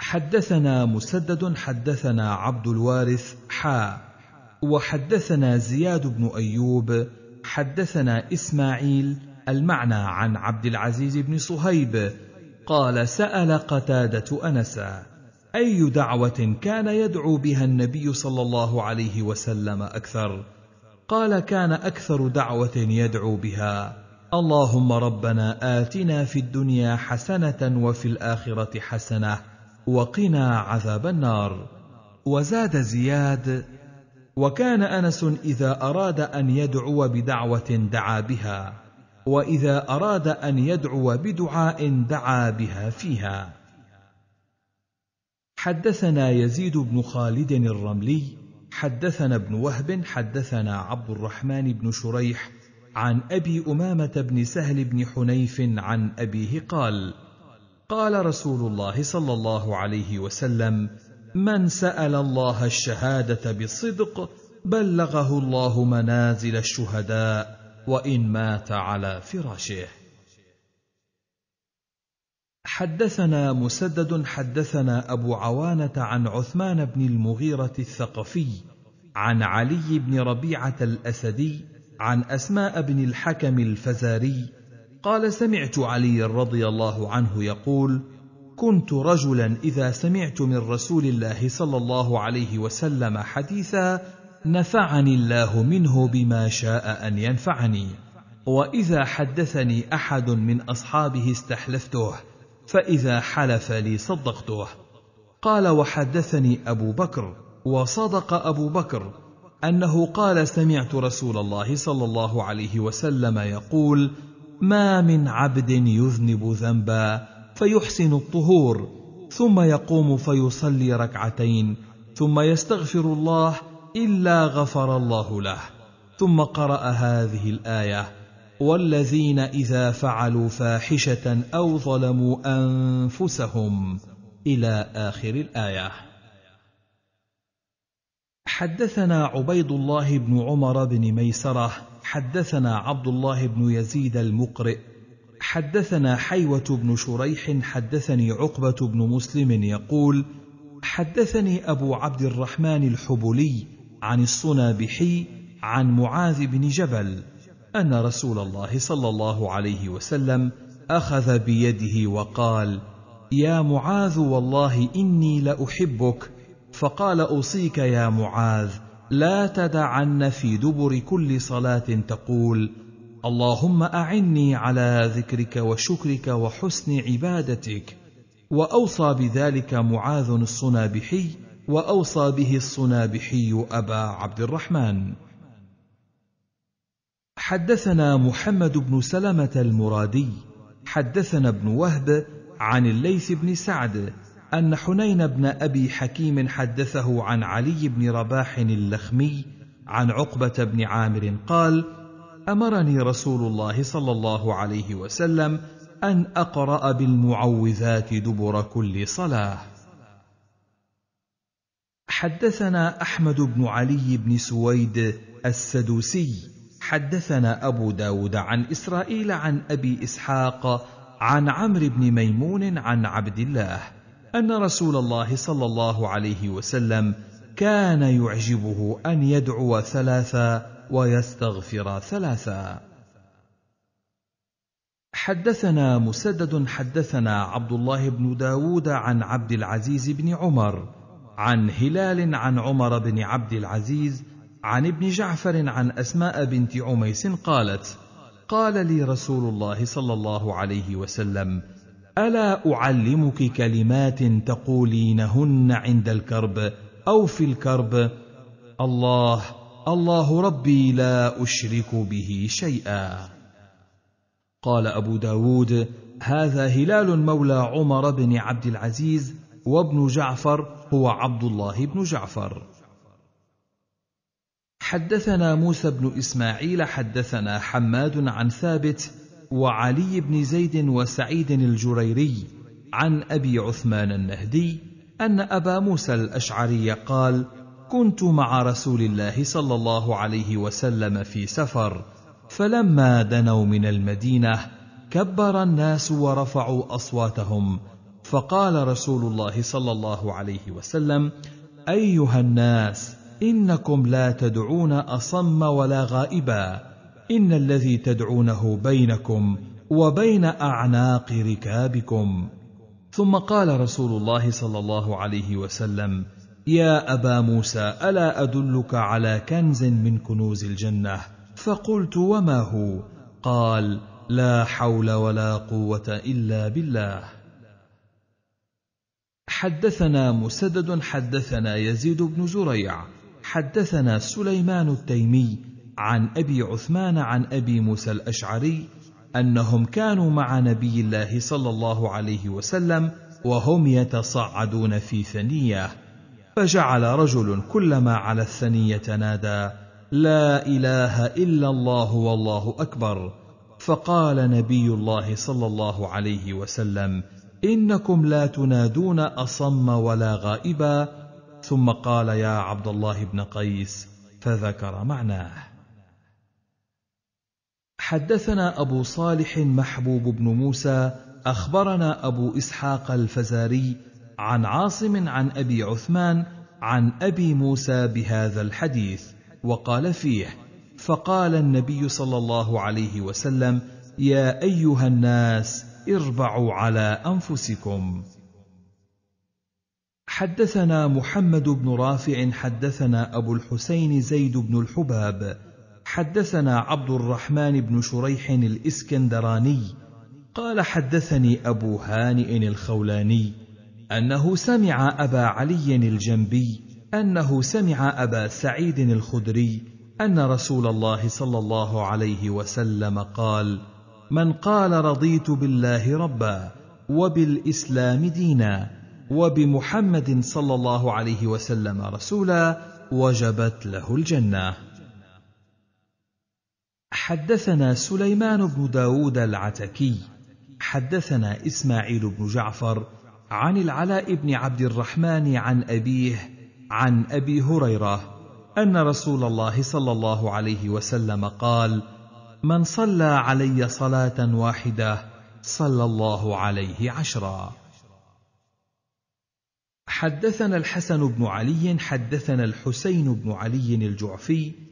حدثنا مسدد حدثنا عبد الوارث حا وحدثنا زياد بن ايوب حدثنا اسماعيل المعنى عن عبد العزيز بن صهيب قال سال قتاده انسا اي دعوه كان يدعو بها النبي صلى الله عليه وسلم اكثر قال كان اكثر دعوه يدعو بها اللهم ربنا آتنا في الدنيا حسنة وفي الآخرة حسنة وقنا عذاب النار وزاد زياد وكان أنس إذا أراد أن يدعو بدعوة دعا بها وإذا أراد أن يدعو بدعاء دعا بها فيها حدثنا يزيد بن خالد الرملي حدثنا ابن وهب حدثنا عبد الرحمن بن شريح عن أبي أمامة بن سهل بن حنيف عن أبيه قال: قال رسول الله صلى الله عليه وسلم: من سأل الله الشهادة بصدق بلغه الله منازل الشهداء وإن مات على فراشه. حدثنا مسدد حدثنا أبو عوانة عن عثمان بن المغيرة الثقفي عن علي بن ربيعة الأسدي عن أسماء بن الحكم الفزاري قال سمعت علي رضي الله عنه يقول كنت رجلا إذا سمعت من رسول الله صلى الله عليه وسلم حديثا نفعني الله منه بما شاء أن ينفعني وإذا حدثني أحد من أصحابه استحلفته فإذا حلف لي صدقته قال وحدثني أبو بكر وصدق أبو بكر انه قال سمعت رسول الله صلى الله عليه وسلم يقول ما من عبد يذنب ذنبا فيحسن الطهور ثم يقوم فيصلي ركعتين ثم يستغفر الله الا غفر الله له ثم قرا هذه الايه والذين اذا فعلوا فاحشه او ظلموا انفسهم الى اخر الايه حدثنا عبيد الله بن عمر بن ميسره حدثنا عبد الله بن يزيد المقرئ حدثنا حيوه بن شريح حدثني عقبه بن مسلم يقول حدثني ابو عبد الرحمن الحبلي عن الصنابحي عن معاذ بن جبل ان رسول الله صلى الله عليه وسلم اخذ بيده وقال يا معاذ والله اني لاحبك فقال اوصيك يا معاذ لا تدعن في دبر كل صلاه تقول اللهم اعني على ذكرك وشكرك وحسن عبادتك واوصى بذلك معاذ الصنابحي واوصى به الصنابحي ابا عبد الرحمن حدثنا محمد بن سلمه المرادي حدثنا ابن وهب عن الليث بن سعد أن حنين بن أبي حكيم حدثه عن علي بن رباح اللخمي عن عقبة بن عامر قال: أمرني رسول الله صلى الله عليه وسلم أن أقرأ بالمعوذات دبر كل صلاة. حدثنا أحمد بن علي بن سويد السدوسي حدثنا أبو داود عن إسرائيل عن أبي إسحاق عن عمرو بن ميمون عن عبد الله ان رسول الله صلى الله عليه وسلم كان يعجبه ان يدعو ثلاثا ويستغفر ثلاثا حدثنا مسدد حدثنا عبد الله بن داود عن عبد العزيز بن عمر عن هلال عن عمر بن عبد العزيز عن ابن جعفر عن اسماء بنت عميس قالت قال لي رسول الله صلى الله عليه وسلم الا اعلمك كلمات تقولينهن عند الكرب او في الكرب الله الله ربي لا اشرك به شيئا قال ابو داود هذا هلال مولى عمر بن عبد العزيز وابن جعفر هو عبد الله بن جعفر حدثنا موسى بن اسماعيل حدثنا حماد عن ثابت وعلي بن زيد وسعيد الجريري عن ابي عثمان النهدي ان ابا موسى الاشعري قال كنت مع رسول الله صلى الله عليه وسلم في سفر فلما دنوا من المدينه كبر الناس ورفعوا اصواتهم فقال رسول الله صلى الله عليه وسلم ايها الناس انكم لا تدعون اصم ولا غائبا ان الذي تدعونه بينكم وبين اعناق ركابكم ثم قال رسول الله صلى الله عليه وسلم يا ابا موسى الا ادلك على كنز من كنوز الجنه فقلت وما هو قال لا حول ولا قوه الا بالله حدثنا مسدد حدثنا يزيد بن زريع حدثنا سليمان التيمي عن ابي عثمان عن ابي موسى الاشعري انهم كانوا مع نبي الله صلى الله عليه وسلم وهم يتصعدون في ثنيه فجعل رجل كلما على الثنيه نادى لا اله الا الله والله اكبر فقال نبي الله صلى الله عليه وسلم انكم لا تنادون اصم ولا غائبا ثم قال يا عبد الله بن قيس فذكر معناه حدثنا أبو صالح محبوب بن موسى أخبرنا أبو إسحاق الفزاري عن عاصم عن أبي عثمان عن أبي موسى بهذا الحديث وقال فيه فقال النبي صلى الله عليه وسلم يا أيها الناس اربعوا على أنفسكم حدثنا محمد بن رافع حدثنا أبو الحسين زيد بن الحباب حدثنا عبد الرحمن بن شريح الاسكندراني قال حدثني ابو هانئ الخولاني انه سمع ابا علي الجنبي انه سمع ابا سعيد الخدري ان رسول الله صلى الله عليه وسلم قال من قال رضيت بالله ربا وبالاسلام دينا وبمحمد صلى الله عليه وسلم رسولا وجبت له الجنه حدثنا سليمان بن داود العتكي حدثنا إسماعيل بن جعفر عن العلاء بن عبد الرحمن عن أبيه عن أبي هريرة أن رسول الله صلى الله عليه وسلم قال من صلى علي صلاة واحدة صلى الله عليه عشرا حدثنا الحسن بن علي حدثنا الحسين بن علي الجعفي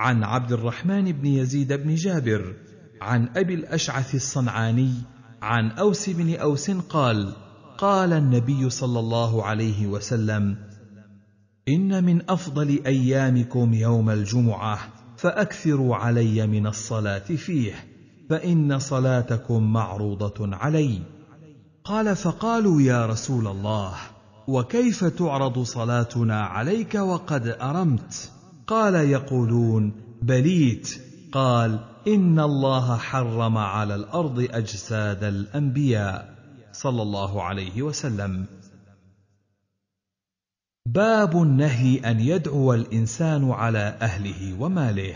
عن عبد الرحمن بن يزيد بن جابر عن ابي الاشعث الصنعاني عن اوس بن اوس قال قال النبي صلى الله عليه وسلم ان من افضل ايامكم يوم الجمعه فاكثروا علي من الصلاه فيه فان صلاتكم معروضه علي قال فقالوا يا رسول الله وكيف تعرض صلاتنا عليك وقد ارمت قال يقولون بليت قال ان الله حرم على الارض اجساد الانبياء صلى الله عليه وسلم باب النهي ان يدعو الانسان على اهله وماله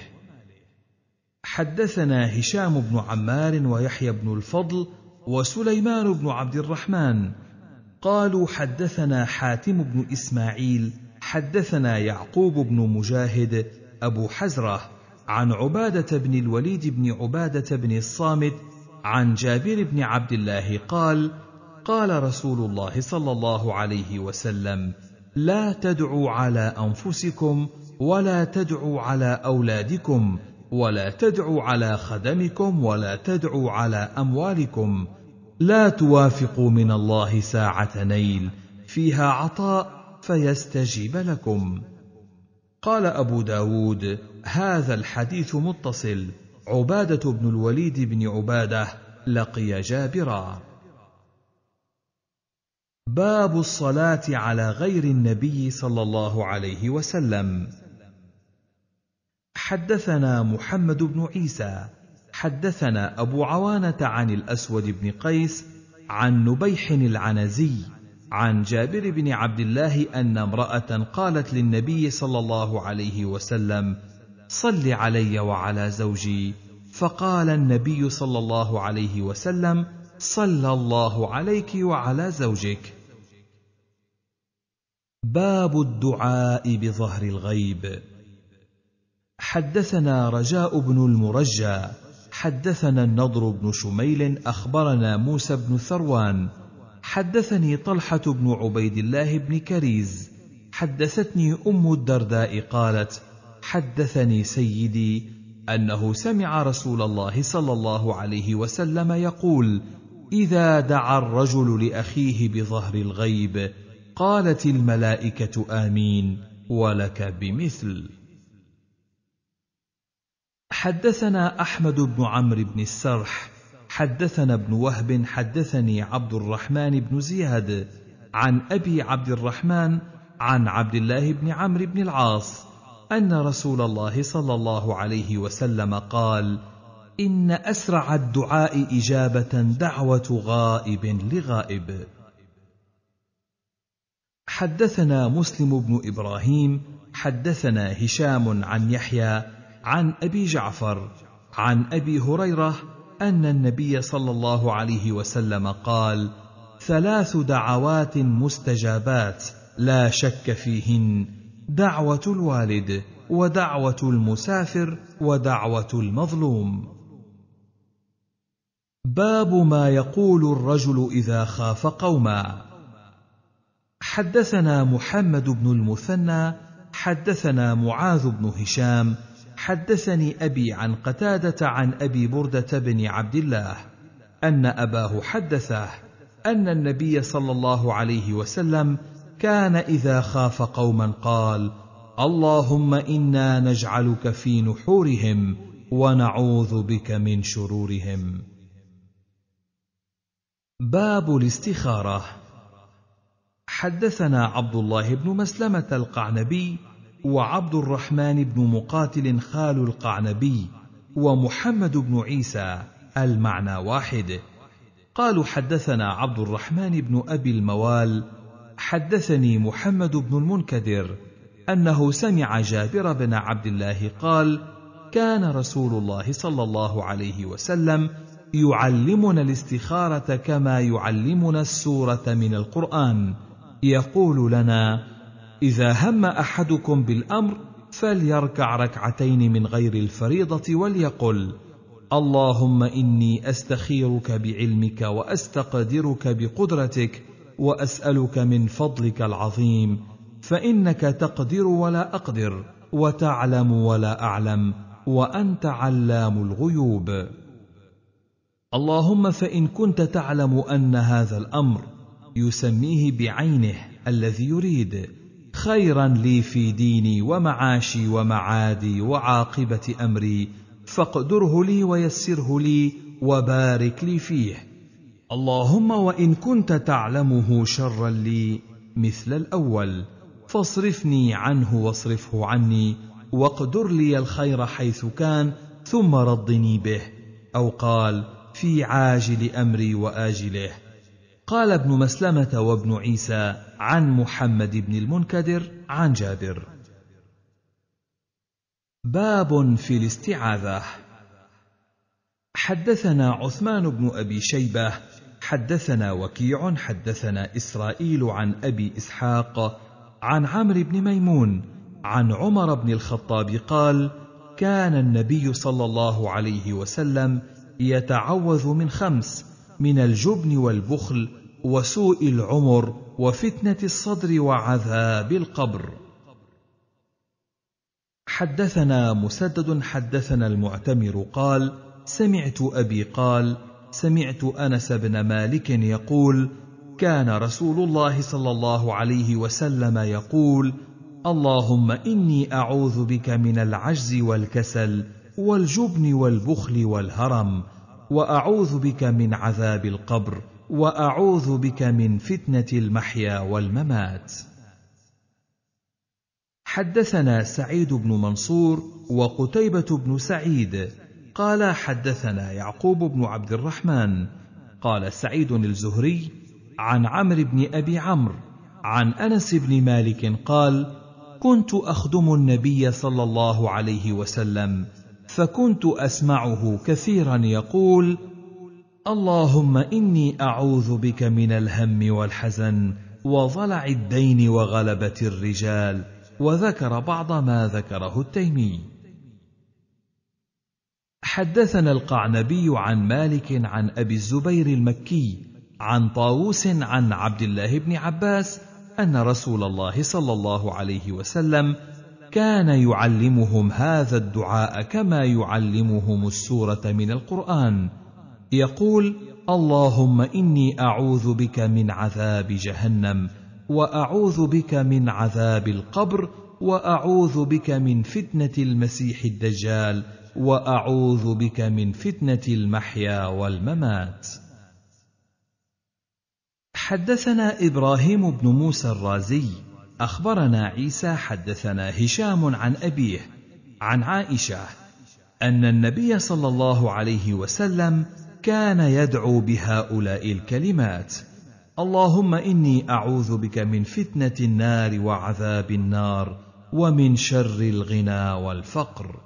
حدثنا هشام بن عمار ويحيى بن الفضل وسليمان بن عبد الرحمن قالوا حدثنا حاتم بن اسماعيل حدثنا يعقوب بن مجاهد أبو حزرة عن عبادة بن الوليد بن عبادة بن الصامت عن جابر بن عبد الله قال: قال رسول الله صلى الله عليه وسلم: لا تدعوا على أنفسكم ولا تدعوا على أولادكم ولا تدعوا على خدمكم ولا تدعوا على أموالكم لا توافقوا من الله ساعة نيل فيها عطاء فيستجيب لكم قال أبو داود هذا الحديث متصل عبادة بن الوليد بن عبادة لقي جابرا باب الصلاة على غير النبي صلى الله عليه وسلم حدثنا محمد بن عيسى حدثنا أبو عوانة عن الأسود بن قيس عن نبيح العنزي عن جابر بن عبد الله ان امراه قالت للنبي صلى الله عليه وسلم صل علي وعلى زوجي فقال النبي صلى الله عليه وسلم صلى الله عليك وعلى زوجك باب الدعاء بظهر الغيب حدثنا رجاء بن المرجى حدثنا النضر بن شميل اخبرنا موسى بن ثروان حدثني طلحه بن عبيد الله بن كريز حدثتني ام الدرداء قالت حدثني سيدي انه سمع رسول الله صلى الله عليه وسلم يقول اذا دعا الرجل لاخيه بظهر الغيب قالت الملائكه امين ولك بمثل حدثنا احمد بن عمرو بن السرح حدثنا ابن وهب حدثني عبد الرحمن بن زياد عن ابي عبد الرحمن عن عبد الله بن عمرو بن العاص ان رسول الله صلى الله عليه وسلم قال ان اسرع الدعاء اجابه دعوه غائب لغائب حدثنا مسلم بن ابراهيم حدثنا هشام عن يحيى عن ابي جعفر عن ابي هريره ان النبي صلى الله عليه وسلم قال ثلاث دعوات مستجابات لا شك فيهن دعوه الوالد ودعوه المسافر ودعوه المظلوم باب ما يقول الرجل اذا خاف قوما حدثنا محمد بن المثنى حدثنا معاذ بن هشام حدثني ابي عن قتاده عن ابي برده بن عبد الله ان اباه حدثه ان النبي صلى الله عليه وسلم كان اذا خاف قوما قال اللهم انا نجعلك في نحورهم ونعوذ بك من شرورهم باب الاستخاره حدثنا عبد الله بن مسلمه القعنبي وعبد الرحمن بن مقاتل خال القعنبي ومحمد بن عيسى المعنى واحد قالوا حدثنا عبد الرحمن بن ابي الموال حدثني محمد بن المنكدر انه سمع جابر بن عبد الله قال كان رسول الله صلى الله عليه وسلم يعلمنا الاستخاره كما يعلمنا السوره من القران يقول لنا إذا هم أحدكم بالأمر فليركع ركعتين من غير الفريضة وليقل: اللهم إني أستخيرك بعلمك وأستقدرك بقدرتك وأسألك من فضلك العظيم فإنك تقدر ولا أقدر وتعلم ولا أعلم وأنت علام الغيوب. اللهم فإن كنت تعلم أن هذا الأمر يسميه بعينه الذي يريد خيرا لي في ديني ومعاشي ومعادي وعاقبه امري فاقدره لي ويسره لي وبارك لي فيه اللهم وان كنت تعلمه شرا لي مثل الاول فاصرفني عنه واصرفه عني واقدر لي الخير حيث كان ثم رضني به او قال في عاجل امري واجله قال ابن مسلمة وابن عيسى عن محمد بن المنكدر عن جابر باب في الاستعاذة حدثنا عثمان بن أبي شيبة حدثنا وكيع حدثنا إسرائيل عن أبي إسحاق عن عمرو بن ميمون عن عمر بن الخطاب قال كان النبي صلى الله عليه وسلم يتعوذ من خمس من الجبن والبخل وسوء العمر وفتنه الصدر وعذاب القبر حدثنا مسدد حدثنا المعتمر قال سمعت ابي قال سمعت انس بن مالك يقول كان رسول الله صلى الله عليه وسلم يقول اللهم اني اعوذ بك من العجز والكسل والجبن والبخل والهرم واعوذ بك من عذاب القبر واعوذ بك من فتنه المحيا والممات حدثنا سعيد بن منصور وقتيبه بن سعيد قال حدثنا يعقوب بن عبد الرحمن قال سعيد الزهري عن عمرو بن ابي عمرو عن انس بن مالك قال كنت اخدم النبي صلى الله عليه وسلم فكنت اسمعه كثيرا يقول اللهم اني اعوذ بك من الهم والحزن وضلع الدين وغلبه الرجال وذكر بعض ما ذكره التيمي حدثنا القعنبي عن مالك عن ابي الزبير المكي عن طاووس عن عبد الله بن عباس ان رسول الله صلى الله عليه وسلم كان يعلمهم هذا الدعاء كما يعلمهم السوره من القران يقول اللهم اني اعوذ بك من عذاب جهنم واعوذ بك من عذاب القبر واعوذ بك من فتنه المسيح الدجال واعوذ بك من فتنه المحيا والممات حدثنا ابراهيم بن موسى الرازي اخبرنا عيسى حدثنا هشام عن ابيه عن عائشه ان النبي صلى الله عليه وسلم كان يدعو بهؤلاء الكلمات اللهم اني اعوذ بك من فتنه النار وعذاب النار ومن شر الغنى والفقر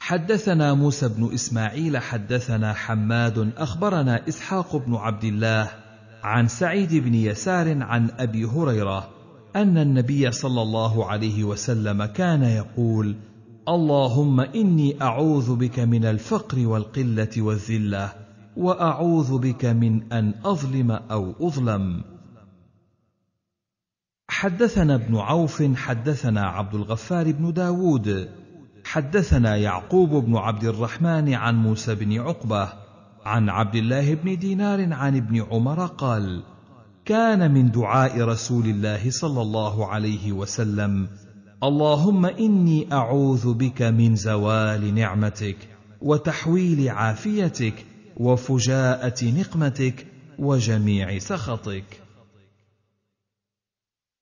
حدثنا موسى بن اسماعيل حدثنا حماد اخبرنا اسحاق بن عبد الله عن سعيد بن يسار عن ابي هريره ان النبي صلى الله عليه وسلم كان يقول اللهم اني اعوذ بك من الفقر والقله والذله واعوذ بك من ان اظلم او اظلم حدثنا ابن عوف حدثنا عبد الغفار بن داود حدثنا يعقوب بن عبد الرحمن عن موسى بن عقبه عن عبد الله بن دينار عن ابن عمر قال كان من دعاء رسول الله صلى الله عليه وسلم اللهم اني اعوذ بك من زوال نعمتك وتحويل عافيتك وفجاءه نقمتك وجميع سخطك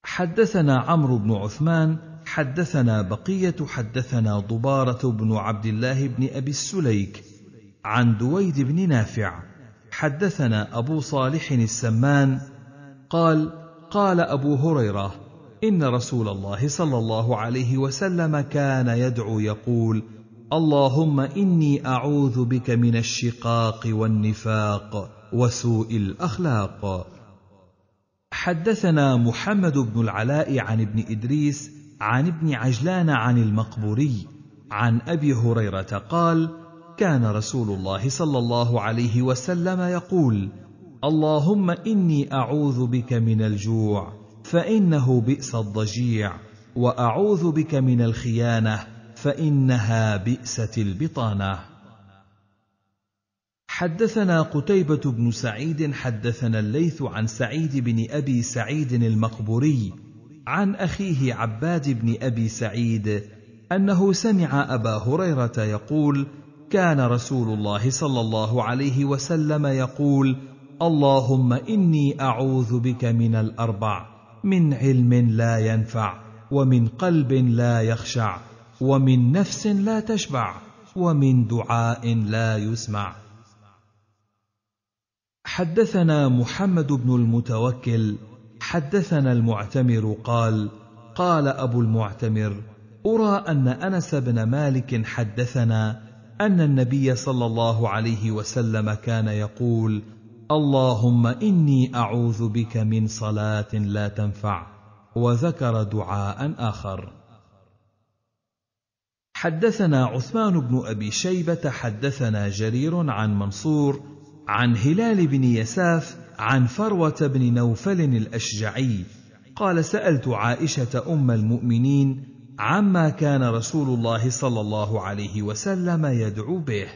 حدثنا عمرو بن عثمان حدثنا بقيه حدثنا ضباره بن عبد الله بن ابي السليك عن دويد بن نافع حدثنا ابو صالح السمان قال قال ابو هريره ان رسول الله صلى الله عليه وسلم كان يدعو يقول اللهم اني اعوذ بك من الشقاق والنفاق وسوء الاخلاق حدثنا محمد بن العلاء عن ابن ادريس عن ابن عجلان عن المقبوري عن ابي هريره قال كان رسول الله صلى الله عليه وسلم يقول اللهم اني اعوذ بك من الجوع فانه بئس الضجيع واعوذ بك من الخيانه فانها بئست البطانه حدثنا قتيبه بن سعيد حدثنا الليث عن سعيد بن ابي سعيد المقبوري عن اخيه عباد بن ابي سعيد انه سمع ابا هريره يقول كان رسول الله صلى الله عليه وسلم يقول اللهم اني اعوذ بك من الاربع من علم لا ينفع ومن قلب لا يخشع ومن نفس لا تشبع ومن دعاء لا يسمع حدثنا محمد بن المتوكل حدثنا المعتمر قال قال ابو المعتمر ارى ان انس بن مالك حدثنا ان النبي صلى الله عليه وسلم كان يقول اللهم اني اعوذ بك من صلاه لا تنفع وذكر دعاء اخر حدثنا عثمان بن ابي شيبه حدثنا جرير عن منصور عن هلال بن يساف عن فروه بن نوفل الاشجعي قال سالت عائشه ام المؤمنين عما كان رسول الله صلى الله عليه وسلم يدعو به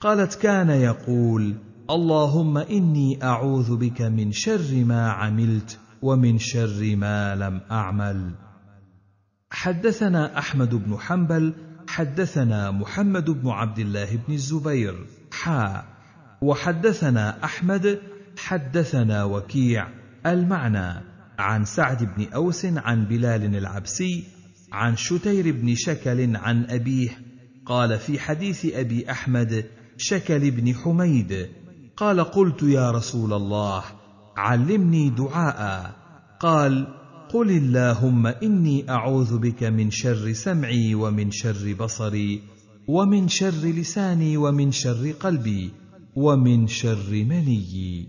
قالت كان يقول اللهم اني اعوذ بك من شر ما عملت ومن شر ما لم اعمل حدثنا احمد بن حنبل حدثنا محمد بن عبد الله بن الزبير حا وحدثنا احمد حدثنا وكيع المعنى عن سعد بن اوس عن بلال العبسي عن شتير بن شكل عن أبيه قال في حديث أبي أحمد شكل بن حميد قال قلت يا رسول الله علمني دعاء قال قل اللهم إني أعوذ بك من شر سمعي ومن شر بصري ومن شر لساني ومن شر قلبي ومن شر منيي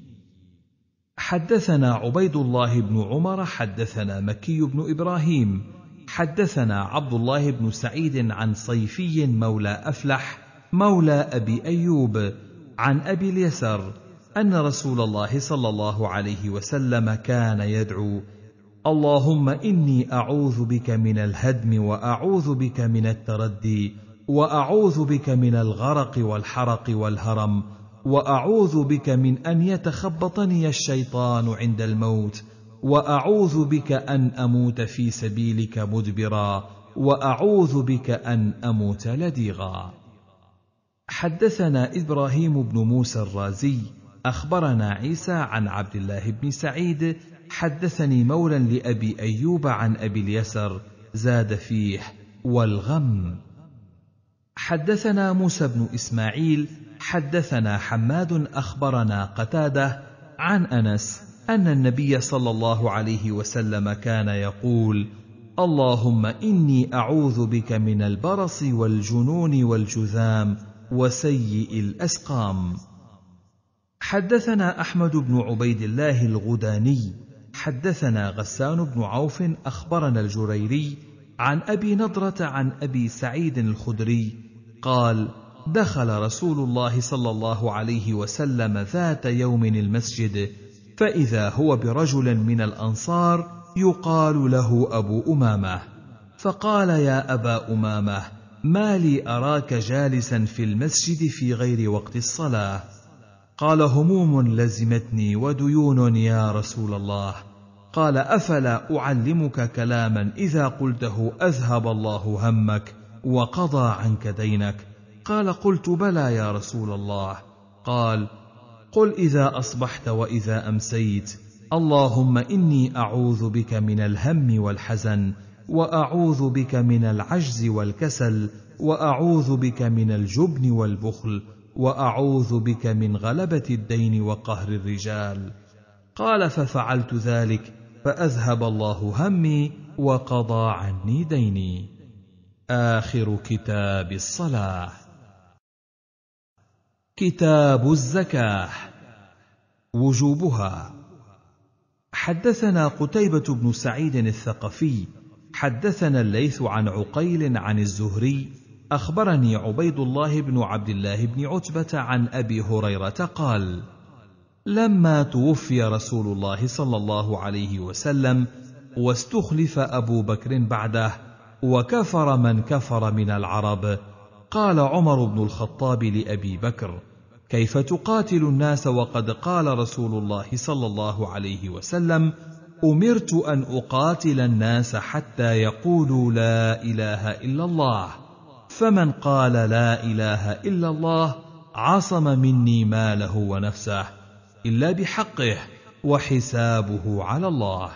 حدثنا عبيد الله بن عمر حدثنا مكي بن ابراهيم حدثنا عبد الله بن سعيد عن صيفي مولى افلح مولى ابي ايوب عن ابي اليسر ان رسول الله صلى الله عليه وسلم كان يدعو اللهم اني اعوذ بك من الهدم واعوذ بك من التردي واعوذ بك من الغرق والحرق والهرم واعوذ بك من ان يتخبطني الشيطان عند الموت واعوذ بك ان اموت في سبيلك مدبرا واعوذ بك ان اموت لديغا حدثنا ابراهيم بن موسى الرازي اخبرنا عيسى عن عبد الله بن سعيد حدثني مولى لابي ايوب عن ابي اليسر زاد فيه والغم حدثنا موسى بن اسماعيل حدثنا حماد اخبرنا قتاده عن انس ان النبي صلى الله عليه وسلم كان يقول اللهم اني اعوذ بك من البرص والجنون والجذام وسيء الاسقام حدثنا احمد بن عبيد الله الغداني حدثنا غسان بن عوف اخبرنا الجريري عن ابي نضره عن ابي سعيد الخدري قال دخل رسول الله صلى الله عليه وسلم ذات يوم المسجد فاذا هو برجل من الانصار يقال له ابو امامه فقال يا ابا امامه ما لي اراك جالسا في المسجد في غير وقت الصلاه قال هموم لزمتني وديون يا رسول الله قال افلا اعلمك كلاما اذا قلته اذهب الله همك وقضى عنك دينك قال قلت بلى يا رسول الله قال قل اذا اصبحت واذا امسيت اللهم اني اعوذ بك من الهم والحزن واعوذ بك من العجز والكسل واعوذ بك من الجبن والبخل واعوذ بك من غلبه الدين وقهر الرجال قال ففعلت ذلك فاذهب الله همي وقضى عني ديني اخر كتاب الصلاه كتاب الزكاه وجوبها حدثنا قتيبه بن سعيد الثقفي حدثنا الليث عن عقيل عن الزهري اخبرني عبيد الله بن عبد الله بن عتبه عن ابي هريره قال لما توفي رسول الله صلى الله عليه وسلم واستخلف ابو بكر بعده وكفر من كفر من العرب قال عمر بن الخطاب لابي بكر كيف تقاتل الناس وقد قال رسول الله صلى الله عليه وسلم امرت ان اقاتل الناس حتى يقولوا لا اله الا الله فمن قال لا اله الا الله عصم مني ماله ونفسه الا بحقه وحسابه على الله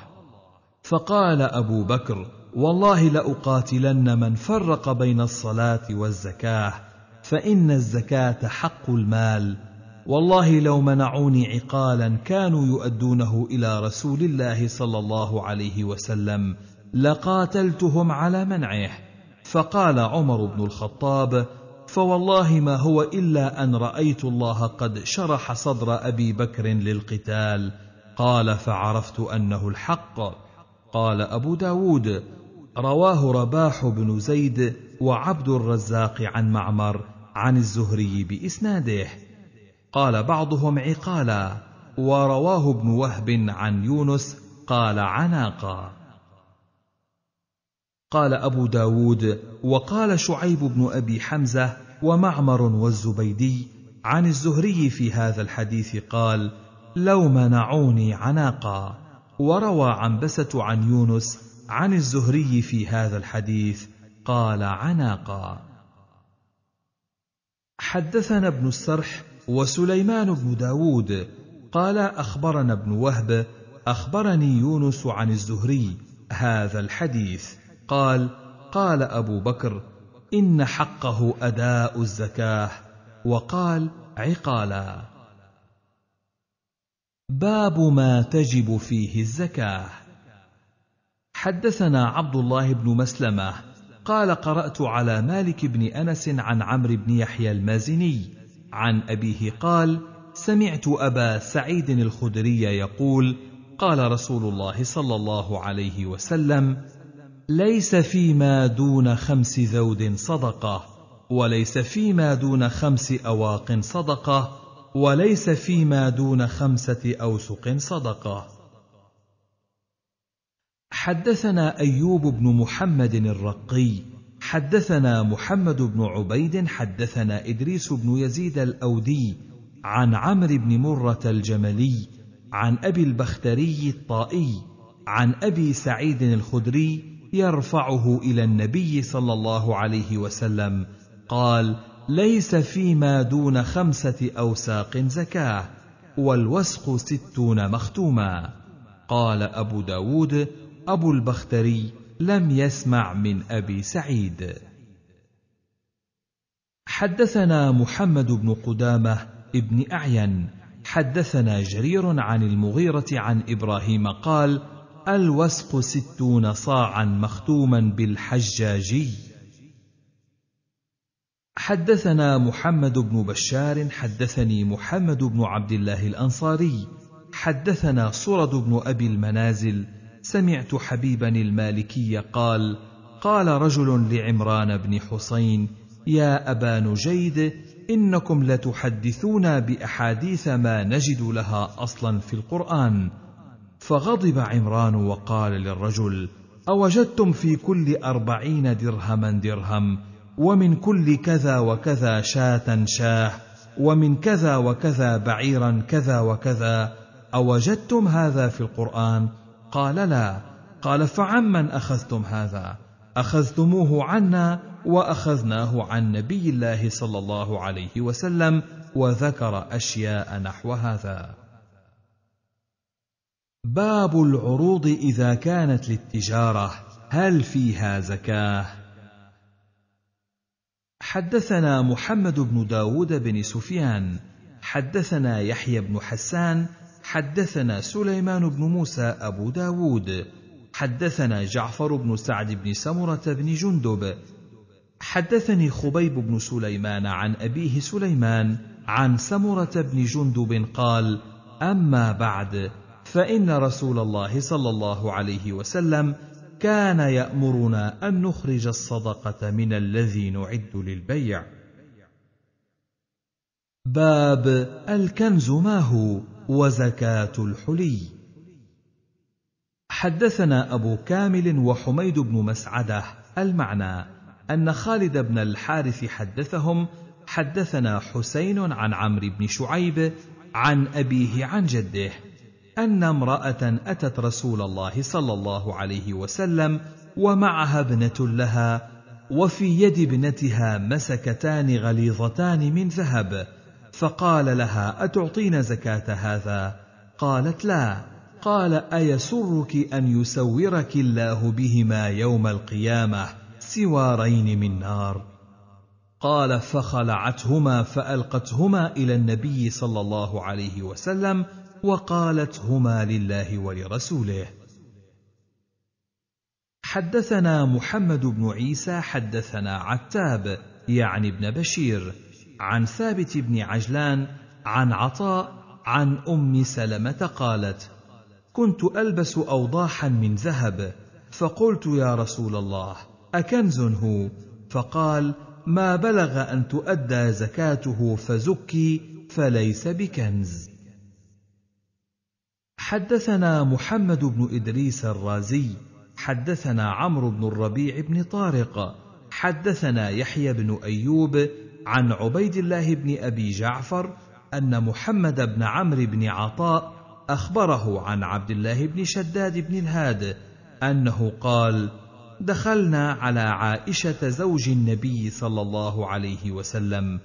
فقال ابو بكر والله لاقاتلن من فرق بين الصلاه والزكاه فان الزكاه حق المال والله لو منعوني عقالا كانوا يؤدونه الى رسول الله صلى الله عليه وسلم لقاتلتهم على منعه فقال عمر بن الخطاب فوالله ما هو الا ان رايت الله قد شرح صدر ابي بكر للقتال قال فعرفت انه الحق قال ابو داود رواه رباح بن زيد وعبد الرزاق عن معمر عن الزهري بإسناده قال بعضهم عقالا ورواه ابن وهب عن يونس قال عناقا قال أبو داود وقال شعيب بن أبي حمزة ومعمر والزبيدي عن الزهري في هذا الحديث قال لو منعوني عناقا وروى عنبسة عن يونس عن الزهري في هذا الحديث قال عناقا حدثنا ابن السرح وسليمان بن داود قال أخبرنا ابن وهب أخبرني يونس عن الزهري هذا الحديث قال قال أبو بكر إن حقه أداء الزكاة وقال عقالا باب ما تجب فيه الزكاه حدثنا عبد الله بن مسلمه قال قرات على مالك بن انس عن عمرو بن يحيى المازني عن ابيه قال سمعت ابا سعيد الخدري يقول قال رسول الله صلى الله عليه وسلم ليس فيما دون خمس ذود صدقه وليس فيما دون خمس اواق صدقه وليس فيما دون خمسه اوسق صدقه حدثنا ايوب بن محمد الرقي حدثنا محمد بن عبيد حدثنا ادريس بن يزيد الاودي عن عمرو بن مره الجملي عن ابي البختري الطائي عن ابي سعيد الخدري يرفعه الى النبي صلى الله عليه وسلم قال ليس فيما دون خمسه اوساق زكاه والوسق ستون مختوما قال ابو داود أبو البختري لم يسمع من أبي سعيد. حدثنا محمد بن قدامة ابن أعين، حدثنا جرير عن المغيرة عن إبراهيم قال: الوسق ستون صاعا مختوما بالحجاجي. حدثنا محمد بن بشار حدثني محمد بن عبد الله الأنصاري، حدثنا صرد بن أبي المنازل سمعت حبيبا المالكي قال قال رجل لعمران بن حسين يا ابا نجيد انكم لتحدثونا باحاديث ما نجد لها اصلا في القران فغضب عمران وقال للرجل اوجدتم في كل اربعين درهما درهم ومن كل كذا وكذا شاه شاه ومن كذا وكذا بعيرا كذا وكذا اوجدتم هذا في القران قال لا قال فعمن اخذتم هذا اخذتموه عنا واخذناه عن نبي الله صلى الله عليه وسلم وذكر اشياء نحو هذا باب العروض اذا كانت للتجاره هل فيها زكاه حدثنا محمد بن داود بن سفيان حدثنا يحيى بن حسان حدثنا سليمان بن موسى أبو داود حدثنا جعفر بن سعد بن سمرة بن جندب حدثني خبيب بن سليمان عن أبيه سليمان عن سمرة بن جندب قال أما بعد فإن رسول الله صلى الله عليه وسلم كان يأمرنا أن نخرج الصدقة من الذي نعد للبيع باب الكنز ما هو وزكاه الحلي حدثنا ابو كامل وحميد بن مسعده المعنى ان خالد بن الحارث حدثهم حدثنا حسين عن عمرو بن شعيب عن ابيه عن جده ان امراه اتت رسول الله صلى الله عليه وسلم ومعها ابنه لها وفي يد ابنتها مسكتان غليظتان من ذهب فقال لها اتعطين زكاه هذا قالت لا قال ايسرك ان يسورك الله بهما يوم القيامه سوارين من نار قال فخلعتهما فالقتهما الى النبي صلى الله عليه وسلم وقالتهما لله ولرسوله حدثنا محمد بن عيسى حدثنا عتاب يعني ابن بشير عن ثابت بن عجلان عن عطاء عن ام سلمه قالت كنت البس اوضاحا من ذهب فقلت يا رسول الله اكنز هو فقال ما بلغ ان تؤدى زكاته فزكي فليس بكنز حدثنا محمد بن ادريس الرازي حدثنا عمرو بن الربيع بن طارق حدثنا يحيى بن ايوب عن عبيد الله بن ابي جعفر ان محمد بن عمرو بن عطاء اخبره عن عبد الله بن شداد بن الهاد انه قال دخلنا على عائشه زوج النبي صلى الله عليه وسلم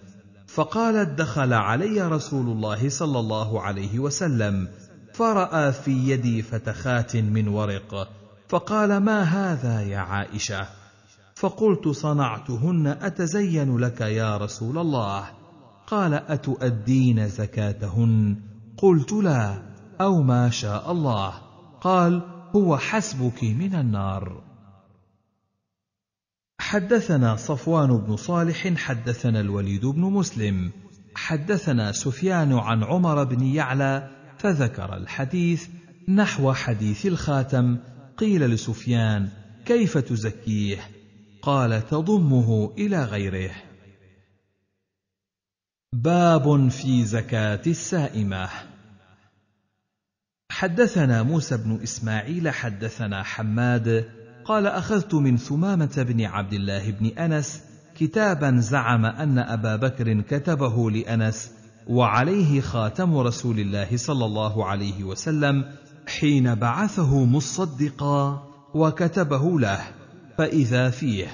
فقالت دخل علي رسول الله صلى الله عليه وسلم فراى في يدي فتخات من ورق فقال ما هذا يا عائشه فقلت صنعتهن اتزين لك يا رسول الله قال اتؤدين زكاتهن قلت لا او ما شاء الله قال هو حسبك من النار حدثنا صفوان بن صالح حدثنا الوليد بن مسلم حدثنا سفيان عن عمر بن يعلى فذكر الحديث نحو حديث الخاتم قيل لسفيان كيف تزكيه قال تضمه الى غيره باب في زكاه السائمه حدثنا موسى بن اسماعيل حدثنا حماد قال اخذت من ثمامه بن عبد الله بن انس كتابا زعم ان ابا بكر كتبه لانس وعليه خاتم رسول الله صلى الله عليه وسلم حين بعثه مصدقا وكتبه له فإذا فيه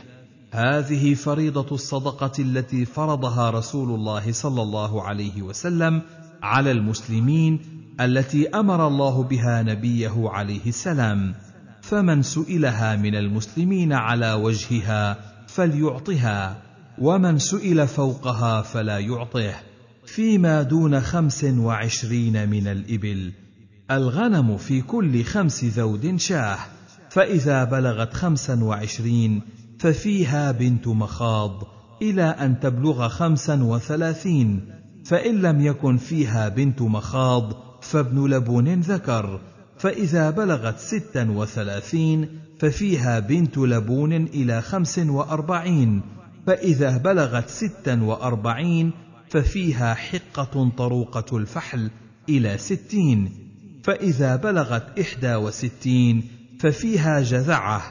هذه فريضة الصدقة التي فرضها رسول الله صلى الله عليه وسلم على المسلمين التي أمر الله بها نبيه عليه السلام فمن سئلها من المسلمين على وجهها فليعطها ومن سئل فوقها فلا يعطه فيما دون خمس وعشرين من الإبل الغنم في كل خمس ذود شاه فإذا بلغت خمسا وعشرين ففيها بنت مخاض إلى أن تبلغ خمسا وثلاثين فإن لم يكن فيها بنت مخاض فابن لبون ذكر فإذا بلغت ستا وثلاثين ففيها بنت لبون إلى خمس وأربعين فإذا بلغت ستا وأربعين ففيها حقة طروقة الفحل إلى ستين فإذا بلغت إحدى وستين ففيها جذعة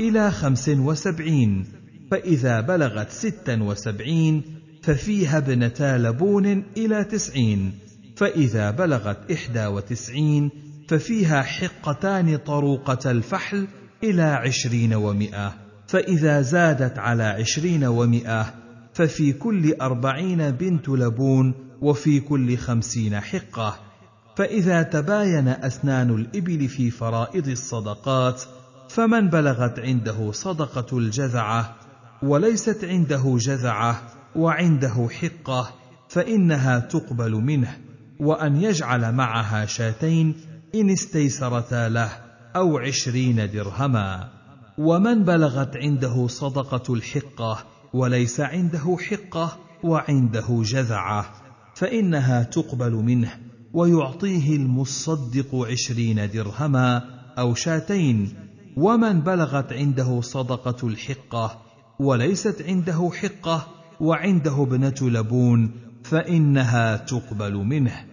إلى خمس وسبعين فإذا بلغت ستا وسبعين ففيها ابنتا لبون إلى تسعين فإذا بلغت إحدى وتسعين ففيها حقتان طروقة الفحل إلى عشرين ومائة فإذا زادت على عشرين ومائة ففي كل أربعين بنت لبون وفي كل خمسين حقة فإذا تباين أسنان الإبل في فرائض الصدقات فمن بلغت عنده صدقة الجذعة وليست عنده جذعة وعنده حقة فإنها تقبل منه وأن يجعل معها شاتين إن استيسرتا له أو عشرين درهما ومن بلغت عنده صدقة الحقة وليس عنده حقة وعنده جذعة فإنها تقبل منه ويعطيه المصدق عشرين درهما أو شاتين ومن بلغت عنده صدقة الحقة وليست عنده حقة وعنده ابنة لبون فإنها تقبل منه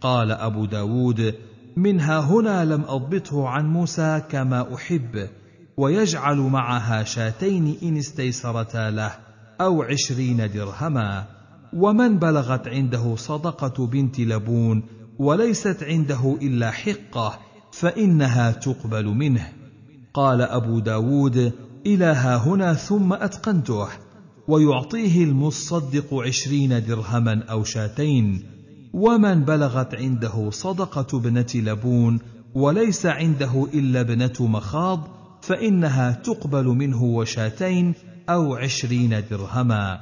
قال أبو داود منها هنا لم أضبطه عن موسى كما أحب ويجعل معها شاتين إن استيسرتا له أو عشرين درهما ومن بلغت عنده صدقة بنت لبون وليست عنده إلا حقة فإنها تقبل منه قال أبو داود إلى ها هنا ثم أتقنته ويعطيه المصدق عشرين درهما أو شاتين ومن بلغت عنده صدقة ابنة لبون وليس عنده إلا ابنة مخاض فإنها تقبل منه وشاتين أو عشرين درهما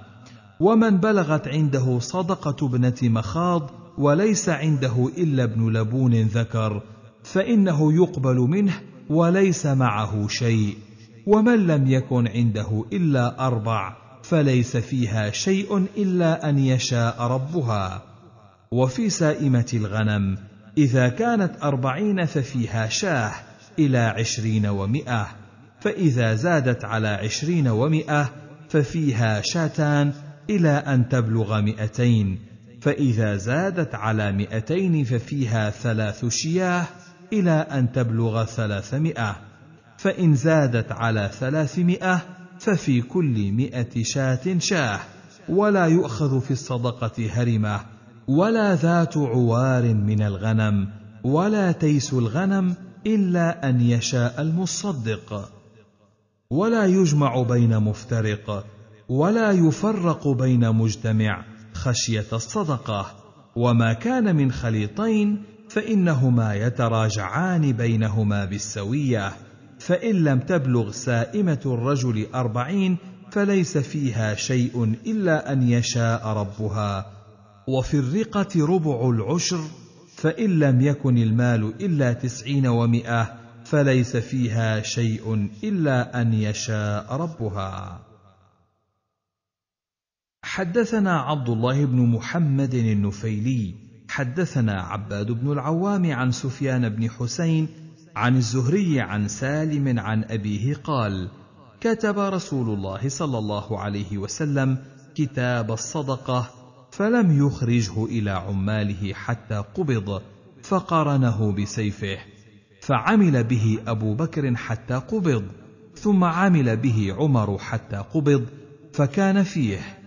ومن بلغت عنده صدقة ابنة مخاض وليس عنده إلا ابن لبون ذكر فإنه يقبل منه وليس معه شيء ومن لم يكن عنده إلا أربع فليس فيها شيء إلا أن يشاء ربها وفي سائمة الغنم إذا كانت أربعين ففيها شاه إلى عشرين ومائة فإذا زادت على عشرين ومائة ففيها شاتان إلى أن تبلغ مئتين فإذا زادت على مئتين ففيها ثلاث شياه إلى أن تبلغ ثلاثمائة فإن زادت على ثلاثمائة ففي كل مئة شاة شاه ولا يؤخذ في الصدقة هرمة ولا ذات عوار من الغنم ولا تيس الغنم إلا أن يشاء المصدق ولا يجمع بين مفترق ولا يفرق بين مجتمع خشيه الصدقه وما كان من خليطين فانهما يتراجعان بينهما بالسويه فان لم تبلغ سائمه الرجل اربعين فليس فيها شيء الا ان يشاء ربها وفي الرقه ربع العشر فان لم يكن المال الا تسعين ومائه فليس فيها شيء الا ان يشاء ربها حدثنا عبد الله بن محمد النفيلي حدثنا عباد بن العوام عن سفيان بن حسين عن الزهري عن سالم عن ابيه قال كتب رسول الله صلى الله عليه وسلم كتاب الصدقه فلم يخرجه الى عماله حتى قبض فقرنه بسيفه فعمل به ابو بكر حتى قبض ثم عمل به عمر حتى قبض فكان فيه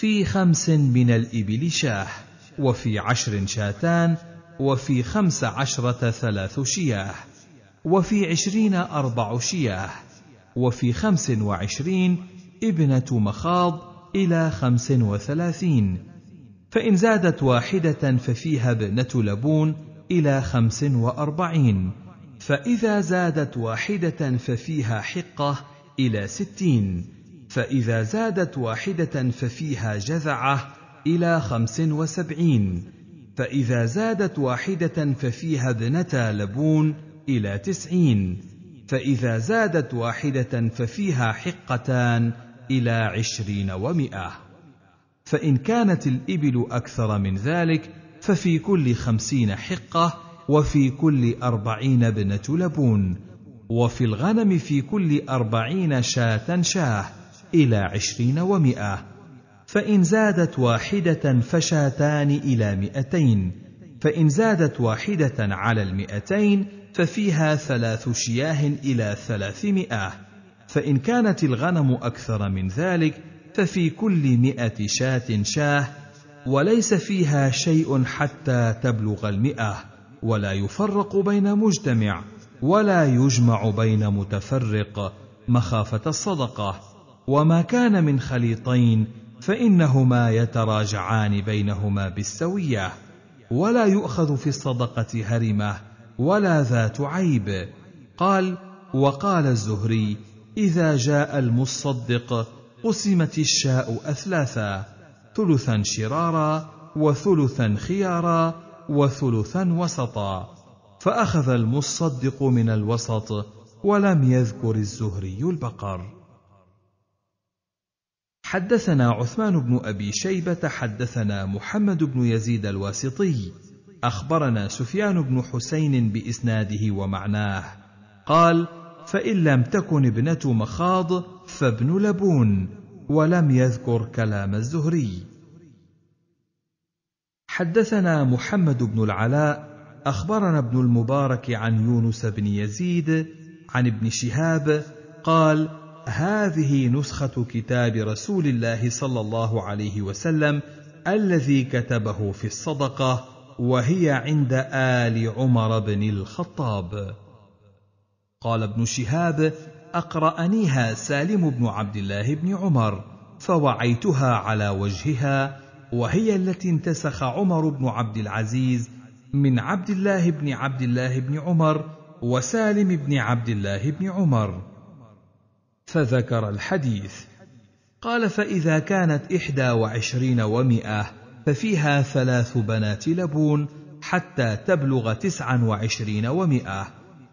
في خمس من الإبل شاه وفي عشر شاتان وفي خمس عشرة ثلاث شياه وفي عشرين أربع شياه وفي خمس وعشرين ابنة مخاض إلى خمس وثلاثين فإن زادت واحدة ففيها ابنة لبون إلى خمس وأربعين فإذا زادت واحدة ففيها حقة إلى ستين فإذا زادت واحدة ففيها جذعة إلى خمس وسبعين فإذا زادت واحدة ففيها ابنتا لبون إلى تسعين فإذا زادت واحدة ففيها حقتان إلى عشرين ومائة فإن كانت الإبل أكثر من ذلك ففي كل خمسين حقة وفي كل أربعين ابنة لبون وفي الغنم في كل أربعين شاة شاه إلى عشرين ومائة فإن زادت واحدة فشاتان إلى مئتين فإن زادت واحدة على المئتين ففيها ثلاث شياه إلى ثلاثمائة فإن كانت الغنم أكثر من ذلك ففي كل مئة شاة شاه وليس فيها شيء حتى تبلغ المئة ولا يفرق بين مجتمع ولا يجمع بين متفرق مخافة الصدقة وما كان من خليطين فانهما يتراجعان بينهما بالسويه ولا يؤخذ في الصدقه هرمه ولا ذات عيب قال وقال الزهري اذا جاء المصدق قسمت الشاء اثلاثا ثلثا شرارا وثلثا خيارا وثلثا وسطا فاخذ المصدق من الوسط ولم يذكر الزهري البقر حدثنا عثمان بن ابي شيبه حدثنا محمد بن يزيد الواسطي اخبرنا سفيان بن حسين باسناده ومعناه قال فان لم تكن ابنه مخاض فابن لبون ولم يذكر كلام الزهري حدثنا محمد بن العلاء اخبرنا ابن المبارك عن يونس بن يزيد عن ابن شهاب قال هذه نسخة كتاب رسول الله صلى الله عليه وسلم الذي كتبه في الصدقة وهي عند آل عمر بن الخطاب. قال ابن شهاب: أقرأنيها سالم بن عبد الله بن عمر، فوعيتها على وجهها، وهي التي انتسخ عمر بن عبد العزيز من عبد الله بن عبد الله بن عمر وسالم بن عبد الله بن عمر. فذكر الحديث قال فإذا كانت إحدى وعشرين ومائة ففيها ثلاث بنات لبون حتى تبلغ تسعا وعشرين ومائة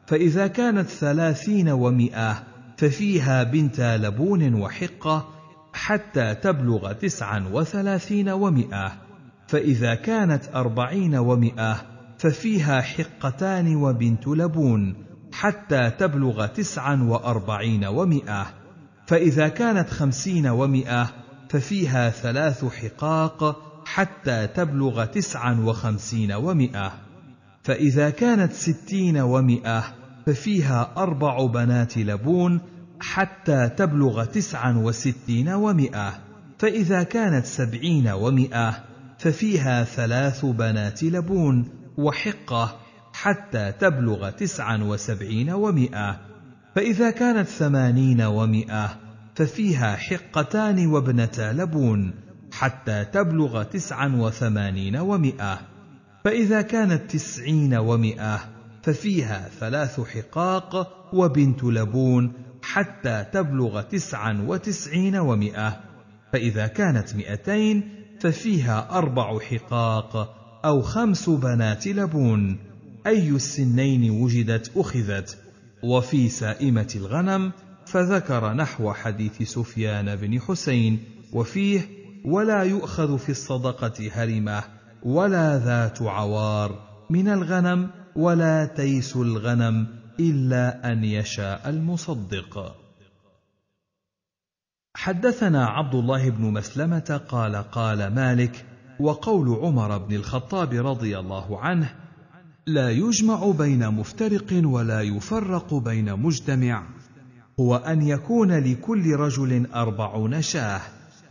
فإذا كانت ثلاثين ومائة ففيها بنتا لبون وحقة حتى تبلغ تسعا وثلاثين ومائة فإذا كانت أربعين ومائة ففيها حقتان وبنت لبون حتى تبلغ تسعا وأربعين ومائة فإذا كانت خمسين ومائة ففيها ثلاث حقاق حتى تبلغ تسعا وخمسين ومائة فإذا كانت ستين ومائة ففيها أربع بنات لبون حتى تبلغ تسعا وستين ومائة فإذا كانت سبعين ومائة ففيها ثلاث بنات لبون وحقة حتى تبلغ تسعا وسبعين ومائة فإذا كانت ثمانين ومائة ففيها حقتان وابنتا لبون حتى تبلغ تسعا وثمانين ومائة فإذا كانت تسعين ومائة ففيها ثلاث حقاق وبنت لبون حتى تبلغ تسعا وتسعين ومائة فإذا كانت مئتين ففيها أربع حقاق أو خمس بنات لبون أي السنين وجدت أخذت وفي سائمة الغنم فذكر نحو حديث سفيان بن حسين وفيه ولا يؤخذ في الصدقة هرمة ولا ذات عوار من الغنم ولا تيس الغنم إلا أن يشاء المصدق حدثنا عبد الله بن مسلمة قال قال مالك وقول عمر بن الخطاب رضي الله عنه لا يجمع بين مفترق ولا يفرق بين مجتمع هو ان يكون لكل رجل اربعون شاه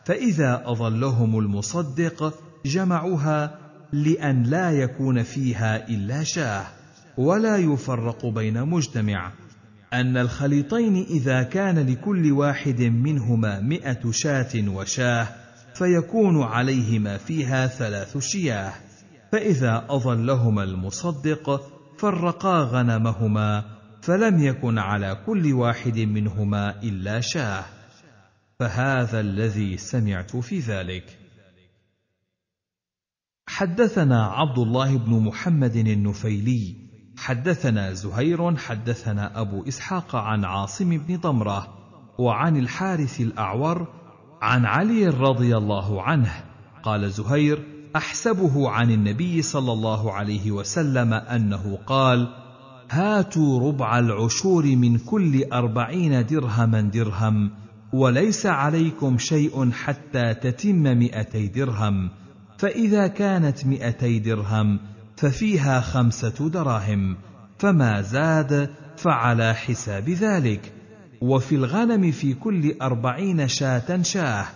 فاذا اظلهم المصدق جمعوها لان لا يكون فيها الا شاه ولا يفرق بين مجتمع ان الخليطين اذا كان لكل واحد منهما مائه شاه وشاه فيكون عليهما فيها ثلاث شياه فإذا أظلهما المصدق فرقا غنمهما فلم يكن على كل واحد منهما إلا شاه فهذا الذي سمعت في ذلك حدثنا عبد الله بن محمد النفيلي حدثنا زهير حدثنا ابو اسحاق عن عاصم بن ضمره وعن الحارث الاعور عن علي رضي الله عنه قال زهير احسبه عن النبي صلى الله عليه وسلم انه قال هاتوا ربع العشور من كل اربعين درهما درهم وليس عليكم شيء حتى تتم مئتي درهم فاذا كانت مئتي درهم ففيها خمسه دراهم فما زاد فعلى حساب ذلك وفي الغنم في كل اربعين شاه شاه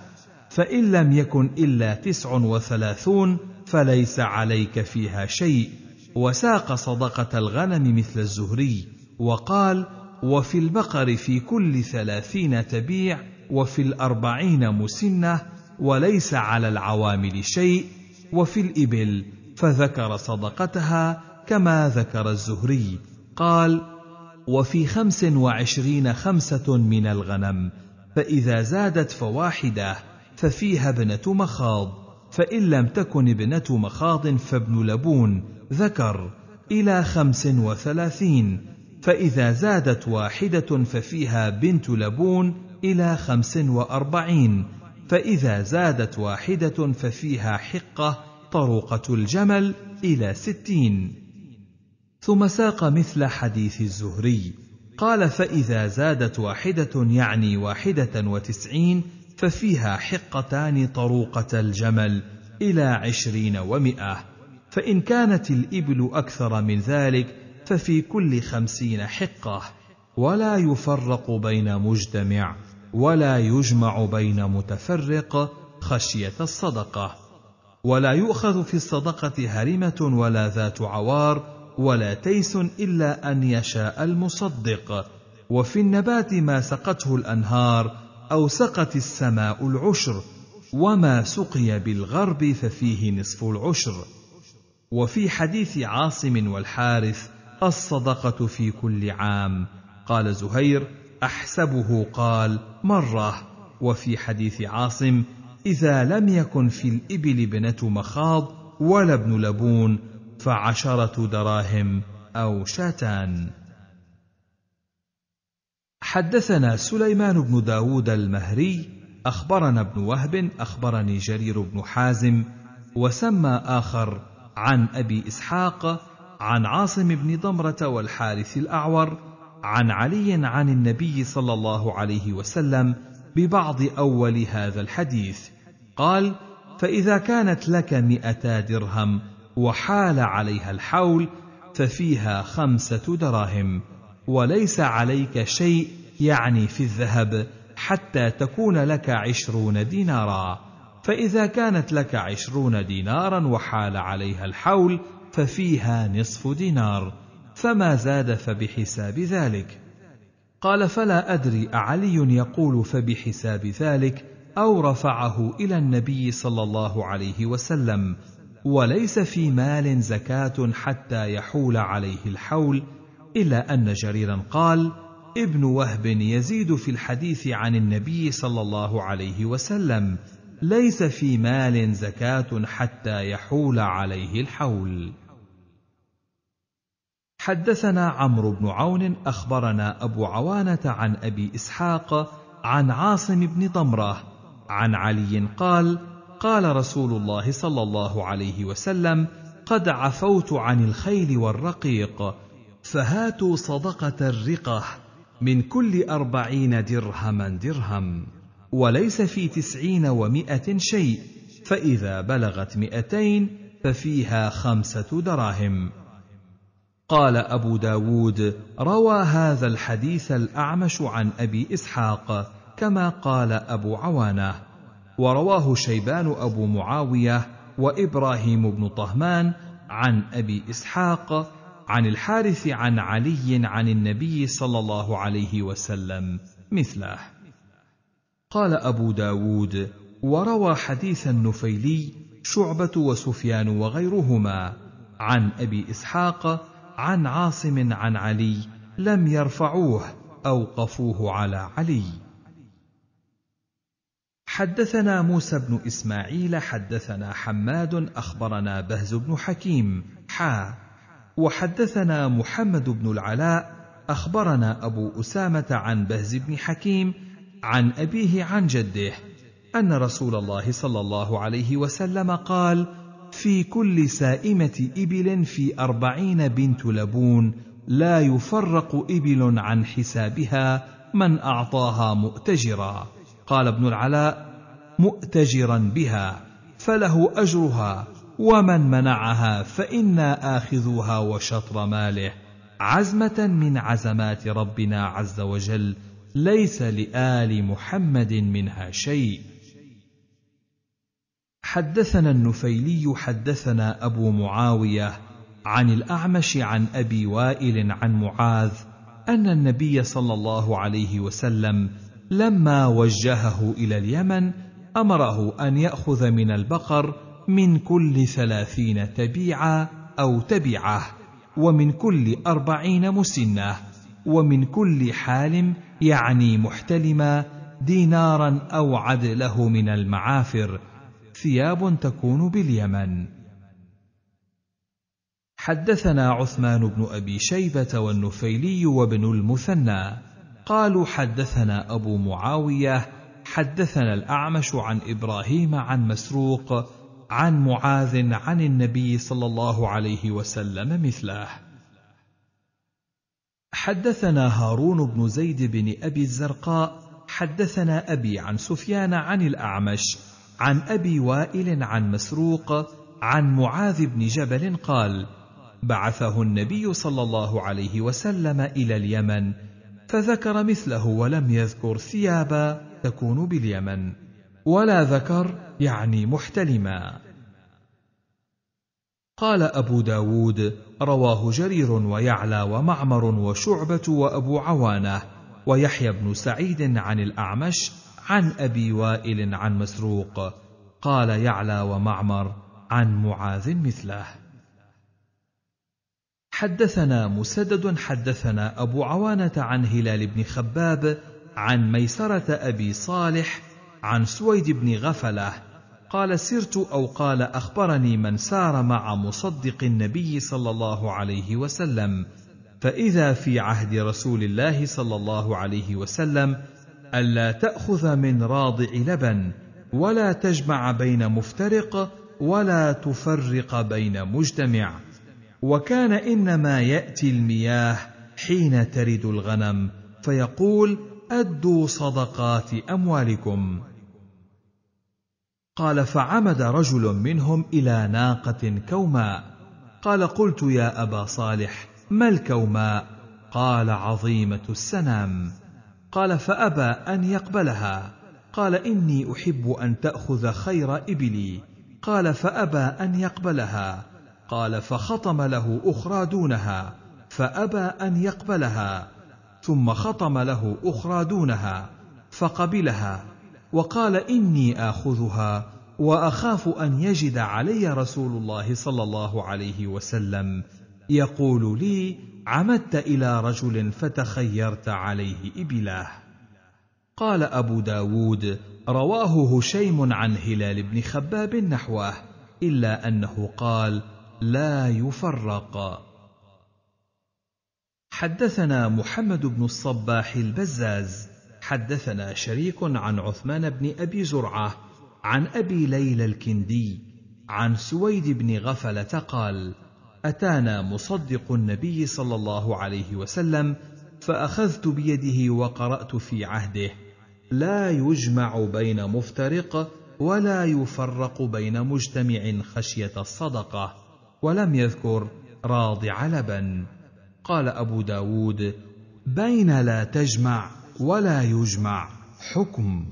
فإن لم يكن إلا تسع وثلاثون فليس عليك فيها شيء وساق صدقة الغنم مثل الزهري وقال وفي البقر في كل ثلاثين تبيع وفي الأربعين مسنة وليس على العوامل شيء وفي الإبل فذكر صدقتها كما ذكر الزهري قال وفي خمس وعشرين خمسة من الغنم فإذا زادت فواحدة ففيها ابنة مخاض فإن لم تكن ابنة مخاض فابن لبون ذكر إلى خمس وثلاثين فإذا زادت واحدة ففيها بنت لبون إلى خمس وأربعين فإذا زادت واحدة ففيها حقة طروقة الجمل إلى ستين ثم ساق مثل حديث الزهري قال فإذا زادت واحدة يعني واحدة وتسعين ففيها حقتان طروقة الجمل إلى عشرين ومائة فإن كانت الإبل أكثر من ذلك ففي كل خمسين حقة ولا يفرق بين مجتمع ولا يجمع بين متفرق خشية الصدقة ولا يؤخذ في الصدقة هرمة ولا ذات عوار ولا تيس إلا أن يشاء المصدق وفي النبات ما سقته الأنهار أو سقت السماء العشر وما سقي بالغرب ففيه نصف العشر وفي حديث عاصم والحارث الصدقة في كل عام قال زهير أحسبه قال مرة وفي حديث عاصم إذا لم يكن في الإبل ابنة مخاض ولا ابن لبون فعشرة دراهم أو شاتان حدثنا سليمان بن داود المهري أخبرنا ابن وهب أخبرني جرير بن حازم وسمى آخر عن أبي إسحاق عن عاصم بن ضمرة والحارث الأعور عن علي عن النبي صلى الله عليه وسلم ببعض أول هذا الحديث قال فإذا كانت لك مئتا درهم وحال عليها الحول ففيها خمسة دراهم وليس عليك شيء يعني في الذهب حتى تكون لك عشرون دينارا فإذا كانت لك عشرون دينارا وحال عليها الحول ففيها نصف دينار فما زاد فبحساب ذلك قال فلا أدري أعلي يقول فبحساب ذلك أو رفعه إلى النبي صلى الله عليه وسلم وليس في مال زكاة حتى يحول عليه الحول إلا أن جريرا قال: ابن وهب يزيد في الحديث عن النبي صلى الله عليه وسلم: ليس في مال زكاة حتى يحول عليه الحول. حدثنا عمرو بن عون أخبرنا أبو عوانة عن أبي إسحاق عن عاصم بن ضمرة عن علي قال: قال رسول الله صلى الله عليه وسلم: قد عفوت عن الخيل والرقيق فهاتوا صدقة الرقح من كل أربعين درهما درهم وليس في تسعين ومائة شيء فإذا بلغت مئتين ففيها خمسة دراهم قال أبو داود روى هذا الحديث الأعمش عن أبي إسحاق كما قال أبو عوانة ورواه شيبان أبو معاوية وإبراهيم بن طهمان عن أبي إسحاق عن الحارث عن علي عن النبي صلى الله عليه وسلم مثله قال أبو داود وروى حديث النفيلي شعبة وسفيان وغيرهما عن أبي إسحاق عن عاصم عن علي لم يرفعوه أوقفوه على علي حدثنا موسى بن إسماعيل حدثنا حماد أخبرنا بهز بن حكيم حا وحدثنا محمد بن العلاء اخبرنا ابو اسامه عن بهز بن حكيم عن ابيه عن جده ان رسول الله صلى الله عليه وسلم قال في كل سائمه ابل في اربعين بنت لبون لا يفرق ابل عن حسابها من اعطاها مؤتجرا قال ابن العلاء مؤتجرا بها فله اجرها ومن منعها فإنا آخذوها وشطر ماله عزمة من عزمات ربنا عز وجل ليس لآل محمد منها شيء. حدثنا النفيلي حدثنا أبو معاوية عن الأعمش عن أبي وائل عن معاذ أن النبي صلى الله عليه وسلم لما وجهه إلى اليمن أمره أن يأخذ من البقر من كل ثلاثين تبيعا أو تبعه ومن كل أربعين مسنة ومن كل حالم يعني محتلما دينارا أو عدله من المعافر ثياب تكون باليمن حدثنا عثمان بن أبي شيبة والنفيلي وابن المثنى قالوا حدثنا أبو معاوية حدثنا الأعمش عن إبراهيم عن مسروق عن معاذ عن النبي صلى الله عليه وسلم مثله حدثنا هارون بن زيد بن ابي الزرقاء حدثنا ابي عن سفيان عن الاعمش عن ابي وائل عن مسروق عن معاذ بن جبل قال بعثه النبي صلى الله عليه وسلم الى اليمن فذكر مثله ولم يذكر ثيابا تكون باليمن ولا ذكر يعني محتلما قال أبو داود رواه جرير ويعلى ومعمر وشعبة وأبو عوانة ويحيى بن سعيد عن الأعمش عن أبي وائل عن مسروق قال يعلى ومعمر عن معاذ مثله حدثنا مسدد حدثنا أبو عوانة عن هلال بن خباب عن ميسرة أبي صالح عن سويد بن غفله قال سرت او قال اخبرني من سار مع مصدق النبي صلى الله عليه وسلم فاذا في عهد رسول الله صلى الله عليه وسلم الا تاخذ من راضع لبن ولا تجمع بين مفترق ولا تفرق بين مجتمع وكان انما ياتي المياه حين ترد الغنم فيقول ادوا صدقات اموالكم قال فعمد رجل منهم الى ناقه كوماء قال قلت يا ابا صالح ما الكوماء قال عظيمه السنام قال فابى ان يقبلها قال اني احب ان تاخذ خير ابلي قال فابى ان يقبلها قال فخطم له اخرى دونها فابى ان يقبلها ثم خطم له اخرى دونها فقبلها وقال اني اخذها واخاف ان يجد علي رسول الله صلى الله عليه وسلم يقول لي عمدت الى رجل فتخيرت عليه ابله قال ابو داود رواه هشيم عن هلال بن خباب نحوه الا انه قال لا يفرق حدثنا محمد بن الصباح البزاز حدثنا شريك عن عثمان بن ابي زرعه عن ابي ليلى الكندي عن سويد بن غفله قال اتانا مصدق النبي صلى الله عليه وسلم فاخذت بيده وقرات في عهده لا يجمع بين مفترق ولا يفرق بين مجتمع خشيه الصدقه ولم يذكر راضع لبن قال ابو داود بين لا تجمع ولا يجمع حكم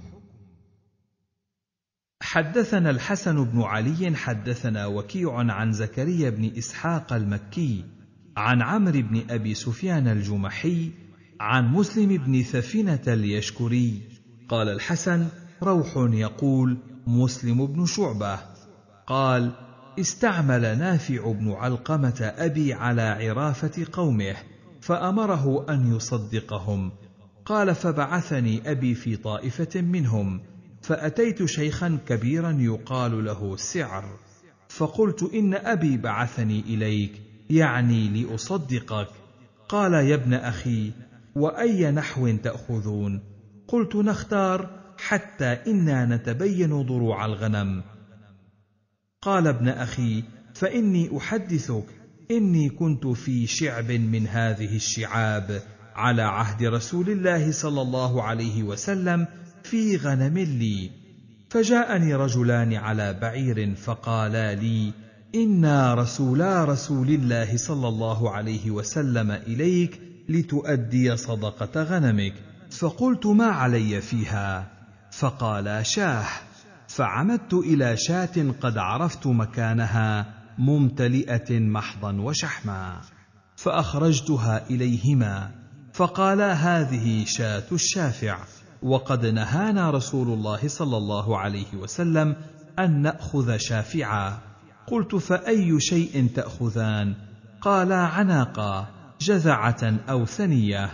حدثنا الحسن بن علي حدثنا وكيع عن زكريا بن اسحاق المكي عن عمرو بن ابي سفيان الجمحي عن مسلم بن ثفنه اليشكري قال الحسن روح يقول مسلم بن شعبه قال استعمل نافع بن علقمه ابي على عرافه قومه فامره ان يصدقهم قال فبعثني ابي في طائفه منهم فاتيت شيخا كبيرا يقال له سعر فقلت ان ابي بعثني اليك يعني لاصدقك قال يا ابن اخي واي نحو تاخذون قلت نختار حتى انا نتبين ضروع الغنم قال ابن اخي فاني احدثك اني كنت في شعب من هذه الشعاب على عهد رسول الله صلى الله عليه وسلم في غنم لي فجاءني رجلان على بعير فقالا لي انا رسولا رسول الله صلى الله عليه وسلم اليك لتؤدي صدقه غنمك فقلت ما علي فيها فقالا شاه فعمدت الى شاه قد عرفت مكانها ممتلئه محضا وشحما فاخرجتها اليهما فقالا هذه شاة الشافع وقد نهانا رسول الله صلى الله عليه وسلم أن نأخذ شافعا قلت فأي شيء تأخذان قالا عناقا جذعة أو ثنية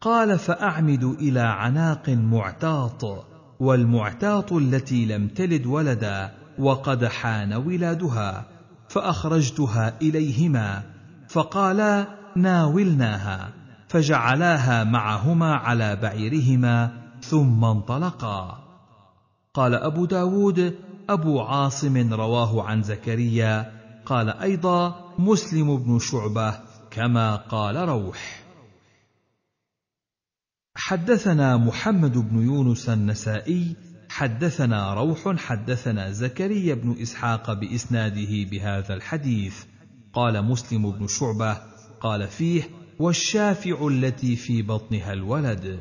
قال فأعمد إلى عناق معتاط والمعتاط التي لم تلد ولدا وقد حان ولادها فأخرجتها إليهما فقالا ناولناها فجعلاها معهما على بعيرهما ثم انطلقا قال أبو داود أبو عاصم رواه عن زكريا قال أيضا مسلم بن شعبة كما قال روح حدثنا محمد بن يونس النسائي حدثنا روح حدثنا زكريا بن إسحاق بإسناده بهذا الحديث قال مسلم بن شعبة قال فيه والشافع التي في بطنها الولد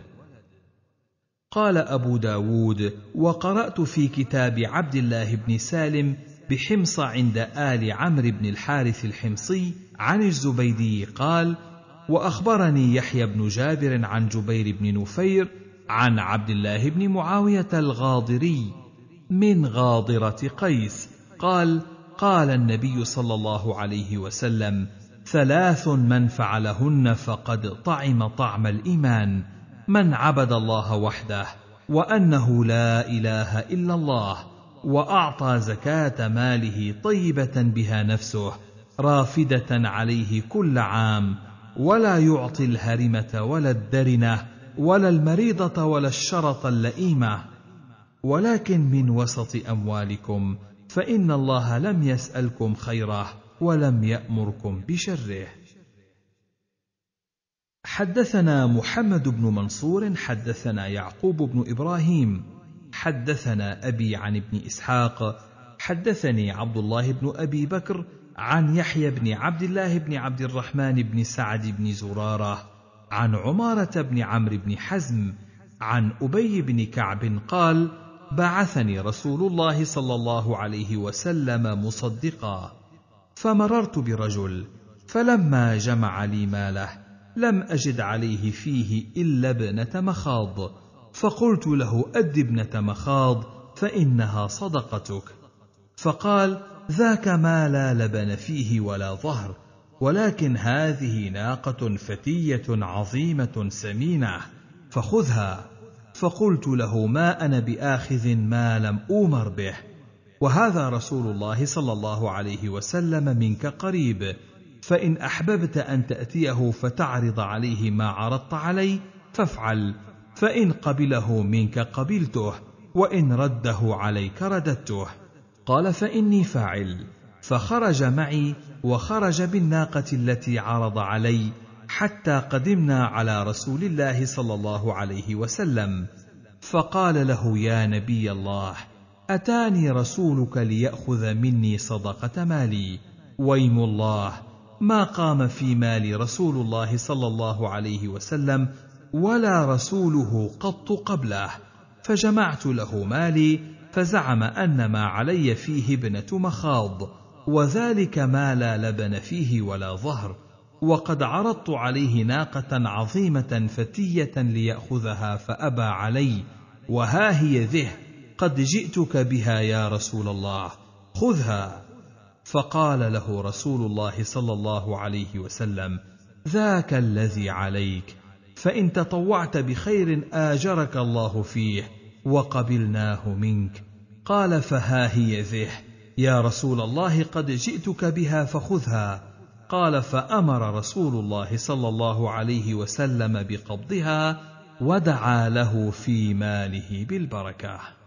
قال أبو داود وقرأت في كتاب عبد الله بن سالم بحمص عند آل عمرو بن الحارث الحمصي عن الزبيدي قال وأخبرني يحيى بن جابر عن جبير بن نفير عن عبد الله بن معاوية الغاضري من غاضرة قيس قال قال النبي صلى الله عليه وسلم ثلاث من فعلهن فقد طعم طعم الايمان من عبد الله وحده وانه لا اله الا الله واعطى زكاه ماله طيبه بها نفسه رافده عليه كل عام ولا يعطي الهرمه ولا الدرنه ولا المريضه ولا الشرط اللئيمه ولكن من وسط اموالكم فان الله لم يسالكم خيره ولم يأمركم بشره. حدثنا محمد بن منصور حدثنا يعقوب بن إبراهيم حدثنا أبي عن ابن إسحاق حدثني عبد الله بن أبي بكر عن يحيى بن عبد الله بن عبد الرحمن بن سعد بن زرارة عن عمارة بن عمرو بن حزم عن أبي بن كعب قال: بعثني رسول الله صلى الله عليه وسلم مصدقا فمررت برجل فلما جمع لي ماله لم اجد عليه فيه الا ابنه مخاض فقلت له اد ابنه مخاض فانها صدقتك فقال ذاك ما لا لبن فيه ولا ظهر ولكن هذه ناقه فتيه عظيمه سمينه فخذها فقلت له ما انا باخذ ما لم اومر به وهذا رسول الله صلى الله عليه وسلم منك قريب فان احببت ان تاتيه فتعرض عليه ما عرضت عليه فافعل فان قبله منك قبلته وان رده عليك رددته قال فاني فاعل فخرج معي وخرج بالناقه التي عرض علي حتى قدمنا على رسول الله صلى الله عليه وسلم فقال له يا نبي الله اتاني رسولك لياخذ مني صدقه مالي ويم الله ما قام في مالي رسول الله صلى الله عليه وسلم ولا رسوله قط قبله فجمعت له مالي فزعم ان ما علي فيه ابنه مخاض وذلك ما لا لبن فيه ولا ظهر وقد عرضت عليه ناقه عظيمه فتيه لياخذها فابى علي وها هي ذه قد جئتك بها يا رسول الله خذها فقال له رسول الله صلى الله عليه وسلم ذاك الذي عليك فان تطوعت بخير اجرك الله فيه وقبلناه منك قال فها هي ذه يا رسول الله قد جئتك بها فخذها قال فامر رسول الله صلى الله عليه وسلم بقبضها ودعا له في ماله بالبركه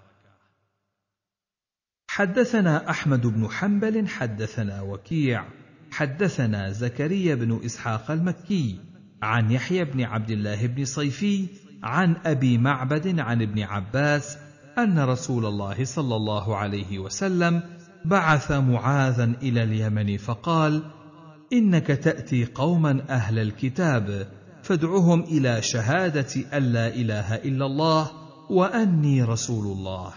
حدثنا احمد بن حنبل حدثنا وكيع حدثنا زكريا بن اسحاق المكي عن يحيى بن عبد الله بن صيفي عن ابي معبد عن ابن عباس ان رسول الله صلى الله عليه وسلم بعث معاذا الى اليمن فقال انك تاتي قوما اهل الكتاب فادعهم الى شهاده ان لا اله الا الله واني رسول الله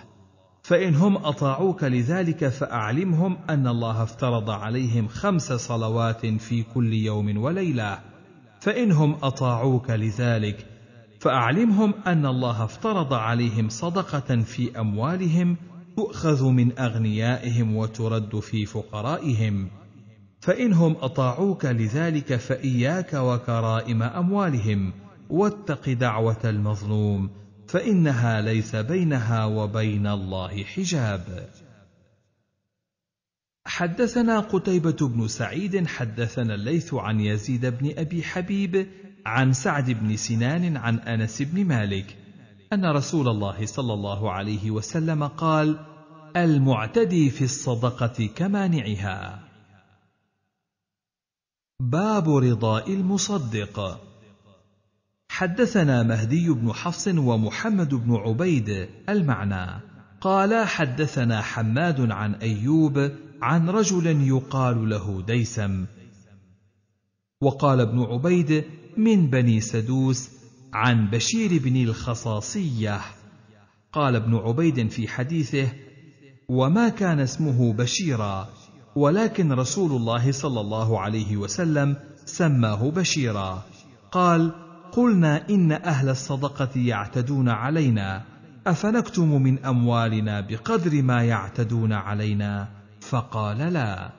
فإن هم أطاعوك لذلك فأعلمهم أن الله افترض عليهم خمس صلوات في كل يوم وليلة فإن هم أطاعوك لذلك فأعلمهم أن الله افترض عليهم صدقة في أموالهم تؤخذ من أغنيائهم وترد في فقرائهم فإن هم أطاعوك لذلك فإياك وكرائم أموالهم واتق دعوة المظلوم فانها ليس بينها وبين الله حجاب حدثنا قتيبة بن سعيد حدثنا الليث عن يزيد بن أبي حبيب عن سعد بن سنان عن أنس بن مالك أن رسول الله صلى الله عليه وسلم قال: المعتدي في الصدقة كمانعها. باب رضاء المصدق حدثنا مهدي بن حفص ومحمد بن عبيد المعنى قال حدثنا حماد عن ايوب عن رجل يقال له ديسم وقال ابن عبيد من بني سدوس عن بشير بن الخصاصيه قال ابن عبيد في حديثه وما كان اسمه بشيرا ولكن رسول الله صلى الله عليه وسلم سماه بشيرا قال قلنا ان اهل الصدقه يعتدون علينا افنكتم من اموالنا بقدر ما يعتدون علينا فقال لا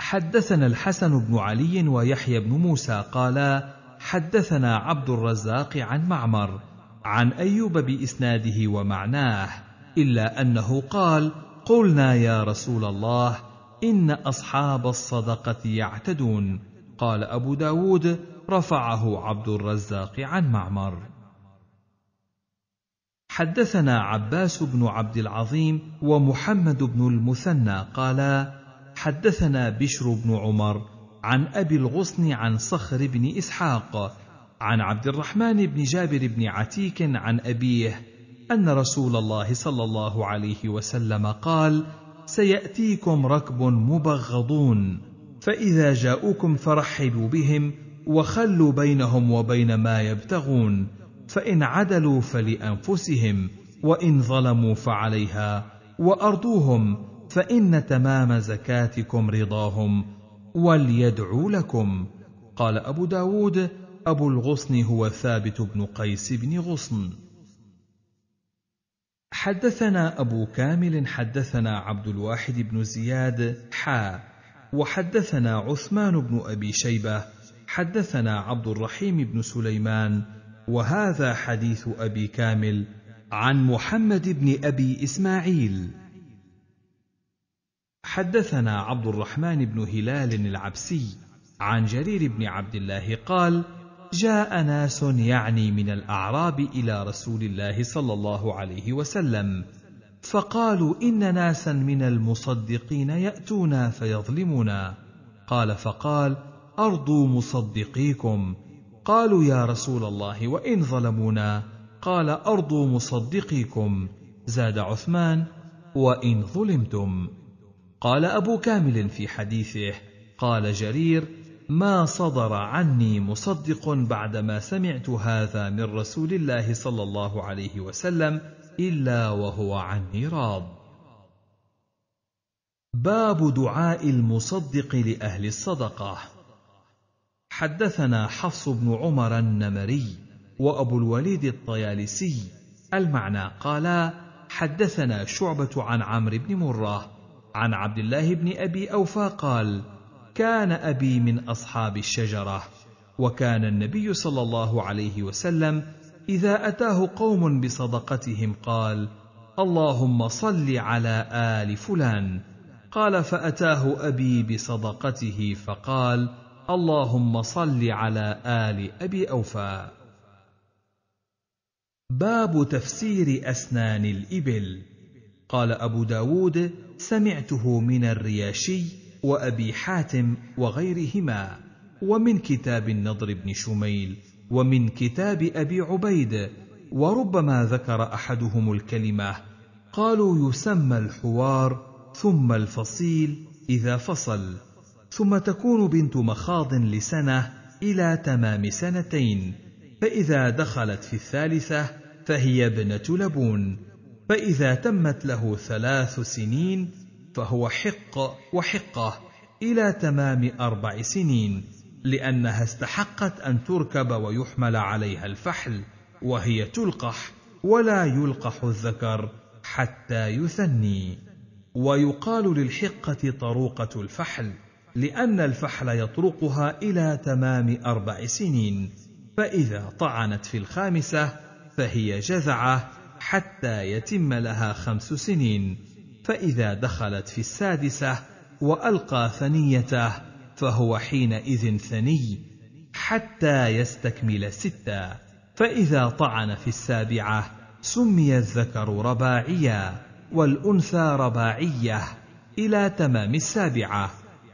حدثنا الحسن بن علي ويحيى بن موسى قالا حدثنا عبد الرزاق عن معمر عن ايوب باسناده ومعناه الا انه قال قلنا يا رسول الله ان اصحاب الصدقه يعتدون قال ابو داود رفعه عبد الرزاق عن معمر حدثنا عباس بن عبد العظيم ومحمد بن المثنى قالا حدثنا بشر بن عمر عن ابي الغصن عن صخر بن اسحاق عن عبد الرحمن بن جابر بن عتيك عن ابيه ان رسول الله صلى الله عليه وسلم قال سياتيكم ركب مبغضون فاذا جاءوكم فرحبوا بهم وخلوا بينهم وبين ما يبتغون فان عدلوا فلانفسهم وان ظلموا فعليها وارضوهم فان تمام زكاتكم رضاهم وليدعوا لكم قال ابو داود ابو الغصن هو ثابت بن قيس بن غصن حدثنا ابو كامل حدثنا عبد الواحد بن زياد حا وحدثنا عثمان بن ابي شيبه حدثنا عبد الرحيم بن سليمان وهذا حديث ابي كامل عن محمد بن ابي اسماعيل حدثنا عبد الرحمن بن هلال العبسي عن جرير بن عبد الله قال جاء ناس يعني من الاعراب الى رسول الله صلى الله عليه وسلم فقالوا ان ناسا من المصدقين ياتونا فيظلمنا قال فقال ارضوا مصدقيكم قالوا يا رسول الله وان ظلمونا قال ارضوا مصدقيكم زاد عثمان وان ظلمتم قال ابو كامل في حديثه قال جرير ما صدر عني مصدق بعدما سمعت هذا من رسول الله صلى الله عليه وسلم الا وهو عني راض باب دعاء المصدق لاهل الصدقه حدثنا حفص بن عمر النمري وأبو الوليد الطيالسي المعنى قالا حدثنا شعبة عن عمرو بن مرة عن عبد الله بن أبي أوفى قال كان أبي من أصحاب الشجرة وكان النبي صلى الله عليه وسلم إذا أتاه قوم بصدقتهم قال اللهم صل على آل فلان قال فأتاه أبي بصدقته فقال اللهم صل على آل أبي أوفى. باب تفسير أسنان الإبل قال أبو داود سمعته من الرياشي وأبي حاتم وغيرهما ومن كتاب النضر بن شميل ومن كتاب أبي عبيد وربما ذكر أحدهم الكلمة قالوا يسمى الحوار ثم الفصيل إذا فصل ثم تكون بنت مخاض لسنة إلى تمام سنتين، فإذا دخلت في الثالثة فهي ابنة لبون، فإذا تمت له ثلاث سنين فهو حق وحقة إلى تمام أربع سنين، لأنها استحقت أن تركب ويحمل عليها الفحل، وهي تلقح، ولا يلقح الذكر حتى يثني، ويقال للحقة طروقة الفحل. لأن الفحل يطرقها إلى تمام أربع سنين، فإذا طعنت في الخامسة فهي جذعة حتى يتم لها خمس سنين، فإذا دخلت في السادسة وألقى ثنيته فهو حينئذ ثني حتى يستكمل ستة، فإذا طعن في السابعة سمي الذكر رباعيا والأنثى رباعية إلى تمام السابعة.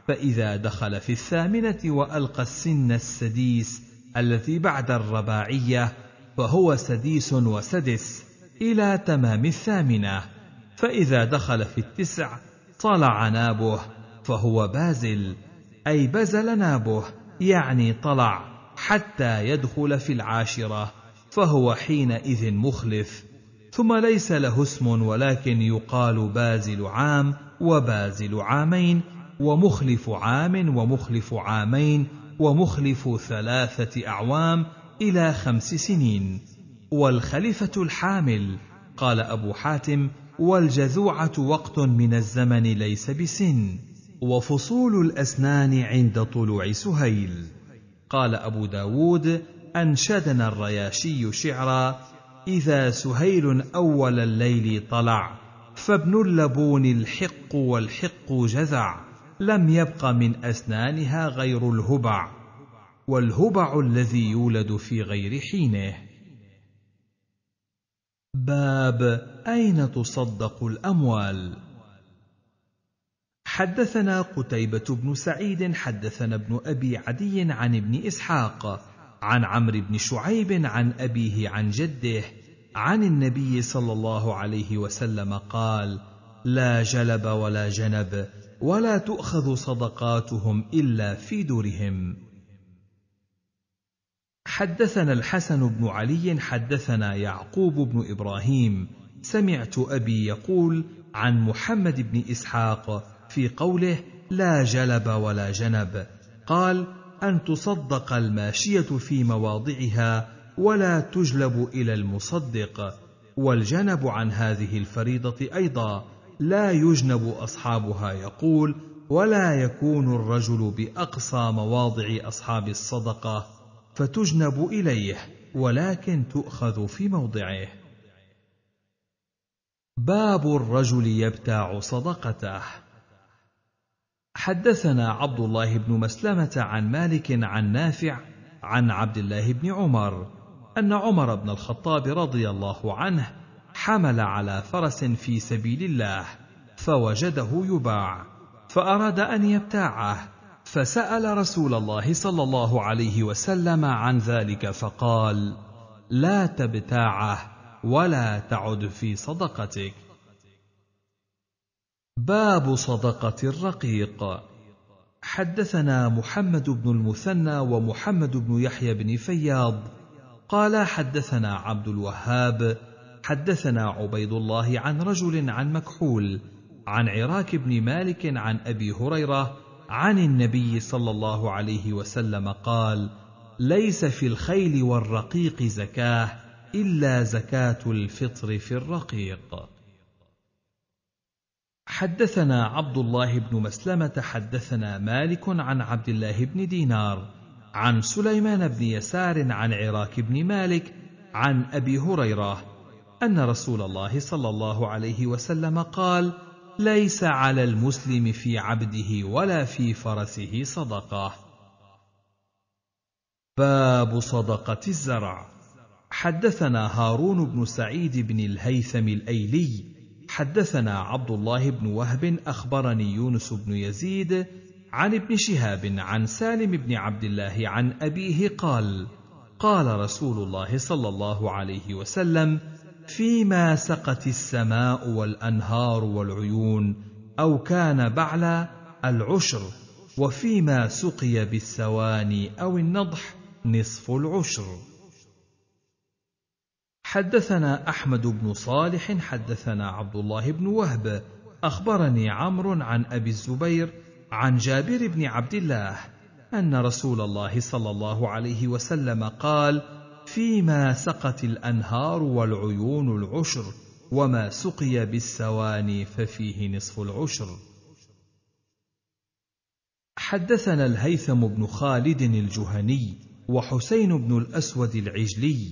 فإذا دخل في الثامنة وألقى السن السديس التي بعد الرباعية فهو سديس وسدس إلى تمام الثامنة فإذا دخل في التسع طلع نابه فهو بازل أي بزل نابه يعني طلع حتى يدخل في العاشرة فهو حينئذ مخلف ثم ليس له اسم ولكن يقال بازل عام وبازل عامين ومخلف عام ومخلف عامين ومخلف ثلاثة أعوام إلى خمس سنين والخليفة الحامل قال أبو حاتم والجذوعة وقت من الزمن ليس بسن وفصول الأسنان عند طلوع سهيل قال أبو داود أنشدنا الرياشي شعرا إذا سهيل أول الليل طلع فابن اللبون الحق والحق جذع لم يبق من أسنانها غير الهبع والهبع الذي يولد في غير حينه باب أين تصدق الأموال حدثنا قتيبة بن سعيد حدثنا ابن أبي عدي عن ابن إسحاق عن عمرو بن شعيب عن أبيه عن جده عن النبي صلى الله عليه وسلم قال لا جلب ولا جنب ولا تؤخذ صدقاتهم الا في دورهم حدثنا الحسن بن علي حدثنا يعقوب بن ابراهيم سمعت ابي يقول عن محمد بن اسحاق في قوله لا جلب ولا جنب قال ان تصدق الماشيه في مواضعها ولا تجلب الى المصدق والجنب عن هذه الفريضه ايضا لا يجنب أصحابها يقول ولا يكون الرجل بأقصى مواضع أصحاب الصدقة فتجنب إليه ولكن تؤخذ في موضعه باب الرجل يبتاع صدقته حدثنا عبد الله بن مسلمة عن مالك عن نافع عن عبد الله بن عمر أن عمر بن الخطاب رضي الله عنه حمل على فرس في سبيل الله فوجده يباع فاراد ان يبتاعه فسال رسول الله صلى الله عليه وسلم عن ذلك فقال لا تبتاعه ولا تعد في صدقتك باب صدقه الرقيق حدثنا محمد بن المثنى ومحمد بن يحيى بن فياض قال حدثنا عبد الوهاب حدثنا عبيد الله عن رجل عن مكحول عن عراك بن مالك عن ابي هريره عن النبي صلى الله عليه وسلم قال ليس في الخيل والرقيق زكاه الا زكاه الفطر في الرقيق حدثنا عبد الله بن مسلمه حدثنا مالك عن عبد الله بن دينار عن سليمان بن يسار عن عراك بن مالك عن ابي هريره أن رسول الله صلى الله عليه وسلم قال: ليس على المسلم في عبده ولا في فرسه صدقة. باب صدقة الزرع حدثنا هارون بن سعيد بن الهيثم الأيلي حدثنا عبد الله بن وهب أخبرني يونس بن يزيد عن ابن شهاب عن سالم بن عبد الله عن أبيه قال: قال رسول الله صلى الله عليه وسلم: فيما سقت السماء والانهار والعيون او كان بعلى العشر وفيما سقي بالثواني او النضح نصف العشر حدثنا احمد بن صالح حدثنا عبد الله بن وهب اخبرني عمرو عن ابي الزبير عن جابر بن عبد الله ان رسول الله صلى الله عليه وسلم قال فيما سقت الانهار والعيون العشر وما سقي بالسواني ففيه نصف العشر حدثنا الهيثم بن خالد الجهني وحسين بن الاسود العجلي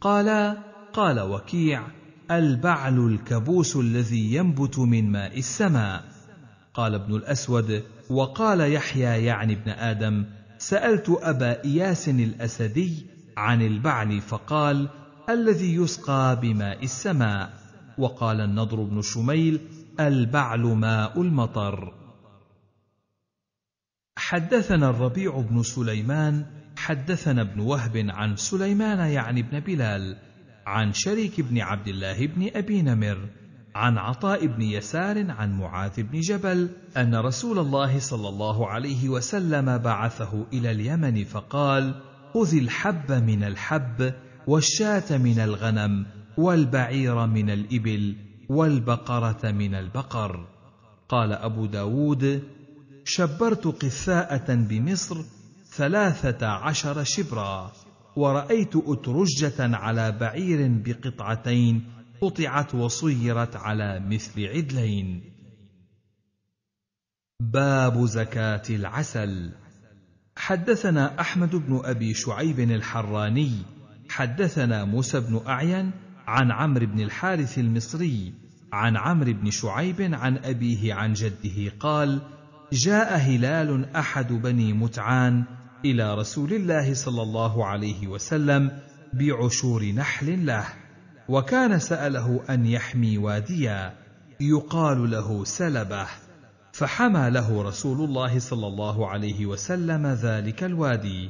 قالا قال وكيع البعل الكبوس الذي ينبت من ماء السماء قال ابن الاسود وقال يحيى يعني ابن ادم سالت ابا اياس الاسدي عن البعل فقال الذي يسقى بماء السماء وقال النضر بن شميل البعل ماء المطر حدثنا الربيع بن سليمان حدثنا ابن وهب عن سليمان يعني ابن بلال عن شريك بن عبد الله بن ابي نمر عن عطاء بن يسار عن معاذ بن جبل ان رسول الله صلى الله عليه وسلم بعثه الى اليمن فقال خذ الحب من الحب والشاة من الغنم والبعير من الإبل والبقرة من البقر قال أبو داود شبرت قثاءة بمصر ثلاثة عشر شبرا ورأيت أترجة على بعير بقطعتين قطعت وصيرت على مثل عدلين باب زكاة العسل حدثنا احمد بن ابي شعيب الحراني حدثنا موسى بن اعين عن عمرو بن الحارث المصري عن عمرو بن شعيب عن ابيه عن جده قال جاء هلال احد بني متعان الى رسول الله صلى الله عليه وسلم بعشور نحل له وكان ساله ان يحمي واديا يقال له سلبه فحمى له رسول الله صلى الله عليه وسلم ذلك الوادي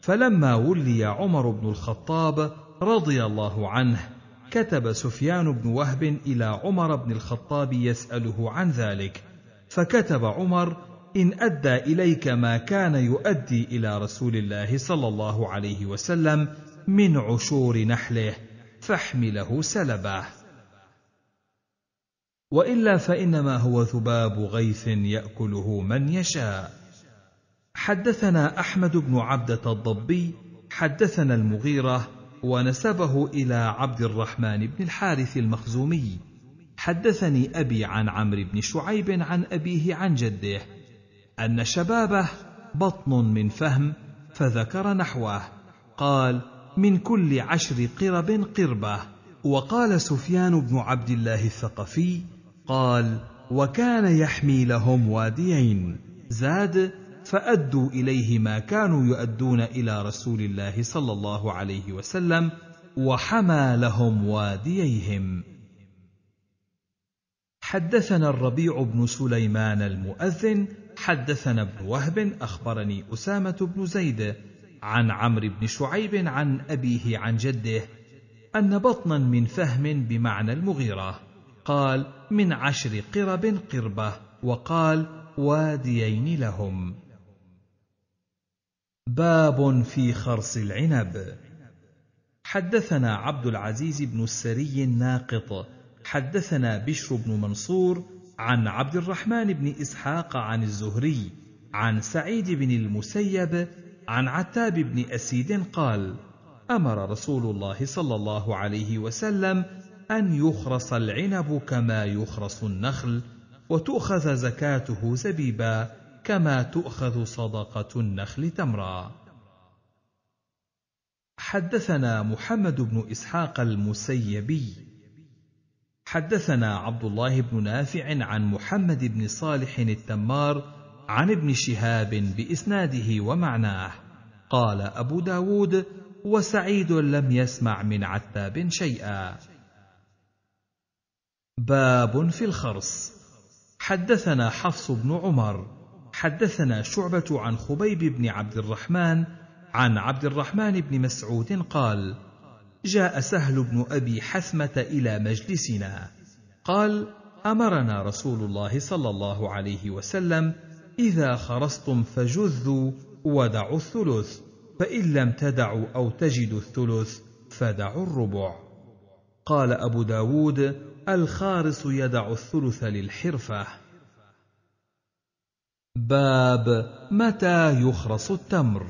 فلما ولي عمر بن الخطاب رضي الله عنه كتب سفيان بن وهب الى عمر بن الخطاب يساله عن ذلك فكتب عمر ان ادى اليك ما كان يؤدي الى رسول الله صلى الله عليه وسلم من عشور نحله فاحمله سلبه والا فانما هو ذباب غيث ياكله من يشاء حدثنا احمد بن عبده الضبي حدثنا المغيره ونسبه الى عبد الرحمن بن الحارث المخزومي حدثني ابي عن عمرو بن شعيب عن ابيه عن جده ان شبابه بطن من فهم فذكر نحوه قال من كل عشر قرب قربه وقال سفيان بن عبد الله الثقفي قال وكان يحمي لهم واديين زاد فادوا اليه ما كانوا يؤدون الى رسول الله صلى الله عليه وسلم وحمى لهم وادييهم حدثنا الربيع بن سليمان المؤذن حدثنا ابن وهب اخبرني اسامه بن زيد عن عمرو بن شعيب عن ابيه عن جده ان بطنا من فهم بمعنى المغيره قال من عشر قرب قربه وقال واديين لهم باب في خرص العنب حدثنا عبد العزيز بن السري الناقط حدثنا بشر بن منصور عن عبد الرحمن بن اسحاق عن الزهري عن سعيد بن المسيب عن عتاب بن اسيد قال امر رسول الله صلى الله عليه وسلم ان يخرص العنب كما يخرص النخل وتؤخذ زكاته زبيبا كما تؤخذ صدقه النخل تمرا حدثنا محمد بن اسحاق المسيبي حدثنا عبد الله بن نافع عن محمد بن صالح التمار عن ابن شهاب باسناده ومعناه قال ابو داود وسعيد لم يسمع من عتاب شيئا باب في الخرص حدثنا حفص بن عمر حدثنا شعبة عن خبيب بن عبد الرحمن عن عبد الرحمن بن مسعود قال جاء سهل بن أبي حثمة إلى مجلسنا قال أمرنا رسول الله صلى الله عليه وسلم إذا خرصتم فجذوا ودعوا الثلث فإن لم تدعوا أو تجدوا الثلث فدعوا الربع قال أبو داود الخارص يدع الثلث للحرفة باب متى يخرص التمر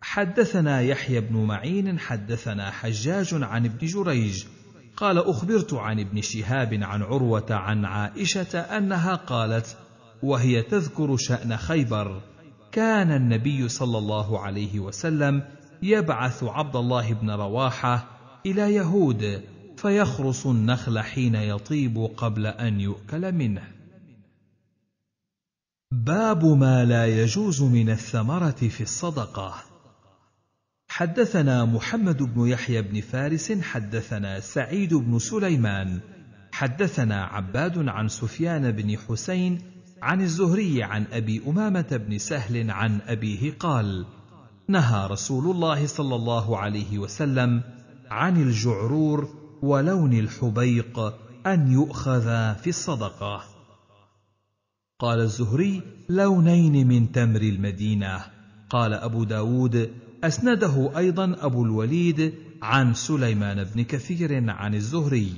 حدثنا يحيى بن معين حدثنا حجاج عن ابن جريج قال اخبرت عن ابن شهاب عن عروه عن عائشه انها قالت وهي تذكر شان خيبر كان النبي صلى الله عليه وسلم يبعث عبد الله بن رواحه الى يهود فيخرص النخل حين يطيب قبل ان يؤكل منه باب ما لا يجوز من الثمره في الصدقه حدثنا محمد بن يحيى بن فارس حدثنا سعيد بن سليمان حدثنا عباد عن سفيان بن حسين عن الزهري عن ابي امامه بن سهل عن ابيه قال نهى رسول الله صلى الله عليه وسلم عن الجعرور ولون الحبيق أن يؤخذا في الصدقة. قال الزهري: لونين من تمر المدينة. قال أبو داود: أسنده أيضا أبو الوليد عن سليمان بن كثير عن الزهري.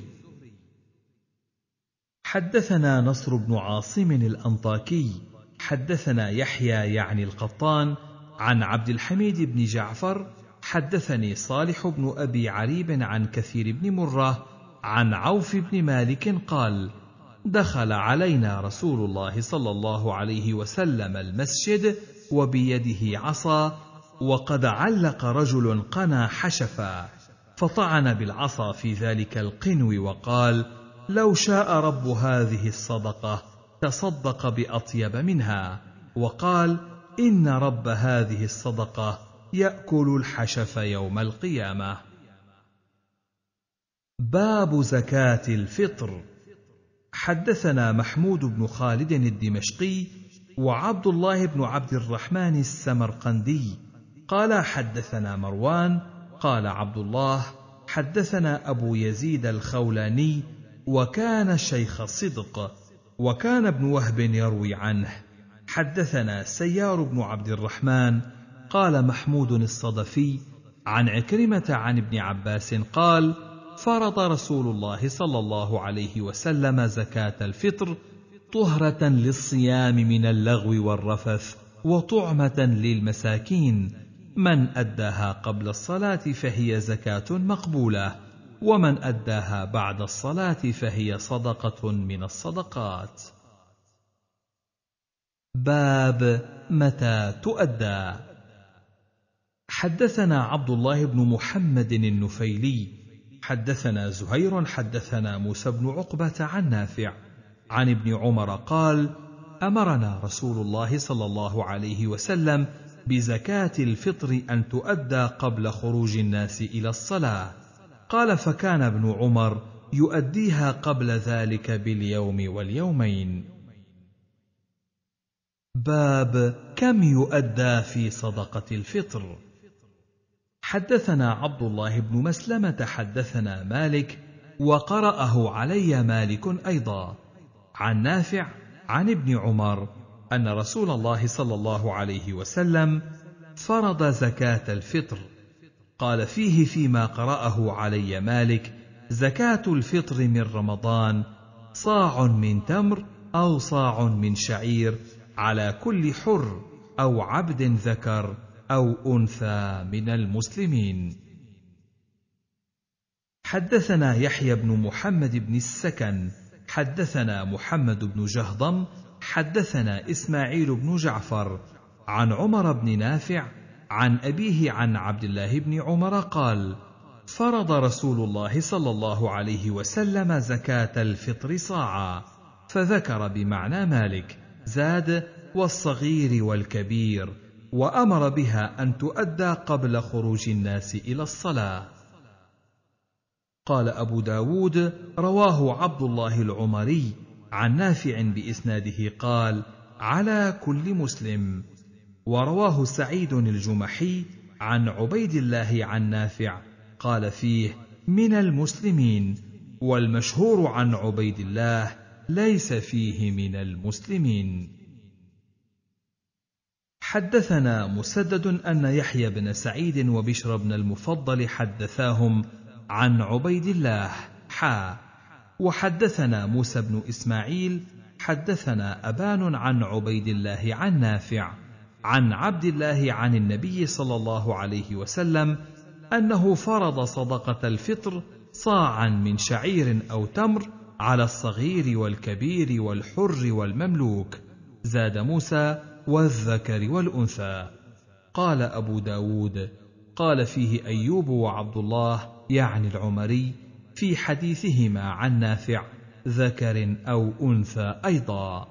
حدثنا نصر بن عاصم الأنطاكي، حدثنا يحيى يعني القطان عن عبد الحميد بن جعفر حدثني صالح بن ابي عريب عن كثير بن مره عن عوف بن مالك قال دخل علينا رسول الله صلى الله عليه وسلم المسجد وبيده عصا وقد علق رجل قنا حشفا فطعن بالعصا في ذلك القنو وقال لو شاء رب هذه الصدقه تصدق باطيب منها وقال ان رب هذه الصدقه يأكل الحشف يوم القيامة. باب زكاة الفطر حدثنا محمود بن خالد الدمشقي وعبد الله بن عبد الرحمن السمرقندي قال حدثنا مروان قال عبد الله حدثنا ابو يزيد الخولاني وكان شيخ صدق وكان ابن وهب يروي عنه حدثنا سيار بن عبد الرحمن قال محمود الصدفي عن عكرمة عن ابن عباس قال: فرض رسول الله صلى الله عليه وسلم زكاة الفطر طهرة للصيام من اللغو والرفث، وطعمة للمساكين، من أداها قبل الصلاة فهي زكاة مقبولة، ومن أداها بعد الصلاة فهي صدقة من الصدقات. باب متى تؤدى حدثنا عبد الله بن محمد النفيلي حدثنا زهير حدثنا موسى بن عقبه عن نافع عن ابن عمر قال امرنا رسول الله صلى الله عليه وسلم بزكاه الفطر ان تؤدى قبل خروج الناس الى الصلاه قال فكان ابن عمر يؤديها قبل ذلك باليوم واليومين باب كم يؤدى في صدقه الفطر حدثنا عبد الله بن مسلمة حدثنا مالك وقرأه علي مالك أيضا عن نافع عن ابن عمر أن رسول الله صلى الله عليه وسلم فرض زكاة الفطر قال فيه فيما قرأه علي مالك زكاة الفطر من رمضان صاع من تمر أو صاع من شعير على كل حر أو عبد ذكر او انثى من المسلمين حدثنا يحيى بن محمد بن السكن حدثنا محمد بن جهضم حدثنا اسماعيل بن جعفر عن عمر بن نافع عن ابيه عن عبد الله بن عمر قال فرض رسول الله صلى الله عليه وسلم زكاه الفطر صاعا فذكر بمعنى مالك زاد والصغير والكبير وامر بها ان تؤدى قبل خروج الناس الى الصلاه قال ابو داود رواه عبد الله العمري عن نافع باسناده قال على كل مسلم ورواه سعيد الجمحي عن عبيد الله عن نافع قال فيه من المسلمين والمشهور عن عبيد الله ليس فيه من المسلمين حدثنا مسدد أن يحيى بن سعيد وبشر بن المفضل حدثاهم عن عبيد الله حا وحدثنا موسى بن إسماعيل حدثنا أبان عن عبيد الله عن نافع عن عبد الله عن النبي صلى الله عليه وسلم أنه فرض صدقة الفطر صاعا من شعير أو تمر على الصغير والكبير والحر والمملوك زاد موسى والذكر والأنثى قال أبو داود قال فيه أيوب وعبد الله يعني العمري في حديثهما عن نافع ذكر أو أنثى أيضا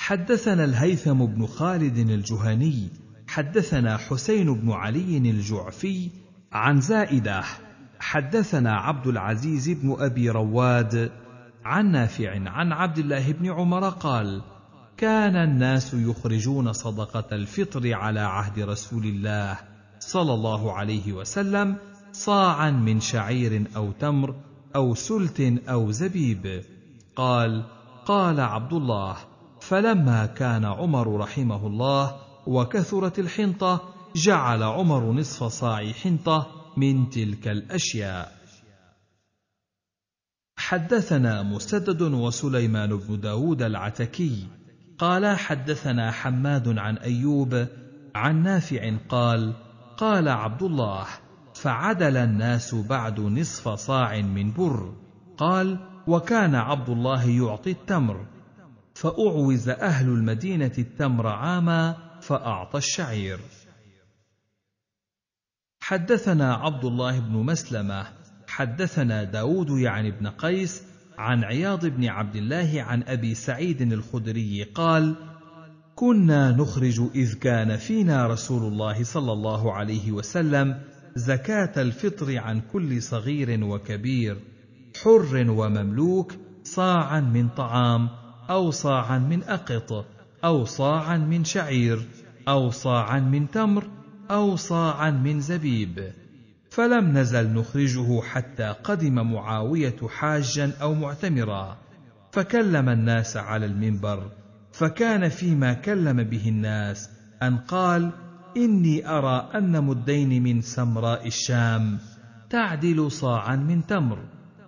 حدثنا الهيثم بن خالد الجهني حدثنا حسين بن علي الجعفي عن زائده حدثنا عبد العزيز بن ابي رواد عن نافع عن عبد الله بن عمر قال كان الناس يخرجون صدقة الفطر على عهد رسول الله صلى الله عليه وسلم صاعا من شعير أو تمر أو سلت أو زبيب قال قال عبد الله فلما كان عمر رحمه الله وكثرت الحنطة جعل عمر نصف صاع حنطة من تلك الأشياء حدثنا مسدد وسليمان بن داود العتكي قال حدثنا حماد عن ايوب عن نافع قال قال عبد الله فعدل الناس بعد نصف صاع من بر قال وكان عبد الله يعطي التمر فاعوز اهل المدينه التمر عاما فاعطى الشعير حدثنا عبد الله بن مسلمه حدثنا داود يعني بن قيس عن عياض بن عبد الله عن ابي سعيد الخدري قال كنا نخرج اذ كان فينا رسول الله صلى الله عليه وسلم زكاه الفطر عن كل صغير وكبير حر ومملوك صاعا من طعام او صاعا من اقط او صاعا من شعير او صاعا من تمر او صاعا من زبيب فلم نزل نخرجه حتى قدم معاوية حاجا أو معتمرا فكلم الناس على المنبر فكان فيما كلم به الناس أن قال إني أرى أن مدين من سمراء الشام تعدل صاعا من تمر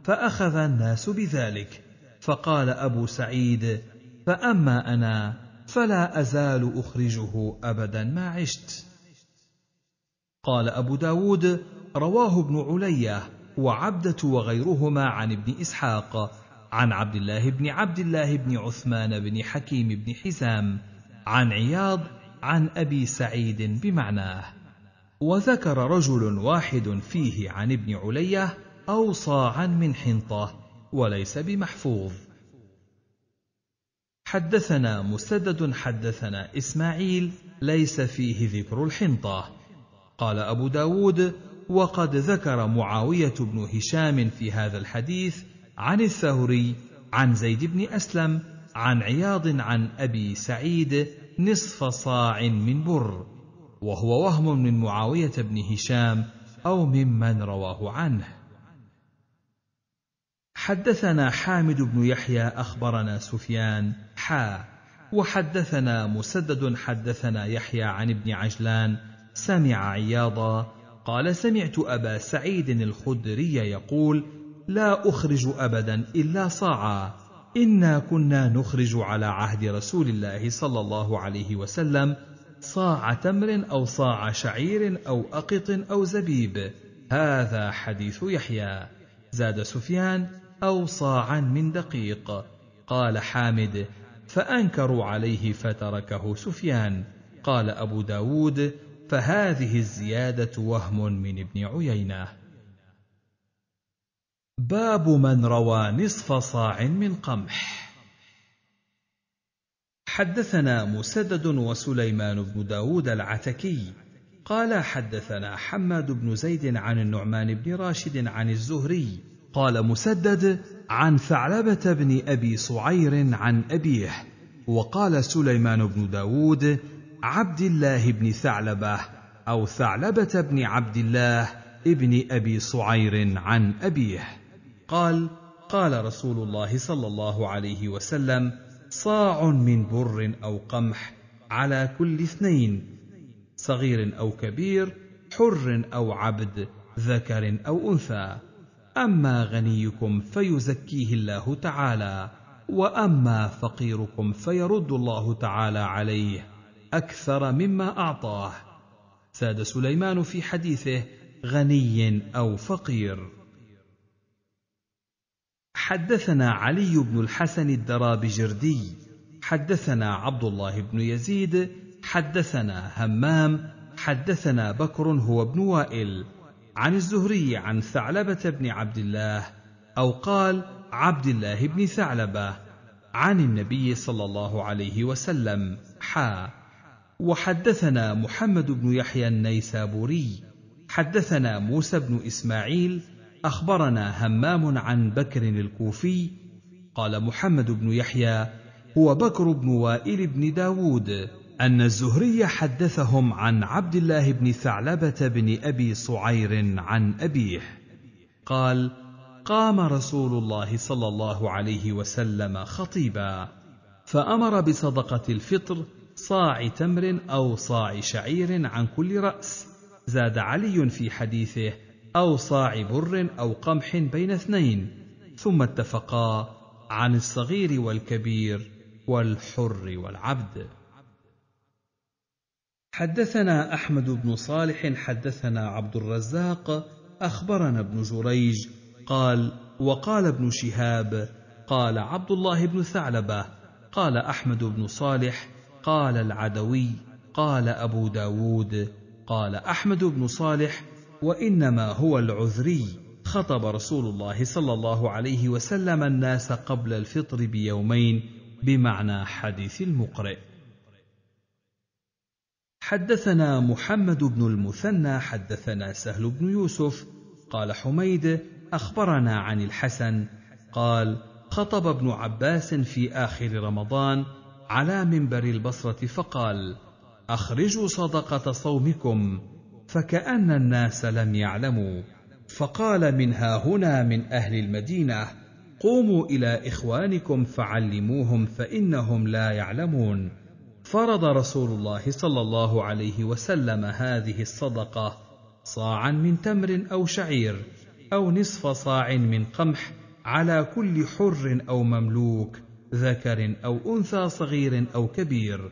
فأخذ الناس بذلك فقال أبو سعيد فأما أنا فلا أزال أخرجه أبدا ما عشت قال أبو داود رواه ابن علية وعبدة وغيرهما عن ابن إسحاق عن عبد الله بن عبد الله بن عثمان بن حكيم بن حزام عن عياض عن أبي سعيد بمعناه وذكر رجل واحد فيه عن ابن علية أوصى عن من حنطة وليس بمحفوظ حدثنا مسدد حدثنا إسماعيل ليس فيه ذكر الحنطة قال أبو داود وقد ذكر معاوية بن هشام في هذا الحديث عن الثهري عن زيد بن أسلم عن عياض عن أبي سعيد نصف صاع من بر وهو وهم من معاوية بن هشام أو ممن رواه عنه حدثنا حامد بن يحيى أخبرنا سفيان حا وحدثنا مسدد حدثنا يحيى عن ابن عجلان سمع عياضا قال سمعت أبا سعيد الخدري يقول لا أخرج أبدا إلا صاعا إنا كنا نخرج على عهد رسول الله صلى الله عليه وسلم صاع تمر أو صاع شعير أو أقط أو زبيب هذا حديث يحيى زاد سفيان أو صاعا من دقيق قال حامد فأنكروا عليه فتركه سفيان قال أبو داود فهذه الزيادة وهم من ابن عيينة. باب من روى نصف صاع من قمح. حدثنا مسدد وسليمان بن داود العتكي قال حدثنا حماد بن زيد عن النعمان بن راشد عن الزهري قال مسدد عن ثعلبة بن أبي صعير عن أبيه وقال سليمان بن داود عبد الله بن ثعلبه او ثعلبه بن عبد الله ابن ابي صعير عن ابيه قال قال رسول الله صلى الله عليه وسلم صاع من بر او قمح على كل اثنين صغير او كبير حر او عبد ذكر او انثى اما غنيكم فيزكيه الله تعالى واما فقيركم فيرد الله تعالى عليه أكثر مما أعطاه زاد سليمان في حديثه غني أو فقير حدثنا علي بن الحسن الدرابجردي حدثنا عبد الله بن يزيد حدثنا همام حدثنا بكر هو ابن وائل عن الزهري عن ثعلبة بن عبد الله أو قال عبد الله بن ثعلبة عن النبي صلى الله عليه وسلم حا وحدثنا محمد بن يحيى النيسابوري حدثنا موسى بن اسماعيل اخبرنا همام عن بكر الكوفي قال محمد بن يحيى هو بكر بن وائل بن داود ان الزهري حدثهم عن عبد الله بن ثعلبه بن ابي صعير عن ابيه قال قام رسول الله صلى الله عليه وسلم خطيبا فامر بصدقه الفطر صاع تمر أو صاع شعير عن كل رأس زاد علي في حديثه أو صاع بر أو قمح بين اثنين ثم اتفقا عن الصغير والكبير والحر والعبد حدثنا أحمد بن صالح حدثنا عبد الرزاق أخبرنا ابن جريج قال وقال ابن شهاب قال عبد الله بن ثعلبة قال أحمد بن صالح قال العدوي قال أبو داود قال أحمد بن صالح وإنما هو العذري خطب رسول الله صلى الله عليه وسلم الناس قبل الفطر بيومين بمعنى حديث المقرئ حدثنا محمد بن المثنى حدثنا سهل بن يوسف قال حميد اخبرنا عن الحسن قال خطب ابن عباس في اخر رمضان على منبر البصرة فقال: أخرجوا صدقة صومكم، فكأن الناس لم يعلموا، فقال منها هنا من أهل المدينة: قوموا إلى إخوانكم فعلموهم فإنهم لا يعلمون. فرض رسول الله صلى الله عليه وسلم هذه الصدقة صاعا من تمر أو شعير، أو نصف صاع من قمح على كل حر أو مملوك، ذكر أو أنثى صغير أو كبير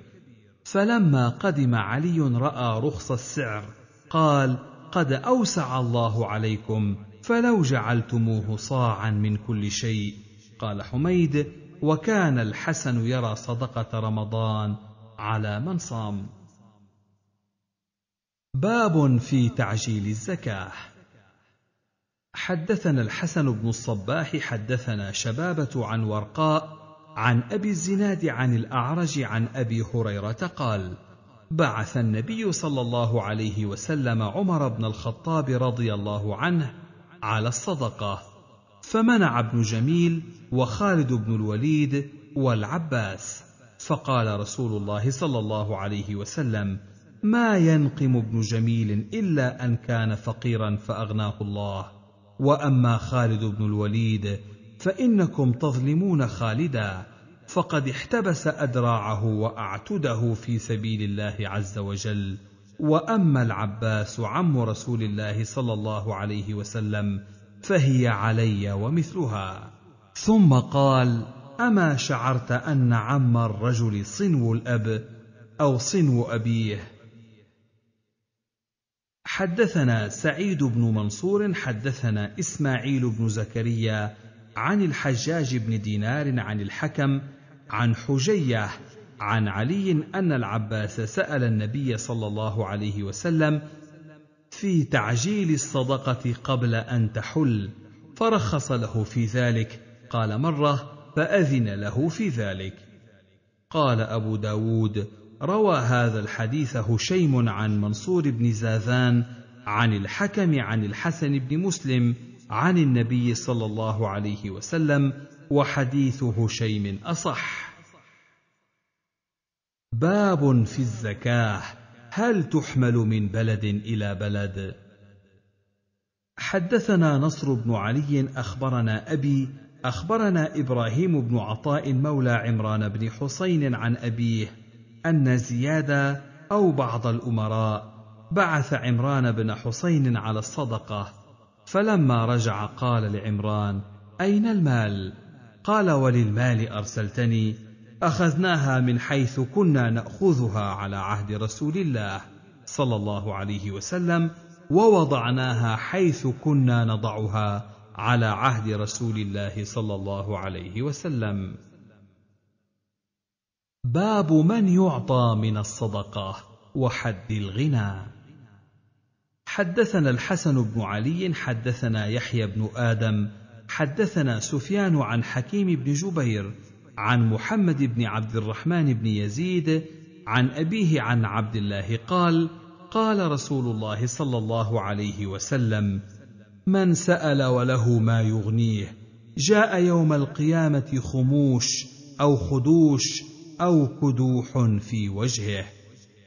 فلما قدم علي رأى رخص السعر قال قد أوسع الله عليكم فلو جعلتموه صاعا من كل شيء قال حميد وكان الحسن يرى صدقة رمضان على من صام باب في تعجيل الزكاه حدثنا الحسن بن الصباح حدثنا شبابة عن ورقاء عن ابي الزناد عن الاعرج عن ابي هريره قال بعث النبي صلى الله عليه وسلم عمر بن الخطاب رضي الله عنه على الصدقه فمنع ابن جميل وخالد بن الوليد والعباس فقال رسول الله صلى الله عليه وسلم ما ينقم ابن جميل الا ان كان فقيرا فاغناه الله واما خالد بن الوليد فانكم تظلمون خالدا فقد احتبس ادراعه واعتده في سبيل الله عز وجل واما العباس عم رسول الله صلى الله عليه وسلم فهي علي ومثلها ثم قال اما شعرت ان عم الرجل صنو الاب او صنو ابيه حدثنا سعيد بن منصور حدثنا اسماعيل بن زكريا عن الحجاج بن دينار عن الحكم عن حجيه عن علي ان العباس سال النبي صلى الله عليه وسلم في تعجيل الصدقه قبل ان تحل فرخص له في ذلك قال مره فاذن له في ذلك قال ابو داود روى هذا الحديث هشيم عن منصور بن زاذان عن الحكم عن الحسن بن مسلم عن النبي صلى الله عليه وسلم وحديث هشيم اصح باب في الزكاه هل تحمل من بلد الى بلد حدثنا نصر بن علي اخبرنا ابي اخبرنا ابراهيم بن عطاء مولى عمران بن حسين عن ابيه ان زيادة او بعض الامراء بعث عمران بن حسين على الصدقه فلما رجع قال لعمران اين المال قال وللمال ارسلتني اخذناها من حيث كنا ناخذها على عهد رسول الله صلى الله عليه وسلم ووضعناها حيث كنا نضعها على عهد رسول الله صلى الله عليه وسلم باب من يعطى من الصدقه وحد الغنى حدثنا الحسن بن علي حدثنا يحيى بن ادم حدثنا سفيان عن حكيم بن جبير عن محمد بن عبد الرحمن بن يزيد عن ابيه عن عبد الله قال قال رسول الله صلى الله عليه وسلم من سال وله ما يغنيه جاء يوم القيامه خموش او خدوش او كدوح في وجهه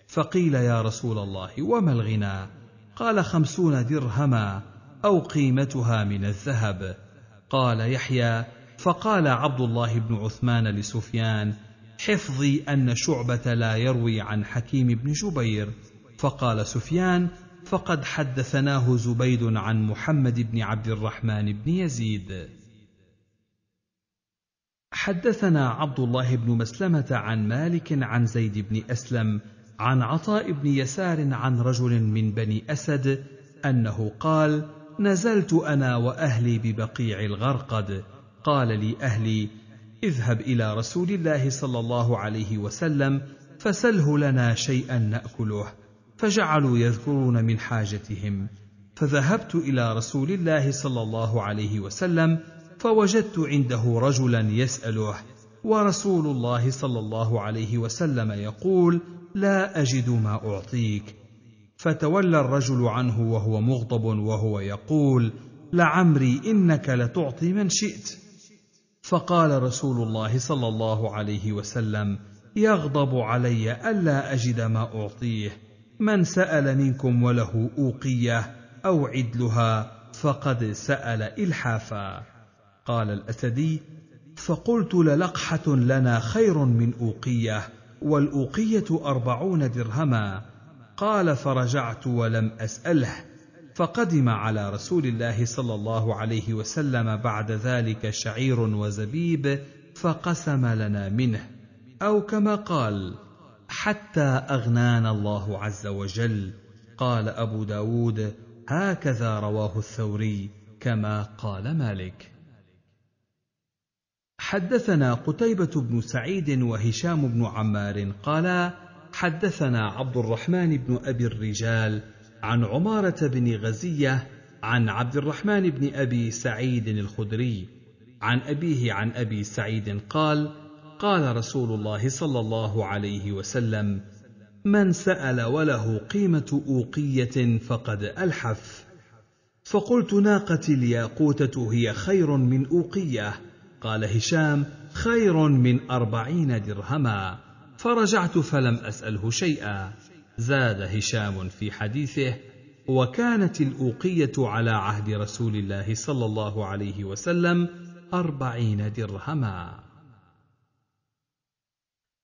فقيل يا رسول الله وما الغنى قال خمسون درهما أو قيمتها من الذهب قال يحيى فقال عبد الله بن عثمان لسفيان حفظي أن شعبة لا يروي عن حكيم بن جبير فقال سفيان فقد حدثناه زبيد عن محمد بن عبد الرحمن بن يزيد حدثنا عبد الله بن مسلمة عن مالك عن زيد بن أسلم عن عطاء بن يسار عن رجل من بني اسد انه قال نزلت انا واهلي ببقيع الغرقد قال لي اهلي اذهب الى رسول الله صلى الله عليه وسلم فسله لنا شيئا ناكله فجعلوا يذكرون من حاجتهم فذهبت الى رسول الله صلى الله عليه وسلم فوجدت عنده رجلا يساله ورسول الله صلى الله عليه وسلم يقول لا اجد ما اعطيك فتولى الرجل عنه وهو مغضب وهو يقول لعمري انك لتعطي من شئت فقال رسول الله صلى الله عليه وسلم يغضب علي الا اجد ما اعطيه من سال منكم وله اوقيه او عدلها فقد سال الحافا قال الاسدي فقلت للقحه لنا خير من اوقيه والأوقية أربعون درهما قال فرجعت ولم أسأله فقدم على رسول الله صلى الله عليه وسلم بعد ذلك شعير وزبيب فقسم لنا منه أو كما قال حتى أغنانا الله عز وجل قال أبو داود هكذا رواه الثوري كما قال مالك حدثنا قتيبة بن سعيد وهشام بن عمار قالا حدثنا عبد الرحمن بن أبي الرجال عن عمارة بن غزية عن عبد الرحمن بن أبي سعيد الخدري عن أبيه عن أبي سعيد قال قال رسول الله صلى الله عليه وسلم من سأل وله قيمة أوقية فقد ألحف فقلت ناقتي الياقوتة هي خير من أوقية قال هشام خير من أربعين درهما فرجعت فلم أسأله شيئا زاد هشام في حديثه وكانت الأوقية على عهد رسول الله صلى الله عليه وسلم أربعين درهما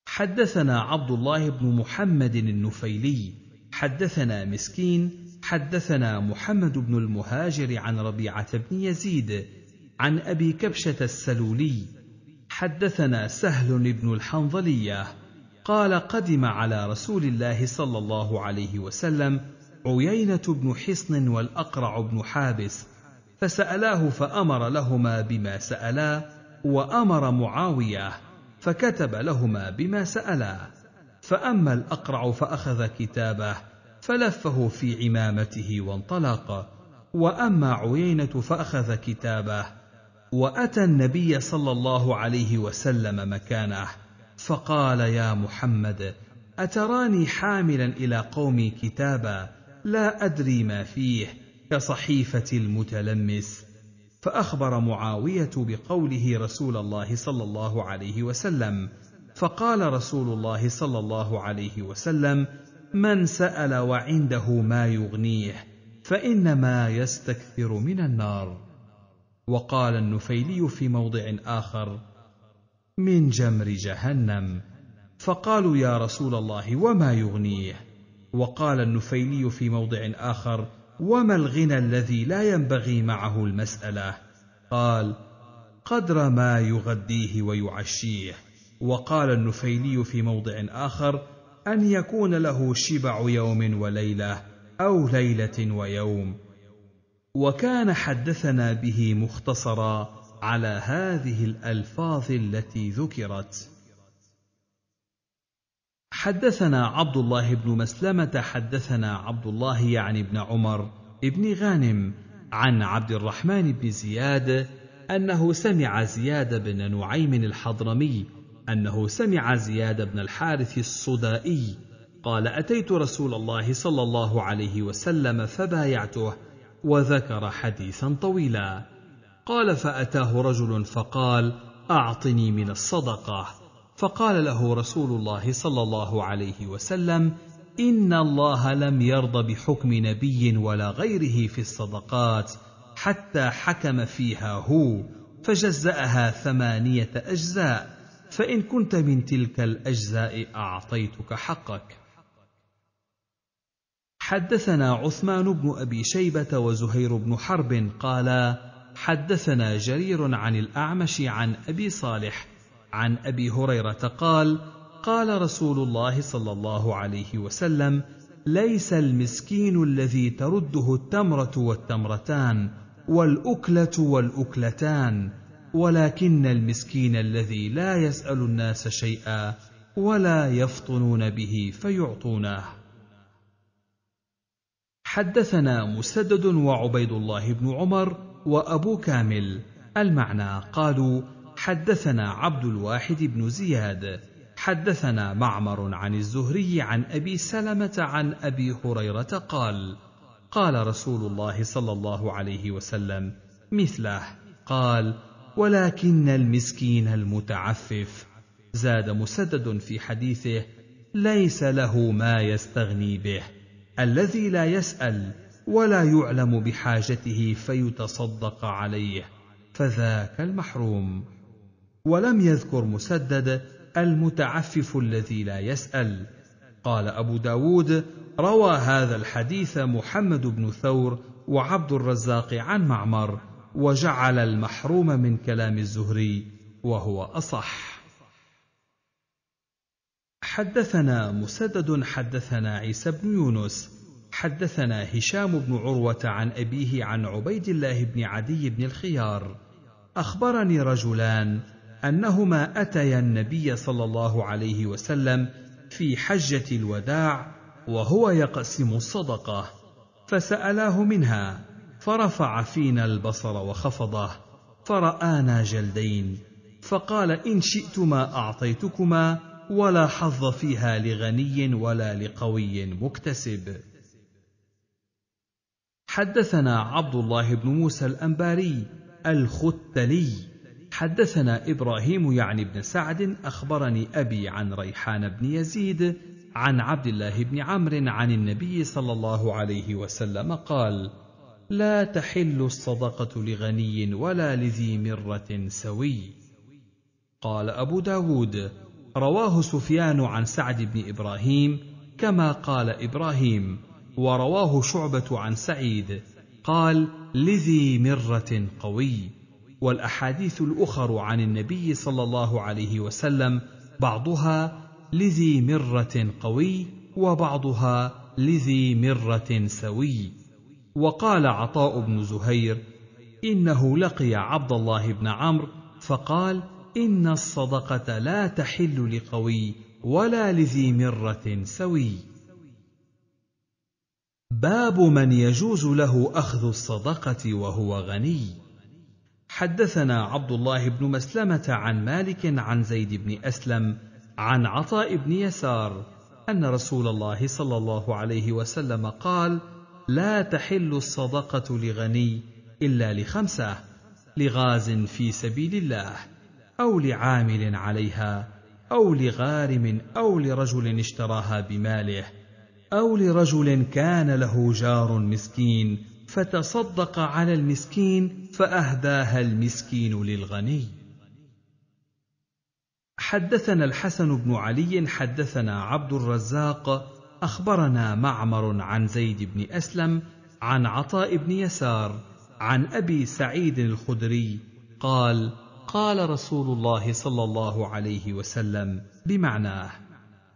حدثنا عبد الله بن محمد النفيلي حدثنا مسكين حدثنا محمد بن المهاجر عن ربيعة بن يزيد عن أبي كبشة السلولي حدثنا سهل بن الحنظلية قال قدم على رسول الله صلى الله عليه وسلم عيينة بن حصن والأقرع بن حابس فسألاه فأمر لهما بما سألا وأمر معاوية فكتب لهما بما سألا فأما الأقرع فأخذ كتابه فلفه في عمامته وانطلق وأما عيينة فأخذ كتابه واتى النبي صلى الله عليه وسلم مكانه فقال يا محمد اتراني حاملا الى قومي كتابا لا ادري ما فيه كصحيفه المتلمس فاخبر معاويه بقوله رسول الله صلى الله عليه وسلم فقال رسول الله صلى الله عليه وسلم من سال وعنده ما يغنيه فانما يستكثر من النار وقال النفيلي في موضع اخر من جمر جهنم فقالوا يا رسول الله وما يغنيه وقال النفيلي في موضع اخر وما الغنى الذي لا ينبغي معه المساله قال قدر ما يغديه ويعشيه وقال النفيلي في موضع اخر ان يكون له شبع يوم وليله او ليله ويوم وكان حدثنا به مختصرا على هذه الالفاظ التي ذكرت حدثنا عبد الله بن مسلمه حدثنا عبد الله يعني بن عمر بن غانم عن عبد الرحمن بن زياد انه سمع زياد بن نعيم الحضرمي انه سمع زياد بن الحارث الصدائي قال اتيت رسول الله صلى الله عليه وسلم فبايعته وذكر حديثا طويلا قال فاتاه رجل فقال اعطني من الصدقه فقال له رسول الله صلى الله عليه وسلم ان الله لم يرض بحكم نبي ولا غيره في الصدقات حتى حكم فيها هو فجزاها ثمانيه اجزاء فان كنت من تلك الاجزاء اعطيتك حقك حدثنا عثمان بن ابي شيبه وزهير بن حرب قالا حدثنا جرير عن الاعمش عن ابي صالح عن ابي هريره قال قال رسول الله صلى الله عليه وسلم ليس المسكين الذي ترده التمره والتمرتان والاكله والاكلتان ولكن المسكين الذي لا يسال الناس شيئا ولا يفطنون به فيعطونه حدثنا مسدد وعبيد الله بن عمر وابو كامل المعنى قالوا حدثنا عبد الواحد بن زياد حدثنا معمر عن الزهري عن ابي سلمه عن ابي هريره قال قال رسول الله صلى الله عليه وسلم مثله قال ولكن المسكين المتعفف زاد مسدد في حديثه ليس له ما يستغني به الذي لا يسال ولا يعلم بحاجته فيتصدق عليه فذاك المحروم ولم يذكر مسدد المتعفف الذي لا يسال قال ابو داود روى هذا الحديث محمد بن ثور وعبد الرزاق عن معمر وجعل المحروم من كلام الزهري وهو اصح حدثنا مسدد حدثنا عيسى بن يونس حدثنا هشام بن عروة عن أبيه عن عبيد الله بن عدي بن الخيار أخبرني رجلان أنهما أتيا النبي صلى الله عليه وسلم في حجة الوداع وهو يقسم الصدقة فسألاه منها فرفع فينا البصر وخفضه فرآنا جلدين فقال إن شئتما أعطيتكما ولا حظ فيها لغني ولا لقوي مكتسب حدثنا عبد الله بن موسى الانباري الختلي حدثنا ابراهيم يعني بن سعد اخبرني ابي عن ريحان بن يزيد عن عبد الله بن عمرو عن النبي صلى الله عليه وسلم قال لا تحل الصدقه لغني ولا لذي مره سوي قال ابو داود رواه سفيان عن سعد بن ابراهيم كما قال ابراهيم ورواه شعبه عن سعيد قال لذي مره قوي والاحاديث الاخر عن النبي صلى الله عليه وسلم بعضها لذي مره قوي وبعضها لذي مره سوي وقال عطاء بن زهير انه لقي عبد الله بن عمرو فقال إن الصدقة لا تحل لقوي ولا لذي مرة سوي. باب من يجوز له أخذ الصدقة وهو غني. حدثنا عبد الله بن مسلمة عن مالك عن زيد بن أسلم عن عطاء بن يسار أن رسول الله صلى الله عليه وسلم قال: لا تحل الصدقة لغني إلا لخمسة لغاز في سبيل الله. أو لعامل عليها أو لغارم أو لرجل اشتراها بماله أو لرجل كان له جار مسكين فتصدق على المسكين فأهداها المسكين للغني. حدثنا الحسن بن علي حدثنا عبد الرزاق أخبرنا معمر عن زيد بن أسلم عن عطاء بن يسار عن أبي سعيد الخدري قال: قال رسول الله صلى الله عليه وسلم بمعناه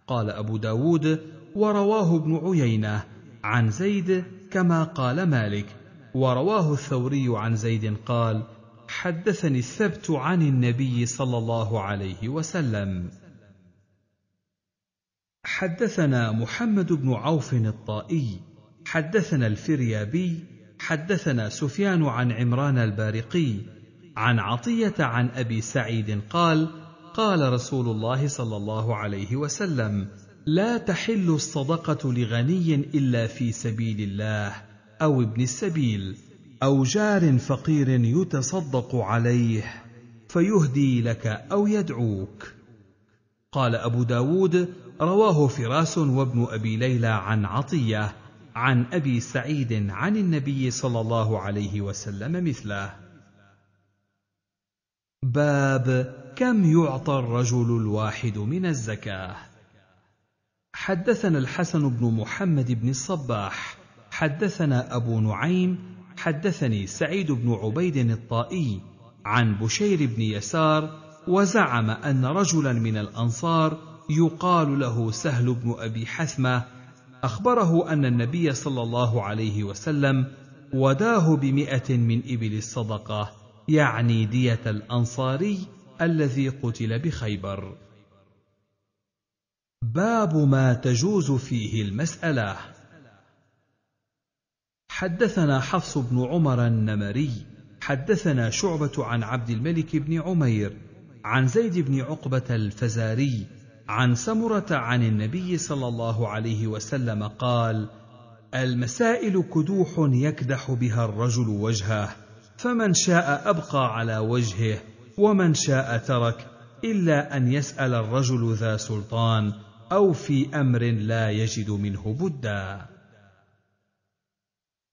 قال أبو داود ورواه ابن عيينة عن زيد كما قال مالك ورواه الثوري عن زيد قال حدثني الثبت عن النبي صلى الله عليه وسلم حدثنا محمد بن عوف الطائي حدثنا الفريابي حدثنا سفيان عن عمران البارقي عن عطيه عن ابي سعيد قال قال رسول الله صلى الله عليه وسلم لا تحل الصدقه لغني الا في سبيل الله او ابن السبيل او جار فقير يتصدق عليه فيهدي لك او يدعوك قال ابو داود رواه فراس وابن ابي ليلى عن عطيه عن ابي سعيد عن النبي صلى الله عليه وسلم مثله باب كم يعطى الرجل الواحد من الزكاه حدثنا الحسن بن محمد بن الصباح حدثنا ابو نعيم حدثني سعيد بن عبيد الطائي عن بشير بن يسار وزعم ان رجلا من الانصار يقال له سهل بن ابي حثمه اخبره ان النبي صلى الله عليه وسلم وداه بمئه من ابل الصدقه يعني دية الأنصاري الذي قتل بخيبر. باب ما تجوز فيه المسألة حدثنا حفص بن عمر النمري حدثنا شعبة عن عبد الملك بن عمير عن زيد بن عقبة الفزاري عن سمرة عن النبي صلى الله عليه وسلم قال: المسائل كدوح يكدح بها الرجل وجهه فمن شاء أبقى على وجهه ومن شاء ترك إلا أن يسأل الرجل ذا سلطان أو في أمر لا يجد منه بدا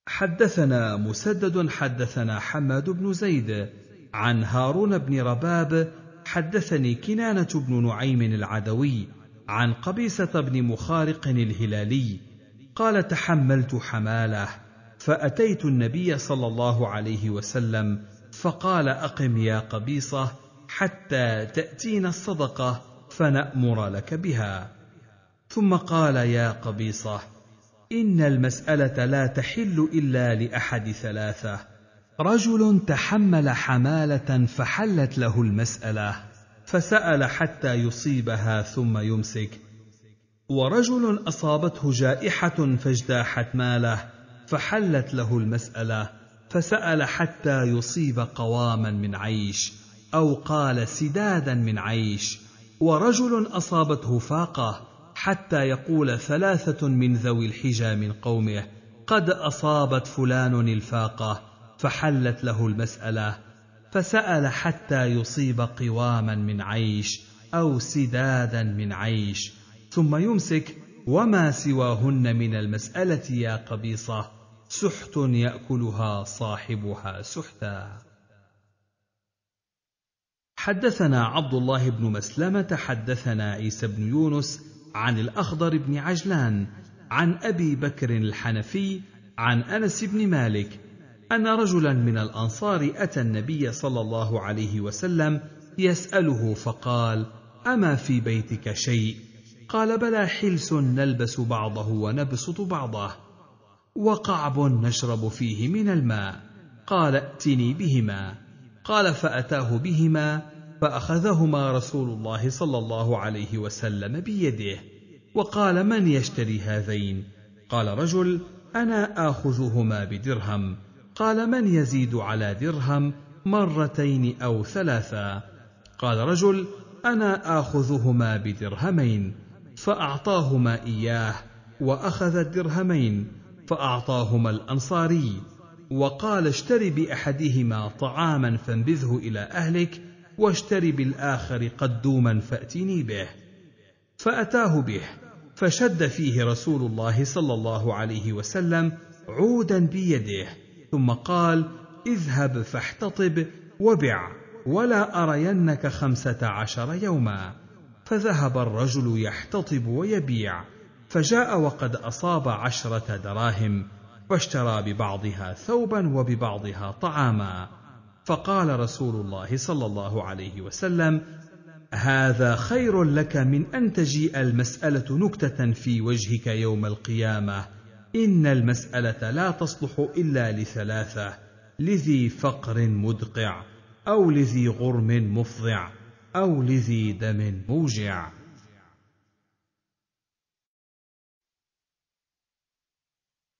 حدثنا مسدد حدثنا حماد بن زيد عن هارون بن رباب حدثني كنانة بن نعيم العدوي عن قبيسة بن مخارق الهلالي قال تحملت حماله فاتيت النبي صلى الله عليه وسلم فقال اقم يا قبيصه حتى تاتينا الصدقه فنامر لك بها ثم قال يا قبيصه ان المساله لا تحل الا لاحد ثلاثه رجل تحمل حماله فحلت له المساله فسال حتى يصيبها ثم يمسك ورجل اصابته جائحه فاجتاحت ماله فحلت له المسألة فسأل حتى يصيب قواما من عيش أو قال سدادا من عيش ورجل أصابته فاقة حتى يقول ثلاثة من ذوي الحجى من قومه قد أصابت فلان الفاقة فحلت له المسألة فسأل حتى يصيب قواما من عيش أو سدادا من عيش ثم يمسك وما سواهن من المسألة يا قبيصة سحت ياكلها صاحبها سحتا حدثنا عبد الله بن مسلمه حدثنا عيسى بن يونس عن الاخضر بن عجلان عن ابي بكر الحنفي عن انس بن مالك ان رجلا من الانصار اتى النبي صلى الله عليه وسلم يساله فقال اما في بيتك شيء قال بلى حلس نلبس بعضه ونبسط بعضه وقعب نشرب فيه من الماء قال ائتني بهما قال فاتاه بهما فاخذهما رسول الله صلى الله عليه وسلم بيده وقال من يشتري هذين قال رجل انا اخذهما بدرهم قال من يزيد على درهم مرتين او ثلاثا قال رجل انا اخذهما بدرهمين فاعطاهما اياه واخذ الدرهمين فأعطاهما الأنصاري وقال اشتر بأحدهما طعاما فانبذه إلى أهلك واشتر بالآخر قدوما فأتني به فأتاه به فشد فيه رسول الله صلى الله عليه وسلم عودا بيده ثم قال اذهب فاحتطب وبع ولا أرينك خمسة عشر يوما فذهب الرجل يحتطب ويبيع فجاء وقد أصاب عشرة دراهم واشترى ببعضها ثوبا وببعضها طعاما فقال رسول الله صلى الله عليه وسلم هذا خير لك من ان تجيء المساله نكته في وجهك يوم القيامه ان المساله لا تصلح الا لثلاثه لذي فقر مدقع او لذي غرم مفضع او لذي دم موجع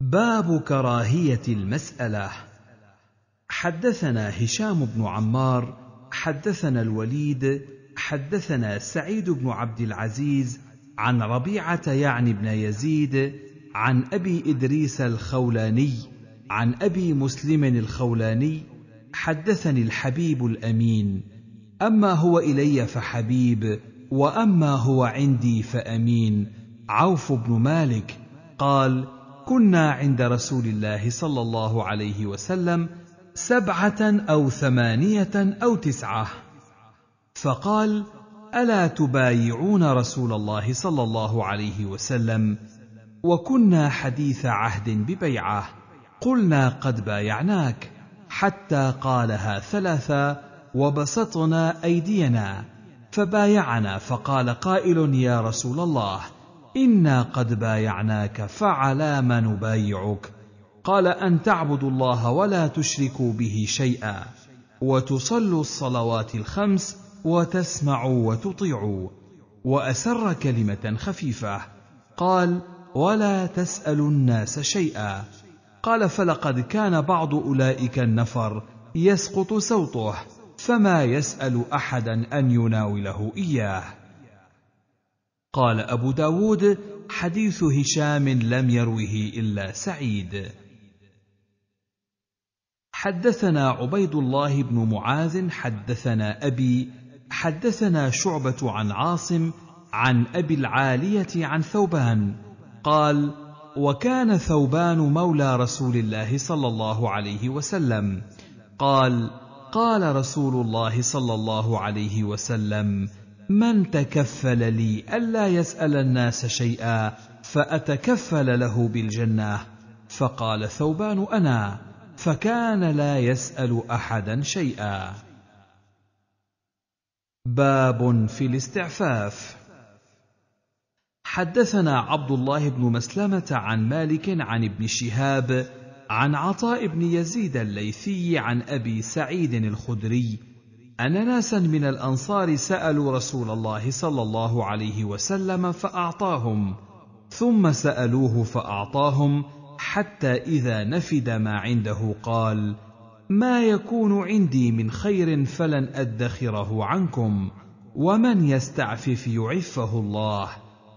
باب كراهية المسألة حدثنا هشام بن عمار حدثنا الوليد حدثنا سعيد بن عبد العزيز عن ربيعة يعني بن يزيد عن أبي إدريس الخولاني عن أبي مسلم الخولاني حدثني الحبيب الأمين أما هو إلي فحبيب وأما هو عندي فأمين عوف بن مالك قال كنا عند رسول الله صلى الله عليه وسلم سبعه او ثمانيه او تسعه فقال الا تبايعون رسول الله صلى الله عليه وسلم وكنا حديث عهد ببيعه قلنا قد بايعناك حتى قالها ثلاثه وبسطنا ايدينا فبايعنا فقال قائل يا رسول الله انا قد بايعناك فعلام نبايعك قال ان تعبدوا الله ولا تشركوا به شيئا وتصلوا الصلوات الخمس وتسمعوا وتطيعوا واسر كلمه خفيفه قال ولا تسال الناس شيئا قال فلقد كان بعض اولئك النفر يسقط صوته فما يسال احدا ان يناوله اياه قال أبو داود حديث هشام لم يروه إلا سعيد حدثنا عبيد الله بن معاذ حدثنا أبي حدثنا شعبة عن عاصم عن أبي العالية عن ثوبان قال وكان ثوبان مولى رسول الله صلى الله عليه وسلم قال قال رسول الله صلى الله عليه وسلم من تكفل لي الا يسال الناس شيئا فاتكفل له بالجنه فقال ثوبان انا فكان لا يسال احدا شيئا باب في الاستعفاف حدثنا عبد الله بن مسلمه عن مالك عن ابن شهاب عن عطاء بن يزيد الليثي عن ابي سعيد الخدري أن ناسا من الأنصار سألوا رسول الله صلى الله عليه وسلم فأعطاهم، ثم سألوه فأعطاهم، حتى إذا نفد ما عنده قال: ما يكون عندي من خير فلن أدخره عنكم، ومن يستعفف يعفه الله،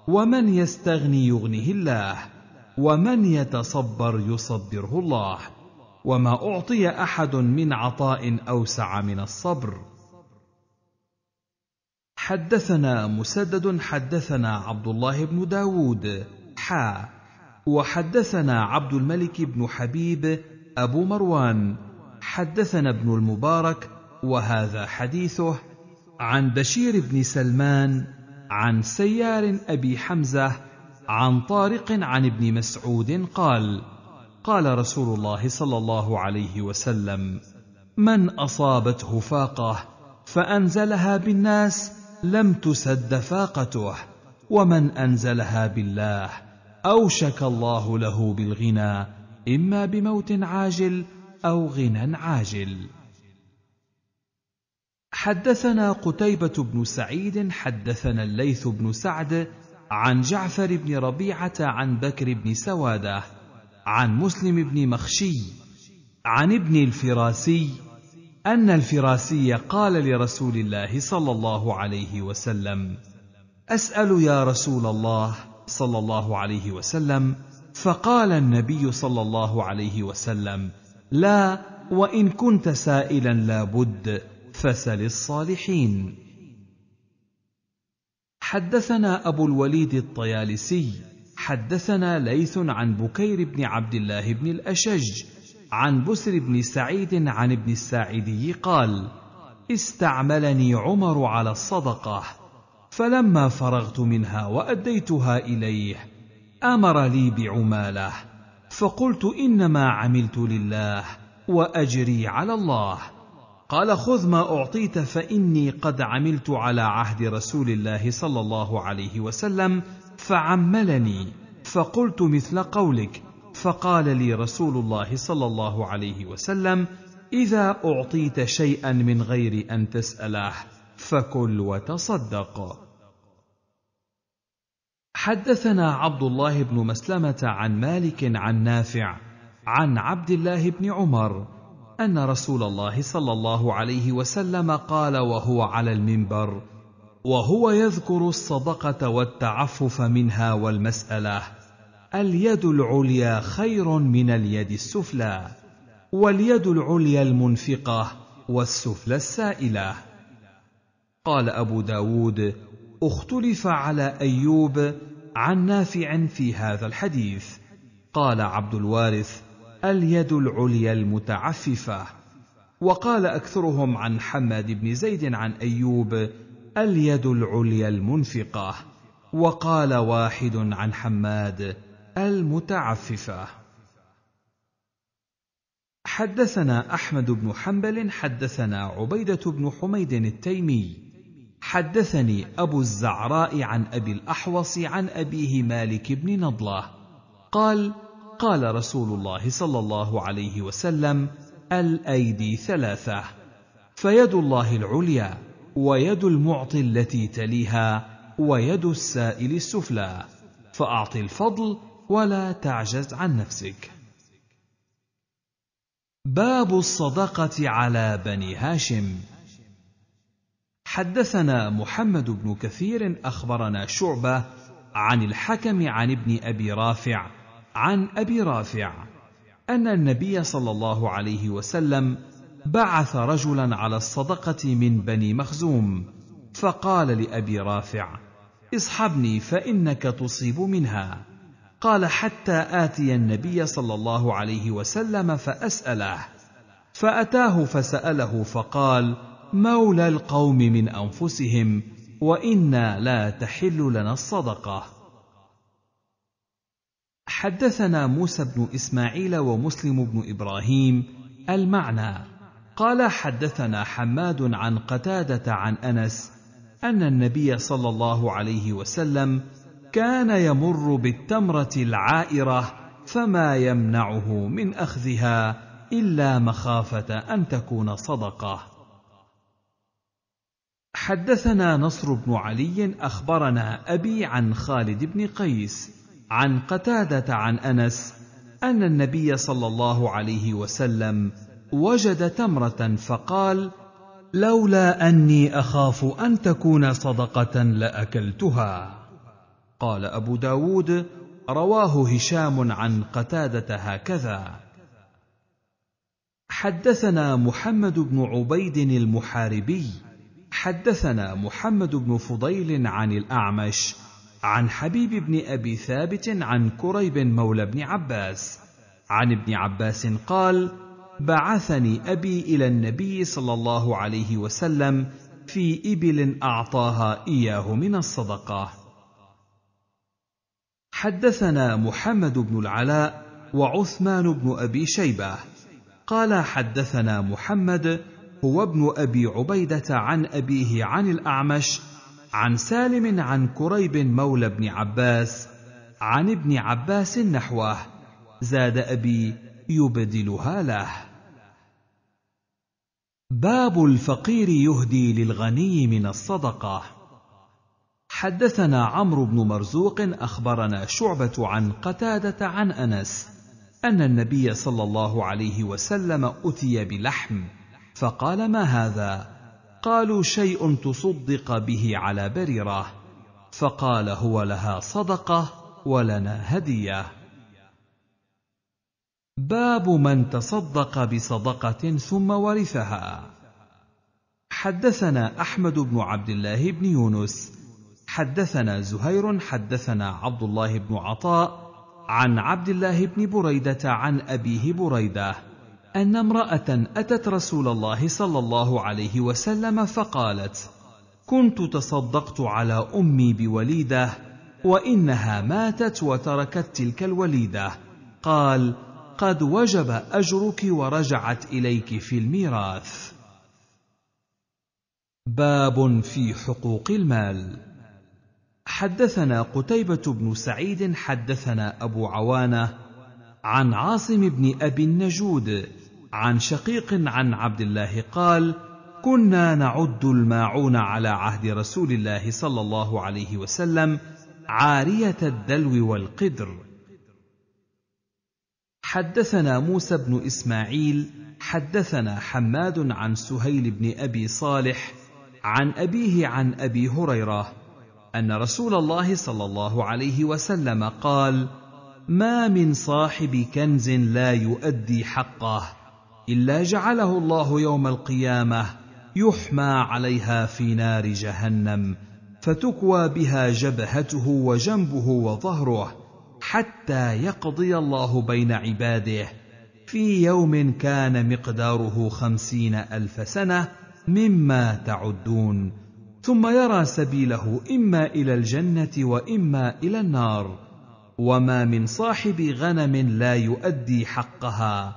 ومن يستغني يغنه الله، ومن يتصبر يصبره الله. وما اعطي احد من عطاء اوسع من الصبر حدثنا مسدد حدثنا عبد الله بن داود حا وحدثنا عبد الملك بن حبيب ابو مروان حدثنا ابن المبارك وهذا حديثه عن بشير بن سلمان عن سيار ابي حمزه عن طارق عن ابن مسعود قال قال رسول الله صلى الله عليه وسلم من اصابته فاقه فانزلها بالناس لم تسد فاقته ومن انزلها بالله اوشك الله له بالغنى اما بموت عاجل او غنى عاجل حدثنا قتيبة بن سعيد حدثنا الليث بن سعد عن جعفر بن ربيعة عن بكر بن سوادة عن مسلم بن مخشي عن ابن الفراسي ان الفراسي قال لرسول الله صلى الله عليه وسلم اسال يا رسول الله صلى الله عليه وسلم فقال النبي صلى الله عليه وسلم لا وان كنت سائلا لابد فسل الصالحين حدثنا ابو الوليد الطيالسي حدثنا ليث عن بكير بن عبد الله بن الاشج عن بسر بن سعيد عن ابن الساعدي قال استعملني عمر على الصدقه فلما فرغت منها واديتها اليه امر لي بعماله فقلت انما عملت لله واجري على الله قال خذ ما اعطيت فاني قد عملت على عهد رسول الله صلى الله عليه وسلم فعملني فقلت مثل قولك فقال لي رسول الله صلى الله عليه وسلم اذا اعطيت شيئا من غير ان تساله فكل وتصدق حدثنا عبد الله بن مسلمه عن مالك عن نافع عن عبد الله بن عمر ان رسول الله صلى الله عليه وسلم قال وهو على المنبر وهو يذكر الصدقه والتعفف منها والمساله اليد العليا خير من اليد السفلى واليد العليا المنفقه والسفلى السائله قال ابو داود اختلف على ايوب عن نافع في هذا الحديث قال عبد الوارث اليد العليا المتعففه وقال اكثرهم عن حماد بن زيد عن ايوب اليد العليا المنفقه وقال واحد عن حماد المتعففه حدثنا احمد بن حنبل حدثنا عبيده بن حميد التيمي حدثني ابو الزعراء عن ابي الاحوص عن ابيه مالك بن نضله قال قال رسول الله صلى الله عليه وسلم الايدي ثلاثه فيد الله العليا ويد المعطي التي تليها ويد السائل السفلى فاعط الفضل ولا تعجز عن نفسك باب الصدقه على بني هاشم حدثنا محمد بن كثير اخبرنا شعبه عن الحكم عن ابن ابي رافع عن ابي رافع ان النبي صلى الله عليه وسلم بعث رجلا على الصدقه من بني مخزوم فقال لابي رافع اصحبني فانك تصيب منها قال حتى اتي النبي صلى الله عليه وسلم فاساله فاتاه فساله فقال مولى القوم من انفسهم وانا لا تحل لنا الصدقه حدثنا موسى بن اسماعيل ومسلم بن ابراهيم المعنى قال حدثنا حماد عن قتاده عن انس ان النبي صلى الله عليه وسلم كان يمر بالتمره العائره فما يمنعه من اخذها الا مخافه ان تكون صدقه حدثنا نصر بن علي اخبرنا ابي عن خالد بن قيس عن قتاده عن انس ان النبي صلى الله عليه وسلم وجد تمره فقال لولا اني اخاف ان تكون صدقه لاكلتها قال ابو داود رواه هشام عن قتاده هكذا حدثنا محمد بن عبيد المحاربي حدثنا محمد بن فضيل عن الاعمش عن حبيب بن ابي ثابت عن كريب مولى بن عباس عن ابن عباس قال بعثني ابي الى النبي صلى الله عليه وسلم في ابل اعطاها اياه من الصدقه حدثنا محمد بن العلاء وعثمان بن ابي شيبه قال حدثنا محمد هو ابن ابي عبيده عن ابيه عن الاعمش عن سالم عن كريب مولى ابن عباس عن ابن عباس نحوه زاد ابي يبدلها له باب الفقير يهدي للغني من الصدقه حدثنا عمرو بن مرزوق اخبرنا شعبه عن قتاده عن انس ان النبي صلى الله عليه وسلم اتي بلحم فقال ما هذا قالوا شيء تصدق به على بريره فقال هو لها صدقه ولنا هديه باب من تصدق بصدقه ثم ورثها حدثنا احمد بن عبد الله بن يونس حدثنا زهير حدثنا عبد الله بن عطاء عن عبد الله بن بريده عن ابيه بريده ان امراه اتت رسول الله صلى الله عليه وسلم فقالت كنت تصدقت على امي بوليده وانها ماتت وتركت تلك الوليده قال قد وجب اجرك ورجعت اليك في الميراث باب في حقوق المال حدثنا قتيبه بن سعيد حدثنا ابو عوانه عن عاصم بن ابي النجود عن شقيق عن عبد الله قال كنا نعد الماعون على عهد رسول الله صلى الله عليه وسلم عاريه الدلو والقدر حدثنا موسى بن اسماعيل حدثنا حماد عن سهيل بن ابي صالح عن ابيه عن ابي هريره ان رسول الله صلى الله عليه وسلم قال ما من صاحب كنز لا يؤدي حقه الا جعله الله يوم القيامه يحمى عليها في نار جهنم فتكوى بها جبهته وجنبه وظهره حتى يقضي الله بين عباده في يوم كان مقداره خمسين الف سنه مما تعدون ثم يرى سبيله اما الى الجنه واما الى النار وما من صاحب غنم لا يؤدي حقها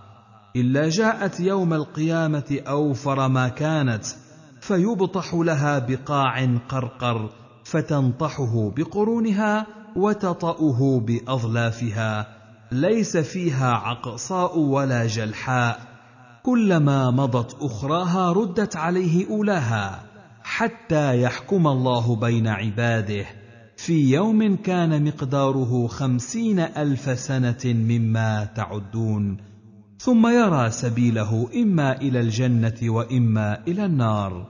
الا جاءت يوم القيامه اوفر ما كانت فيبطح لها بقاع قرقر فتنطحه بقرونها وتطأه بأظلافها ليس فيها عقصاء ولا جلحاء كلما مضت أخراها ردت عليه أولاها حتى يحكم الله بين عباده في يوم كان مقداره خمسين ألف سنة مما تعدون ثم يرى سبيله إما إلى الجنة وإما إلى النار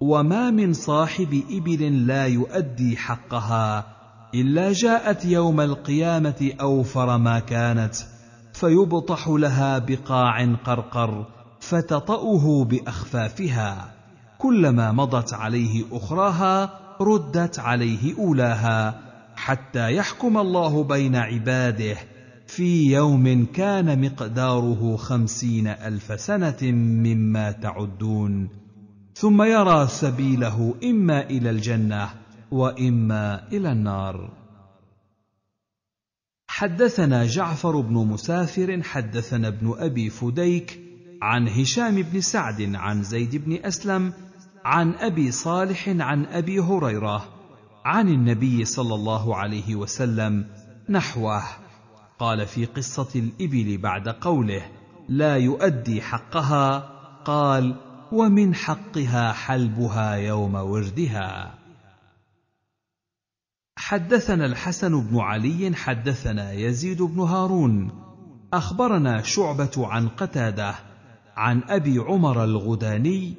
وما من صاحب إبل لا يؤدي حقها إلا جاءت يوم القيامة أوفر ما كانت فيبطح لها بقاع قرقر فتطأه بأخفافها كلما مضت عليه أخراها ردت عليه أولاها حتى يحكم الله بين عباده في يوم كان مقداره خمسين الف سنه مما تعدون ثم يرى سبيله اما الى الجنه واما الى النار حدثنا جعفر بن مسافر حدثنا ابن ابي فديك عن هشام بن سعد عن زيد بن اسلم عن ابي صالح عن ابي هريره عن النبي صلى الله عليه وسلم نحوه قال في قصه الابل بعد قوله لا يؤدي حقها قال ومن حقها حلبها يوم وردها حدثنا الحسن بن علي حدثنا يزيد بن هارون اخبرنا شعبه عن قتاده عن ابي عمر الغداني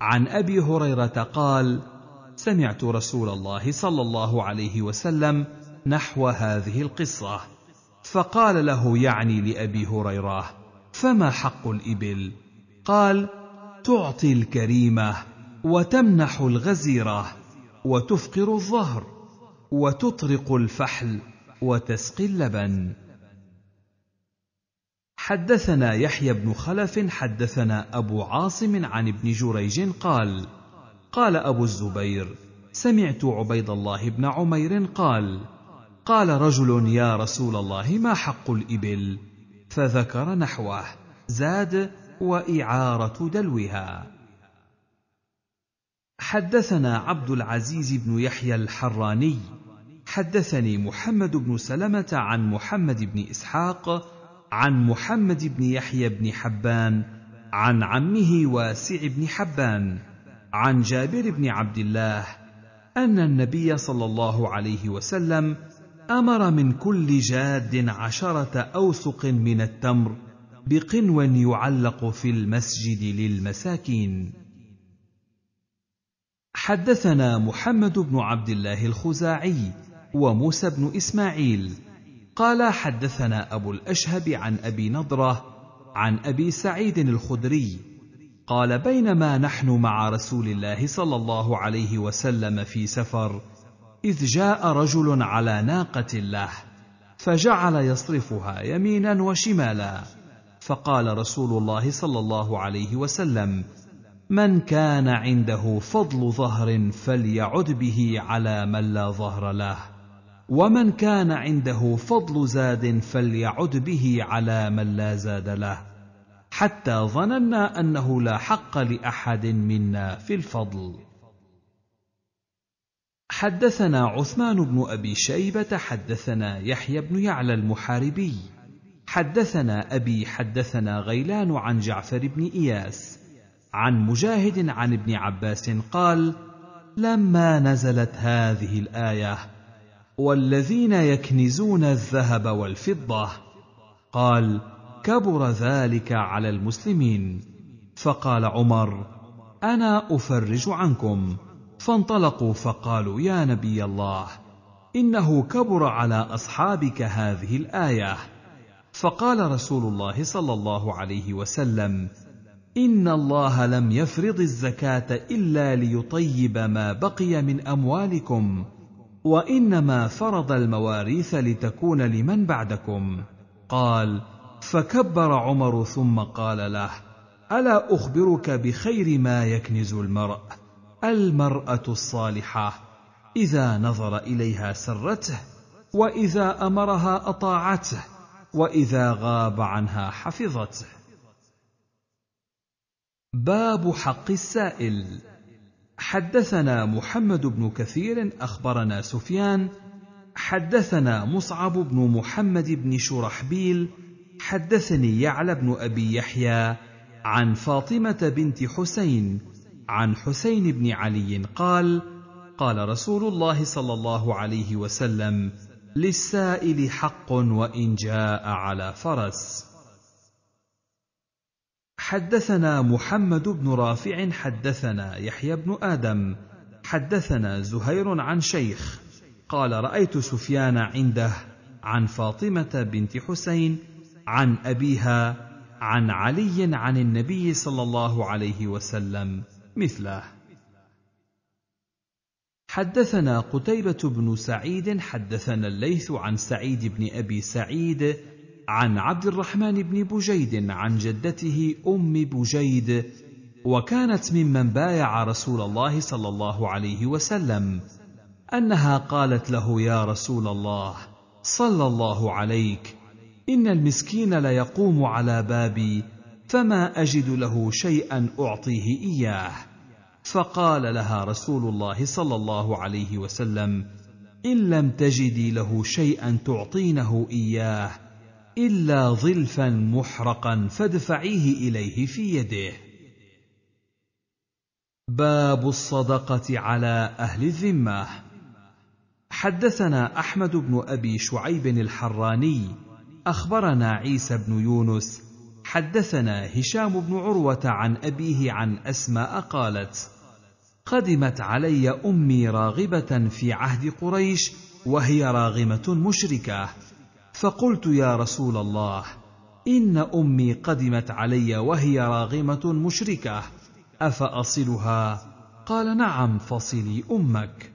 عن ابي هريره قال سمعت رسول الله صلى الله عليه وسلم نحو هذه القصه فقال له يعني لابي هريره فما حق الابل قال تعطي الكريمه وتمنح الغزيره وتفقر الظهر وتطرق الفحل وتسقي اللبن حدثنا يحيى بن خلف حدثنا ابو عاصم عن ابن جريج قال قال ابو الزبير سمعت عبيد الله بن عمير قال قال رجل يا رسول الله ما حق الابل فذكر نحوه زاد واعاره دلوها حدثنا عبد العزيز بن يحيى الحراني حدثني محمد بن سلمه عن محمد بن اسحاق عن محمد بن يحيى بن حبان عن عمه واسع بن حبان عن جابر بن عبد الله ان النبي صلى الله عليه وسلم امر من كل جاد عشره اوسق من التمر بقنو يعلق في المسجد للمساكين حدثنا محمد بن عبد الله الخزاعي وموسى بن اسماعيل قال حدثنا ابو الاشهب عن ابي نضره عن ابي سعيد الخدري قال بينما نحن مع رسول الله صلى الله عليه وسلم في سفر اذ جاء رجل على ناقه له فجعل يصرفها يمينا وشمالا فقال رسول الله صلى الله عليه وسلم من كان عنده فضل ظهر فليعد به على من لا ظهر له ومن كان عنده فضل زاد فليعد به على من لا زاد له حتى ظننا انه لا حق لاحد منا في الفضل حدثنا عثمان بن ابي شيبه حدثنا يحيى بن يعلى المحاربي حدثنا ابي حدثنا غيلان عن جعفر بن اياس عن مجاهد عن ابن عباس قال لما نزلت هذه الايه والذين يكنزون الذهب والفضه قال كبر ذلك على المسلمين فقال عمر انا افرج عنكم فانطلقوا فقالوا يا نبي الله انه كبر على اصحابك هذه الايه فقال رسول الله صلى الله عليه وسلم ان الله لم يفرض الزكاه الا ليطيب ما بقي من اموالكم وانما فرض المواريث لتكون لمن بعدكم قال فكبر عمر ثم قال له الا اخبرك بخير ما يكنز المرء المراه الصالحه اذا نظر اليها سرته واذا امرها اطاعته واذا غاب عنها حفظته باب حق السائل حدثنا محمد بن كثير اخبرنا سفيان حدثنا مصعب بن محمد بن شرحبيل حدثني يعلى بن ابي يحيى عن فاطمه بنت حسين عن حسين بن علي قال قال رسول الله صلى الله عليه وسلم للسائل حق وان جاء على فرس حدثنا محمد بن رافع حدثنا يحيى بن ادم حدثنا زهير عن شيخ قال رايت سفيان عنده عن فاطمه بنت حسين عن ابيها عن علي عن النبي صلى الله عليه وسلم مثله حدثنا قتيبة بن سعيد حدثنا الليث عن سعيد بن أبي سعيد عن عبد الرحمن بن بجيد عن جدته ام بجيد وكانت ممن بايع رسول الله صلى الله عليه وسلم انها قالت له يا رسول الله صلى الله عليك ان المسكين ليقوم على بابي فما اجد له شيئا اعطيه اياه فقال لها رسول الله صلى الله عليه وسلم ان لم تجدي له شيئا تعطينه اياه إلا ظلفا محرقا فادفعيه إليه في يده. باب الصدقة على أهل الذمة حدثنا أحمد بن أبي شعيب الحراني أخبرنا عيسى بن يونس حدثنا هشام بن عروة عن أبيه عن أسماء قالت: قدمت علي أمي راغبة في عهد قريش وهي راغمة مشركة فقلت يا رسول الله ان امي قدمت علي وهي راغمه مشركه افاصلها قال نعم فصلي امك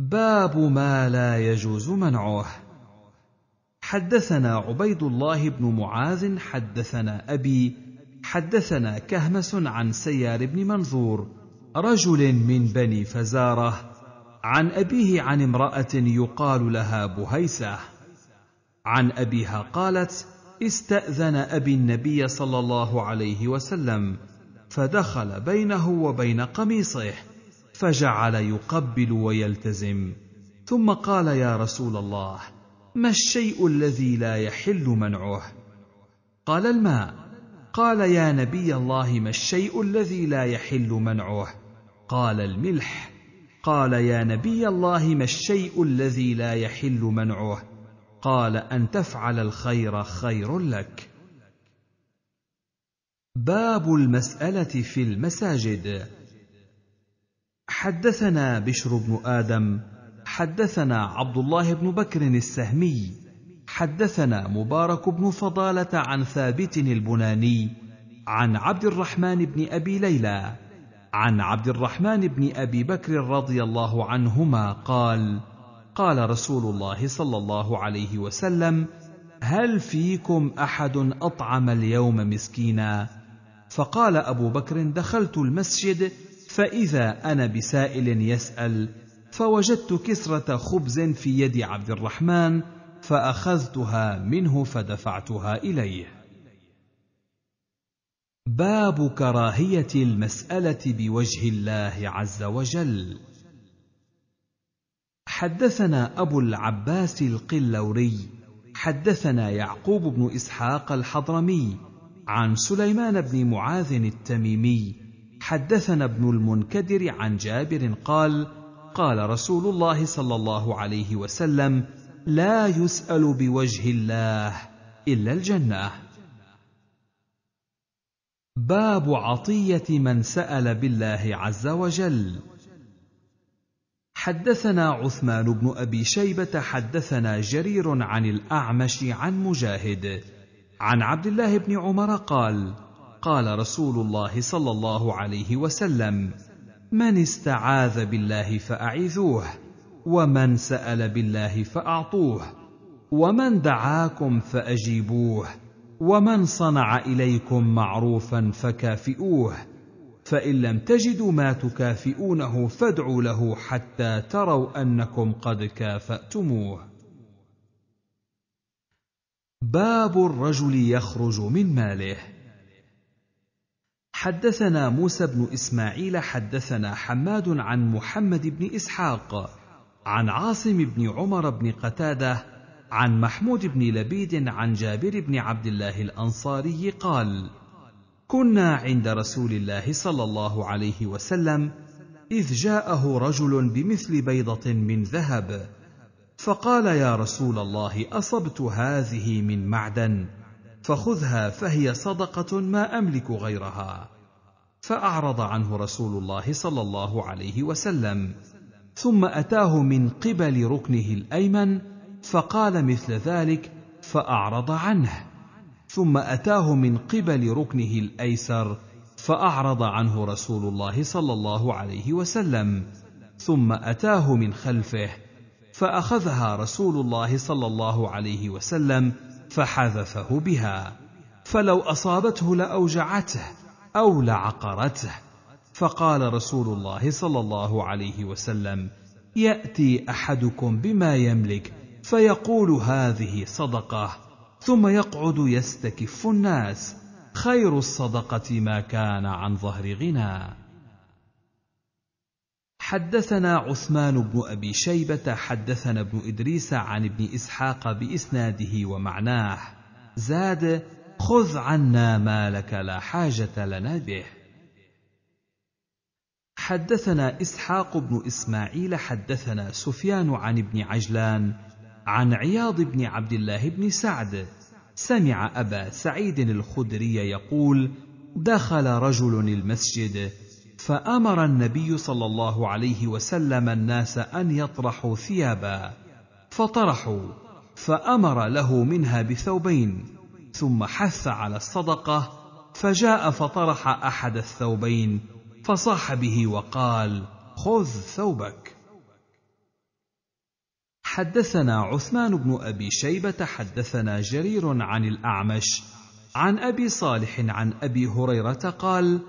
باب ما لا يجوز منعه حدثنا عبيد الله بن معاذ حدثنا ابي حدثنا كهمس عن سيار بن منظور رجل من بني فزاره عن أبيه عن امرأة يقال لها بهيسة عن أبيها قالت استأذن أبي النبي صلى الله عليه وسلم فدخل بينه وبين قميصه فجعل يقبل ويلتزم ثم قال يا رسول الله ما الشيء الذي لا يحل منعه قال الماء قال يا نبي الله ما الشيء الذي لا يحل منعه قال الملح قال يا نبي الله ما الشيء الذي لا يحل منعه قال ان تفعل الخير خير لك باب المساله في المساجد حدثنا بشر بن ادم حدثنا عبد الله بن بكر السهمي حدثنا مبارك بن فضاله عن ثابت البناني عن عبد الرحمن بن ابي ليلى عن عبد الرحمن بن ابي بكر رضي الله عنهما قال قال رسول الله صلى الله عليه وسلم هل فيكم احد اطعم اليوم مسكينا فقال ابو بكر دخلت المسجد فاذا انا بسائل يسال فوجدت كسره خبز في يد عبد الرحمن فاخذتها منه فدفعتها اليه باب كراهيه المساله بوجه الله عز وجل حدثنا ابو العباس القلوري حدثنا يعقوب بن اسحاق الحضرمي عن سليمان بن معاذ التميمي حدثنا ابن المنكدر عن جابر قال قال رسول الله صلى الله عليه وسلم لا يسال بوجه الله الا الجنه باب عطيه من سال بالله عز وجل حدثنا عثمان بن ابي شيبه حدثنا جرير عن الاعمش عن مجاهد عن عبد الله بن عمر قال قال رسول الله صلى الله عليه وسلم من استعاذ بالله فاعذوه ومن سال بالله فاعطوه ومن دعاكم فاجيبوه ومن صنع اليكم معروفا فكافئوه فان لم تجدوا ما تكافئونه فادعوا له حتى تروا انكم قد كافاتموه باب الرجل يخرج من ماله حدثنا موسى بن اسماعيل حدثنا حماد عن محمد بن اسحاق عن عاصم بن عمر بن قتاده عن محمود بن لبيد عن جابر بن عبد الله الانصاري قال كنا عند رسول الله صلى الله عليه وسلم اذ جاءه رجل بمثل بيضه من ذهب فقال يا رسول الله اصبت هذه من معدن فخذها فهي صدقه ما املك غيرها فاعرض عنه رسول الله صلى الله عليه وسلم ثم اتاه من قبل ركنه الايمن فقال مثل ذلك فأعرض عنه ثم أتاه من قبل ركنه الأيسر فأعرض عنه رسول الله صلى الله عليه وسلم ثم أتاه من خلفه فأخذها رسول الله صلى الله عليه وسلم فحذفه بها فلو أصابته لأوجعته أو لعقرته فقال رسول الله صلى الله عليه وسلم يأتي أحدكم بما يملك فيقول هذه صدقه ثم يقعد يستكف الناس خير الصدقه ما كان عن ظهر غنى حدثنا عثمان بن ابي شيبه حدثنا ابن ادريس عن ابن اسحاق باسناده ومعناه زاد خذ عنا ما لك لا حاجه لنا به حدثنا اسحاق بن اسماعيل حدثنا سفيان عن ابن عجلان عن عياض بن عبد الله بن سعد سمع ابا سعيد الخدري يقول دخل رجل المسجد فامر النبي صلى الله عليه وسلم الناس ان يطرحوا ثيابا فطرحوا فامر له منها بثوبين ثم حث على الصدقه فجاء فطرح احد الثوبين فصاح به وقال خذ ثوبك حدثنا عثمان بن ابي شيبه حدثنا جرير عن الاعمش عن ابي صالح عن ابي هريره قال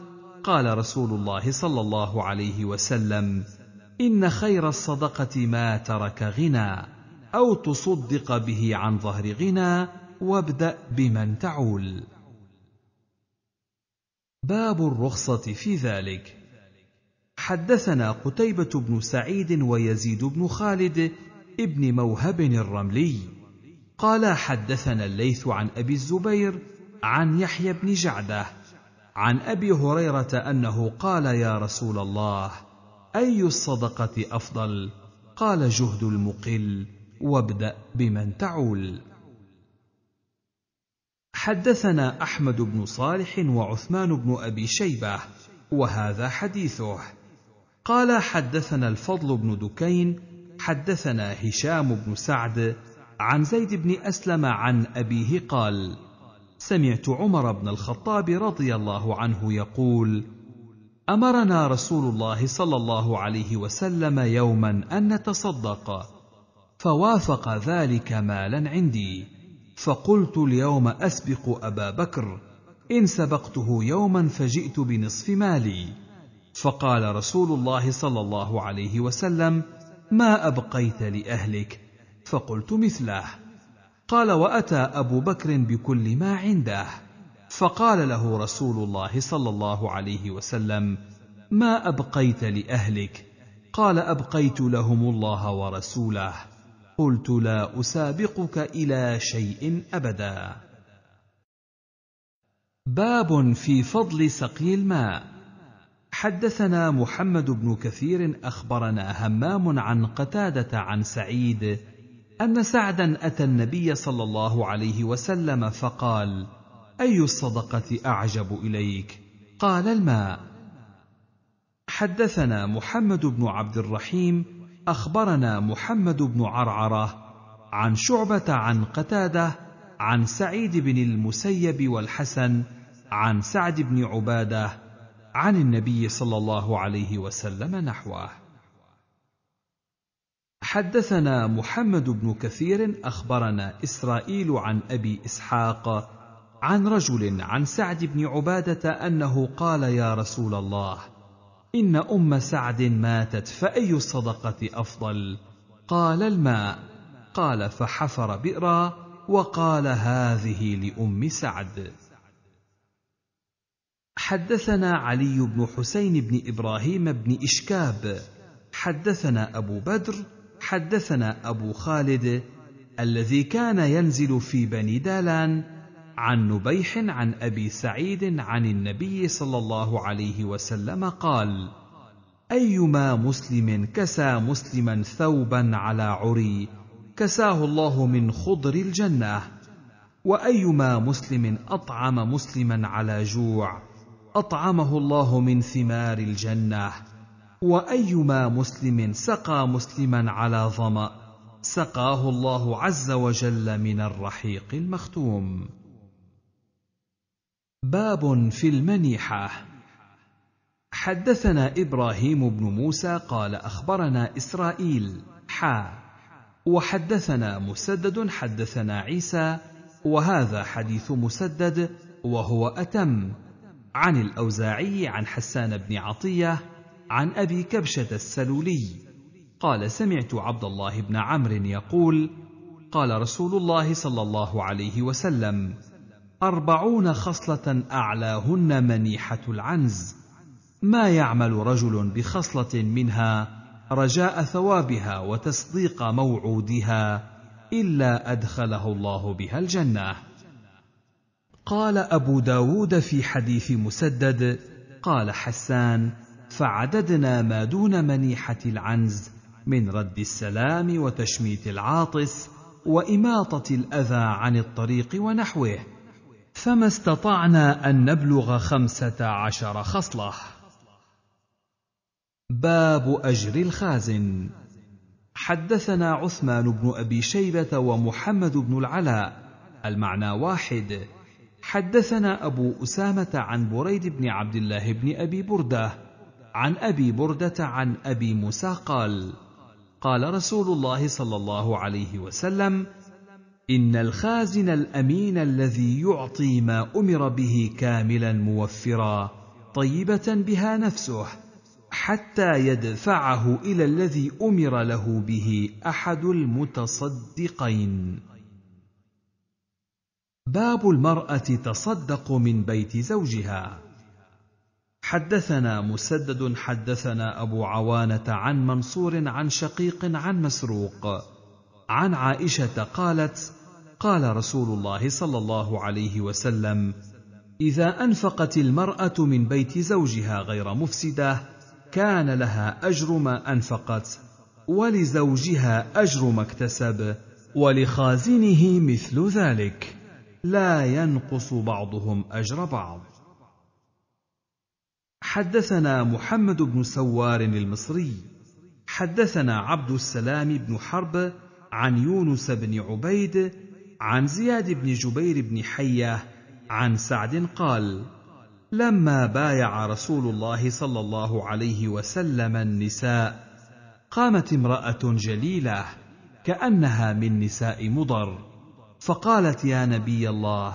قال رسول الله صلى الله عليه وسلم ان خير الصدقه ما ترك غنى او تصدق به عن ظهر غنى وابدا بمن تعول باب الرخصه في ذلك حدثنا قتيبه بن سعيد ويزيد بن خالد ابن موهب الرملي قال حدثنا الليث عن ابي الزبير عن يحيى بن جعده عن ابي هريره انه قال يا رسول الله اي الصدقه افضل قال جهد المقل وابدا بمن تعول حدثنا احمد بن صالح وعثمان بن ابي شيبه وهذا حديثه قال حدثنا الفضل بن دكين حدثنا هشام بن سعد عن زيد بن اسلم عن ابيه قال سمعت عمر بن الخطاب رضي الله عنه يقول امرنا رسول الله صلى الله عليه وسلم يوما ان نتصدق فوافق ذلك مالا عندي فقلت اليوم اسبق ابا بكر ان سبقته يوما فجئت بنصف مالي فقال رسول الله صلى الله عليه وسلم ما ابقيت لاهلك فقلت مثله قال واتى ابو بكر بكل ما عنده فقال له رسول الله صلى الله عليه وسلم ما ابقيت لاهلك قال ابقيت لهم الله ورسوله قلت لا اسابقك الى شيء ابدا باب في فضل سقي الماء حدثنا محمد بن كثير اخبرنا همام عن قتاده عن سعيد ان سعدا اتى النبي صلى الله عليه وسلم فقال اي الصدقه اعجب اليك قال الماء حدثنا محمد بن عبد الرحيم اخبرنا محمد بن عرعره عن شعبه عن قتاده عن سعيد بن المسيب والحسن عن سعد بن عباده عن النبي صلى الله عليه وسلم نحوه حدثنا محمد بن كثير اخبرنا اسرائيل عن ابي اسحاق عن رجل عن سعد بن عباده انه قال يا رسول الله ان ام سعد ماتت فاي الصدقه افضل قال الماء قال فحفر بئرا وقال هذه لام سعد حدثنا علي بن حسين بن ابراهيم بن اشكاب حدثنا ابو بدر حدثنا ابو خالد الذي كان ينزل في بني دالان عن نبيح عن ابي سعيد عن النبي صلى الله عليه وسلم قال ايما مسلم كسى مسلما ثوبا على عري كساه الله من خضر الجنه وايما مسلم اطعم مسلما على جوع اطعمه الله من ثمار الجنه وايما مسلم سقى مسلما على ظما سقاه الله عز وجل من الرحيق المختوم باب في المنيحه حدثنا ابراهيم بن موسى قال اخبرنا اسرائيل حا وحدثنا مسدد حدثنا عيسى وهذا حديث مسدد وهو اتم عن الأوزاعي عن حسان بن عطية عن أبي كبشة السلولي قال سمعت عبد الله بن عمرو يقول قال رسول الله صلى الله عليه وسلم أربعون خصلة أعلاهن منيحة العنز ما يعمل رجل بخصلة منها رجاء ثوابها وتصديق موعودها إلا أدخله الله بها الجنة قال أبو داود في حديث مسدد قال حسان فعددنا ما دون منيحة العنز من رد السلام وتشميت العاطس وإماطة الأذى عن الطريق ونحوه فما استطعنا أن نبلغ خمسة عشر خصلة باب أجر الخازن حدثنا عثمان بن أبي شيبة ومحمد بن العلاء المعنى واحد حدثنا أبو أسامة عن بريد بن عبد الله بن أبي بردة عن أبي بردة عن أبي موسى قال: قال رسول الله صلى الله عليه وسلم: إن الخازن الأمين الذي يعطي ما أمر به كاملا موفرا طيبة بها نفسه حتى يدفعه إلى الذي أمر له به أحد المتصدقين. باب المرأة تصدق من بيت زوجها. حدثنا مسدد حدثنا أبو عوانة عن منصور عن شقيق عن مسروق عن عائشة قالت: قال رسول الله صلى الله عليه وسلم: إذا أنفقت المرأة من بيت زوجها غير مفسدة كان لها أجر ما أنفقت ولزوجها أجر ما اكتسب ولخازنه مثل ذلك. لا ينقص بعضهم اجر بعض حدثنا محمد بن سوار المصري حدثنا عبد السلام بن حرب عن يونس بن عبيد عن زياد بن جبير بن حيه عن سعد قال لما بايع رسول الله صلى الله عليه وسلم النساء قامت امراه جليله كانها من نساء مضر فقالت يا نبي الله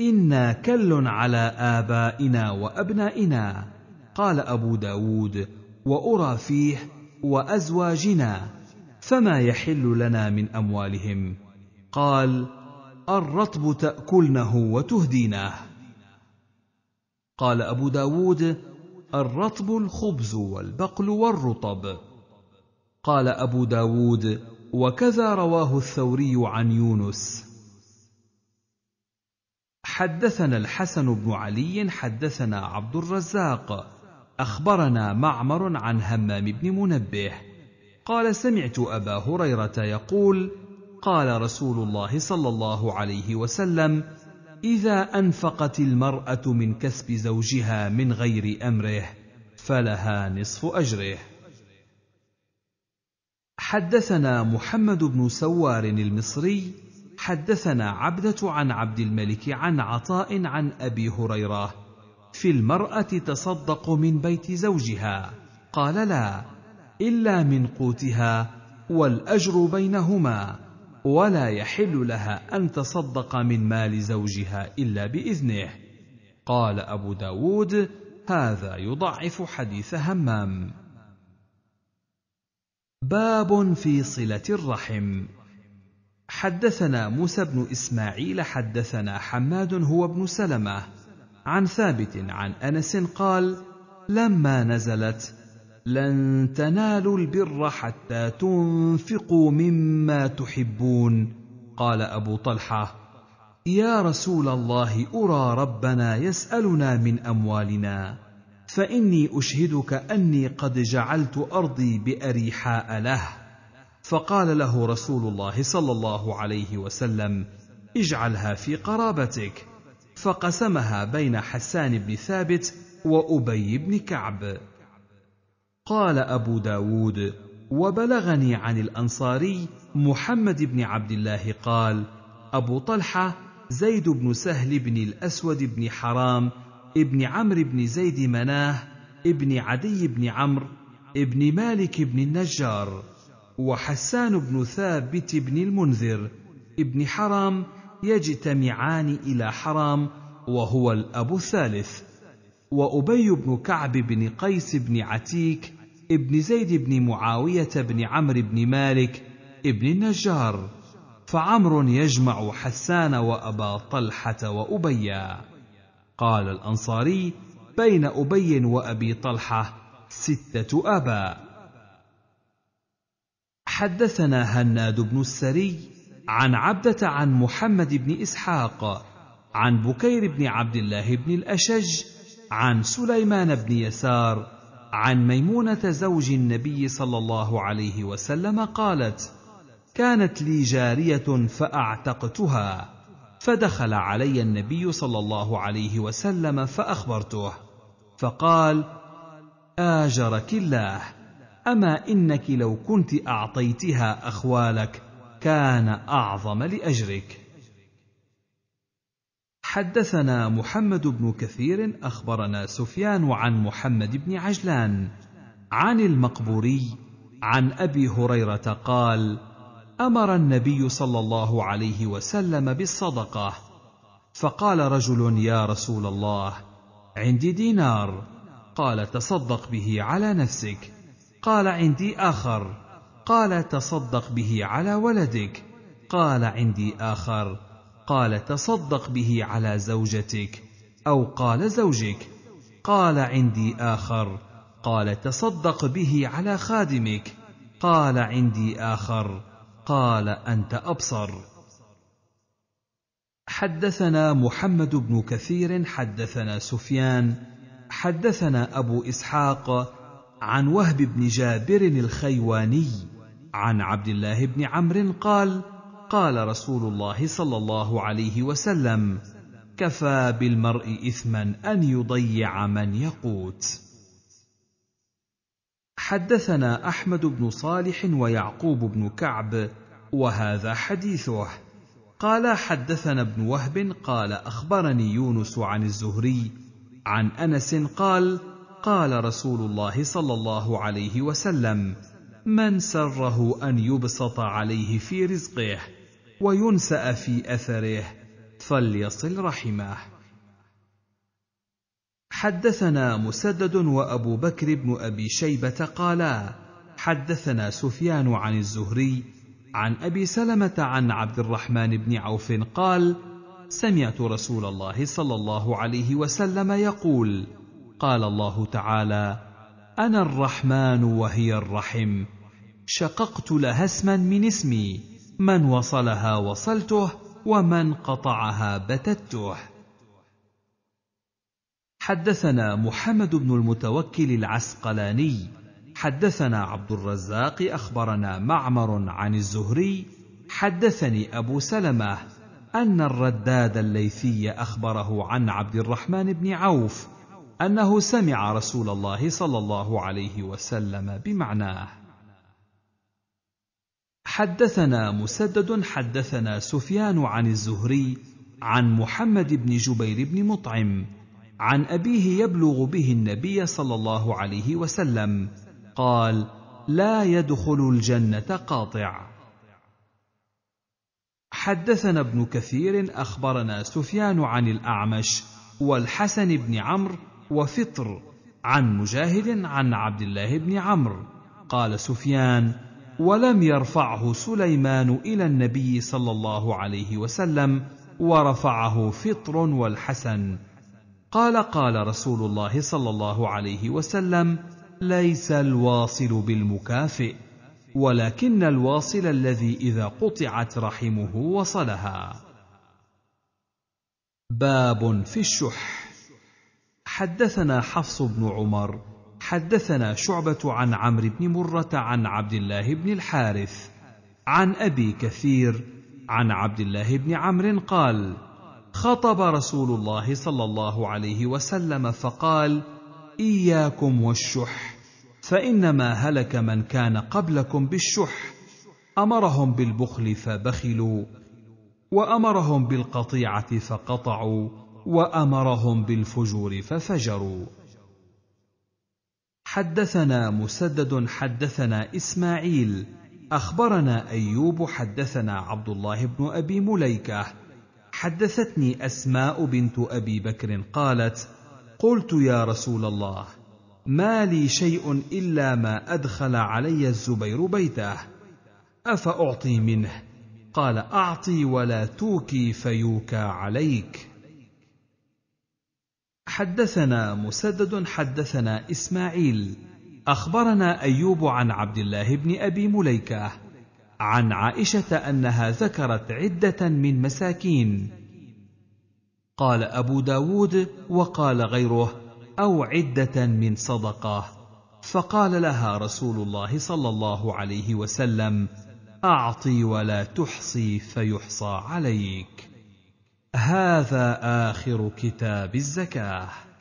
انا كل على ابائنا وابنائنا قال ابو داود وارى فيه وازواجنا فما يحل لنا من اموالهم قال الرطب تاكلنه وتهديناه قال ابو داود الرطب الخبز والبقل والرطب قال ابو داود وكذا رواه الثوري عن يونس حدثنا الحسن بن علي حدثنا عبد الرزاق اخبرنا معمر عن همام بن منبه قال سمعت ابا هريره يقول قال رسول الله صلى الله عليه وسلم اذا انفقت المراه من كسب زوجها من غير امره فلها نصف اجره حدثنا محمد بن سوار المصري حدثنا عبده عن عبد الملك عن عطاء عن ابي هريره في المراه تصدق من بيت زوجها قال لا الا من قوتها والاجر بينهما ولا يحل لها ان تصدق من مال زوجها الا باذنه قال ابو داود هذا يضعف حديث همام باب في صله الرحم حدثنا موسى بن اسماعيل حدثنا حماد هو ابن سلمه عن ثابت عن انس قال لما نزلت لن تنالوا البر حتى تنفقوا مما تحبون قال ابو طلحه يا رسول الله ارى ربنا يسالنا من اموالنا فاني اشهدك اني قد جعلت ارضي باريحاء له فقال له رسول الله صلى الله عليه وسلم اجعلها في قرابتك فقسمها بين حسان بن ثابت وابي بن كعب قال ابو داود وبلغني عن الانصاري محمد بن عبد الله قال ابو طلحه زيد بن سهل بن الاسود بن حرام ابن عمرو بن زيد مناه ابن عدي بن عمرو ابن مالك بن النجار وحسان بن ثابت بن المنذر ابن حرام يجتمعان الى حرام وهو الاب الثالث وابي بن كعب بن قيس بن عتيك ابن زيد بن معاويه بن عمرو بن مالك ابن النجار فعمر يجمع حسان وابا طلحه وابيا قال الأنصاري: بين أبي وأبي طلحة ستة آباء. حدثنا هناد بن السري عن عبدة عن محمد بن إسحاق عن بكير بن عبد الله بن الأشج عن سليمان بن يسار عن ميمونة زوج النبي صلى الله عليه وسلم قالت: كانت لي جارية فأعتقتها فدخل علي النبي صلى الله عليه وسلم فاخبرته فقال اجرك الله اما انك لو كنت اعطيتها اخوالك كان اعظم لاجرك حدثنا محمد بن كثير اخبرنا سفيان عن محمد بن عجلان عن المقبوري عن ابي هريره قال امر النبي صلى الله عليه وسلم بالصدقه فقال رجل يا رسول الله عندي دينار قال تصدق به على نفسك قال عندي اخر قال تصدق به على ولدك قال عندي اخر قال تصدق به على زوجتك او قال زوجك قال عندي اخر قال تصدق به على خادمك قال عندي اخر قال انت ابصر حدثنا محمد بن كثير حدثنا سفيان حدثنا ابو اسحاق عن وهب بن جابر الخيواني عن عبد الله بن عمرو قال قال رسول الله صلى الله عليه وسلم كفى بالمرء اثما ان يضيع من يقوت حدثنا احمد بن صالح ويعقوب بن كعب وهذا حديثه قال حدثنا ابن وهب قال اخبرني يونس عن الزهري عن انس قال قال رسول الله صلى الله عليه وسلم من سره ان يبسط عليه في رزقه وينسا في اثره فليصل رحمه حدثنا مسدد وابو بكر بن ابي شيبه قالا حدثنا سفيان عن الزهري عن ابي سلمه عن عبد الرحمن بن عوف قال سمعت رسول الله صلى الله عليه وسلم يقول قال الله تعالى انا الرحمن وهي الرحم شققت لها اسما من اسمي من وصلها وصلته ومن قطعها بتته حدثنا محمد بن المتوكل العسقلاني حدثنا عبد الرزاق اخبرنا معمر عن الزهري حدثني ابو سلمه ان الرداد الليثي اخبره عن عبد الرحمن بن عوف انه سمع رسول الله صلى الله عليه وسلم بمعناه حدثنا مسدد حدثنا سفيان عن الزهري عن محمد بن جبير بن مطعم عن أبيه يبلغ به النبي صلى الله عليه وسلم قال لا يدخل الجنة قاطع حدثنا ابن كثير أخبرنا سفيان عن الأعمش والحسن بن عمرو وفطر عن مجاهد عن عبد الله بن عمرو قال سفيان ولم يرفعه سليمان الى النبي صلى الله عليه وسلم ورفعه فطر والحسن قال قال رسول الله صلى الله عليه وسلم ليس الواصل بالمكافئ ولكن الواصل الذي اذا قطعت رحمه وصلها باب في الشح حدثنا حفص بن عمر حدثنا شعبه عن عمرو بن مره عن عبد الله بن الحارث عن ابي كثير عن عبد الله بن عمرو قال خطب رسول الله صلى الله عليه وسلم فقال اياكم والشح فانما هلك من كان قبلكم بالشح امرهم بالبخل فبخلوا وامرهم بالقطيعه فقطعوا وامرهم بالفجور ففجروا حدثنا مسدد حدثنا اسماعيل اخبرنا ايوب حدثنا عبد الله بن ابي مليكه حدثتني اسماء بنت ابي بكر قالت قلت يا رسول الله ما لي شيء الا ما ادخل علي الزبير بيته افاعطي منه قال اعطي ولا توكي فيوكى عليك حدثنا مسدد حدثنا اسماعيل اخبرنا ايوب عن عبد الله بن ابي مليكه عن عائشه انها ذكرت عده من مساكين قال ابو داود وقال غيره او عده من صدقه فقال لها رسول الله صلى الله عليه وسلم اعطي ولا تحصي فيحصى عليك هذا اخر كتاب الزكاه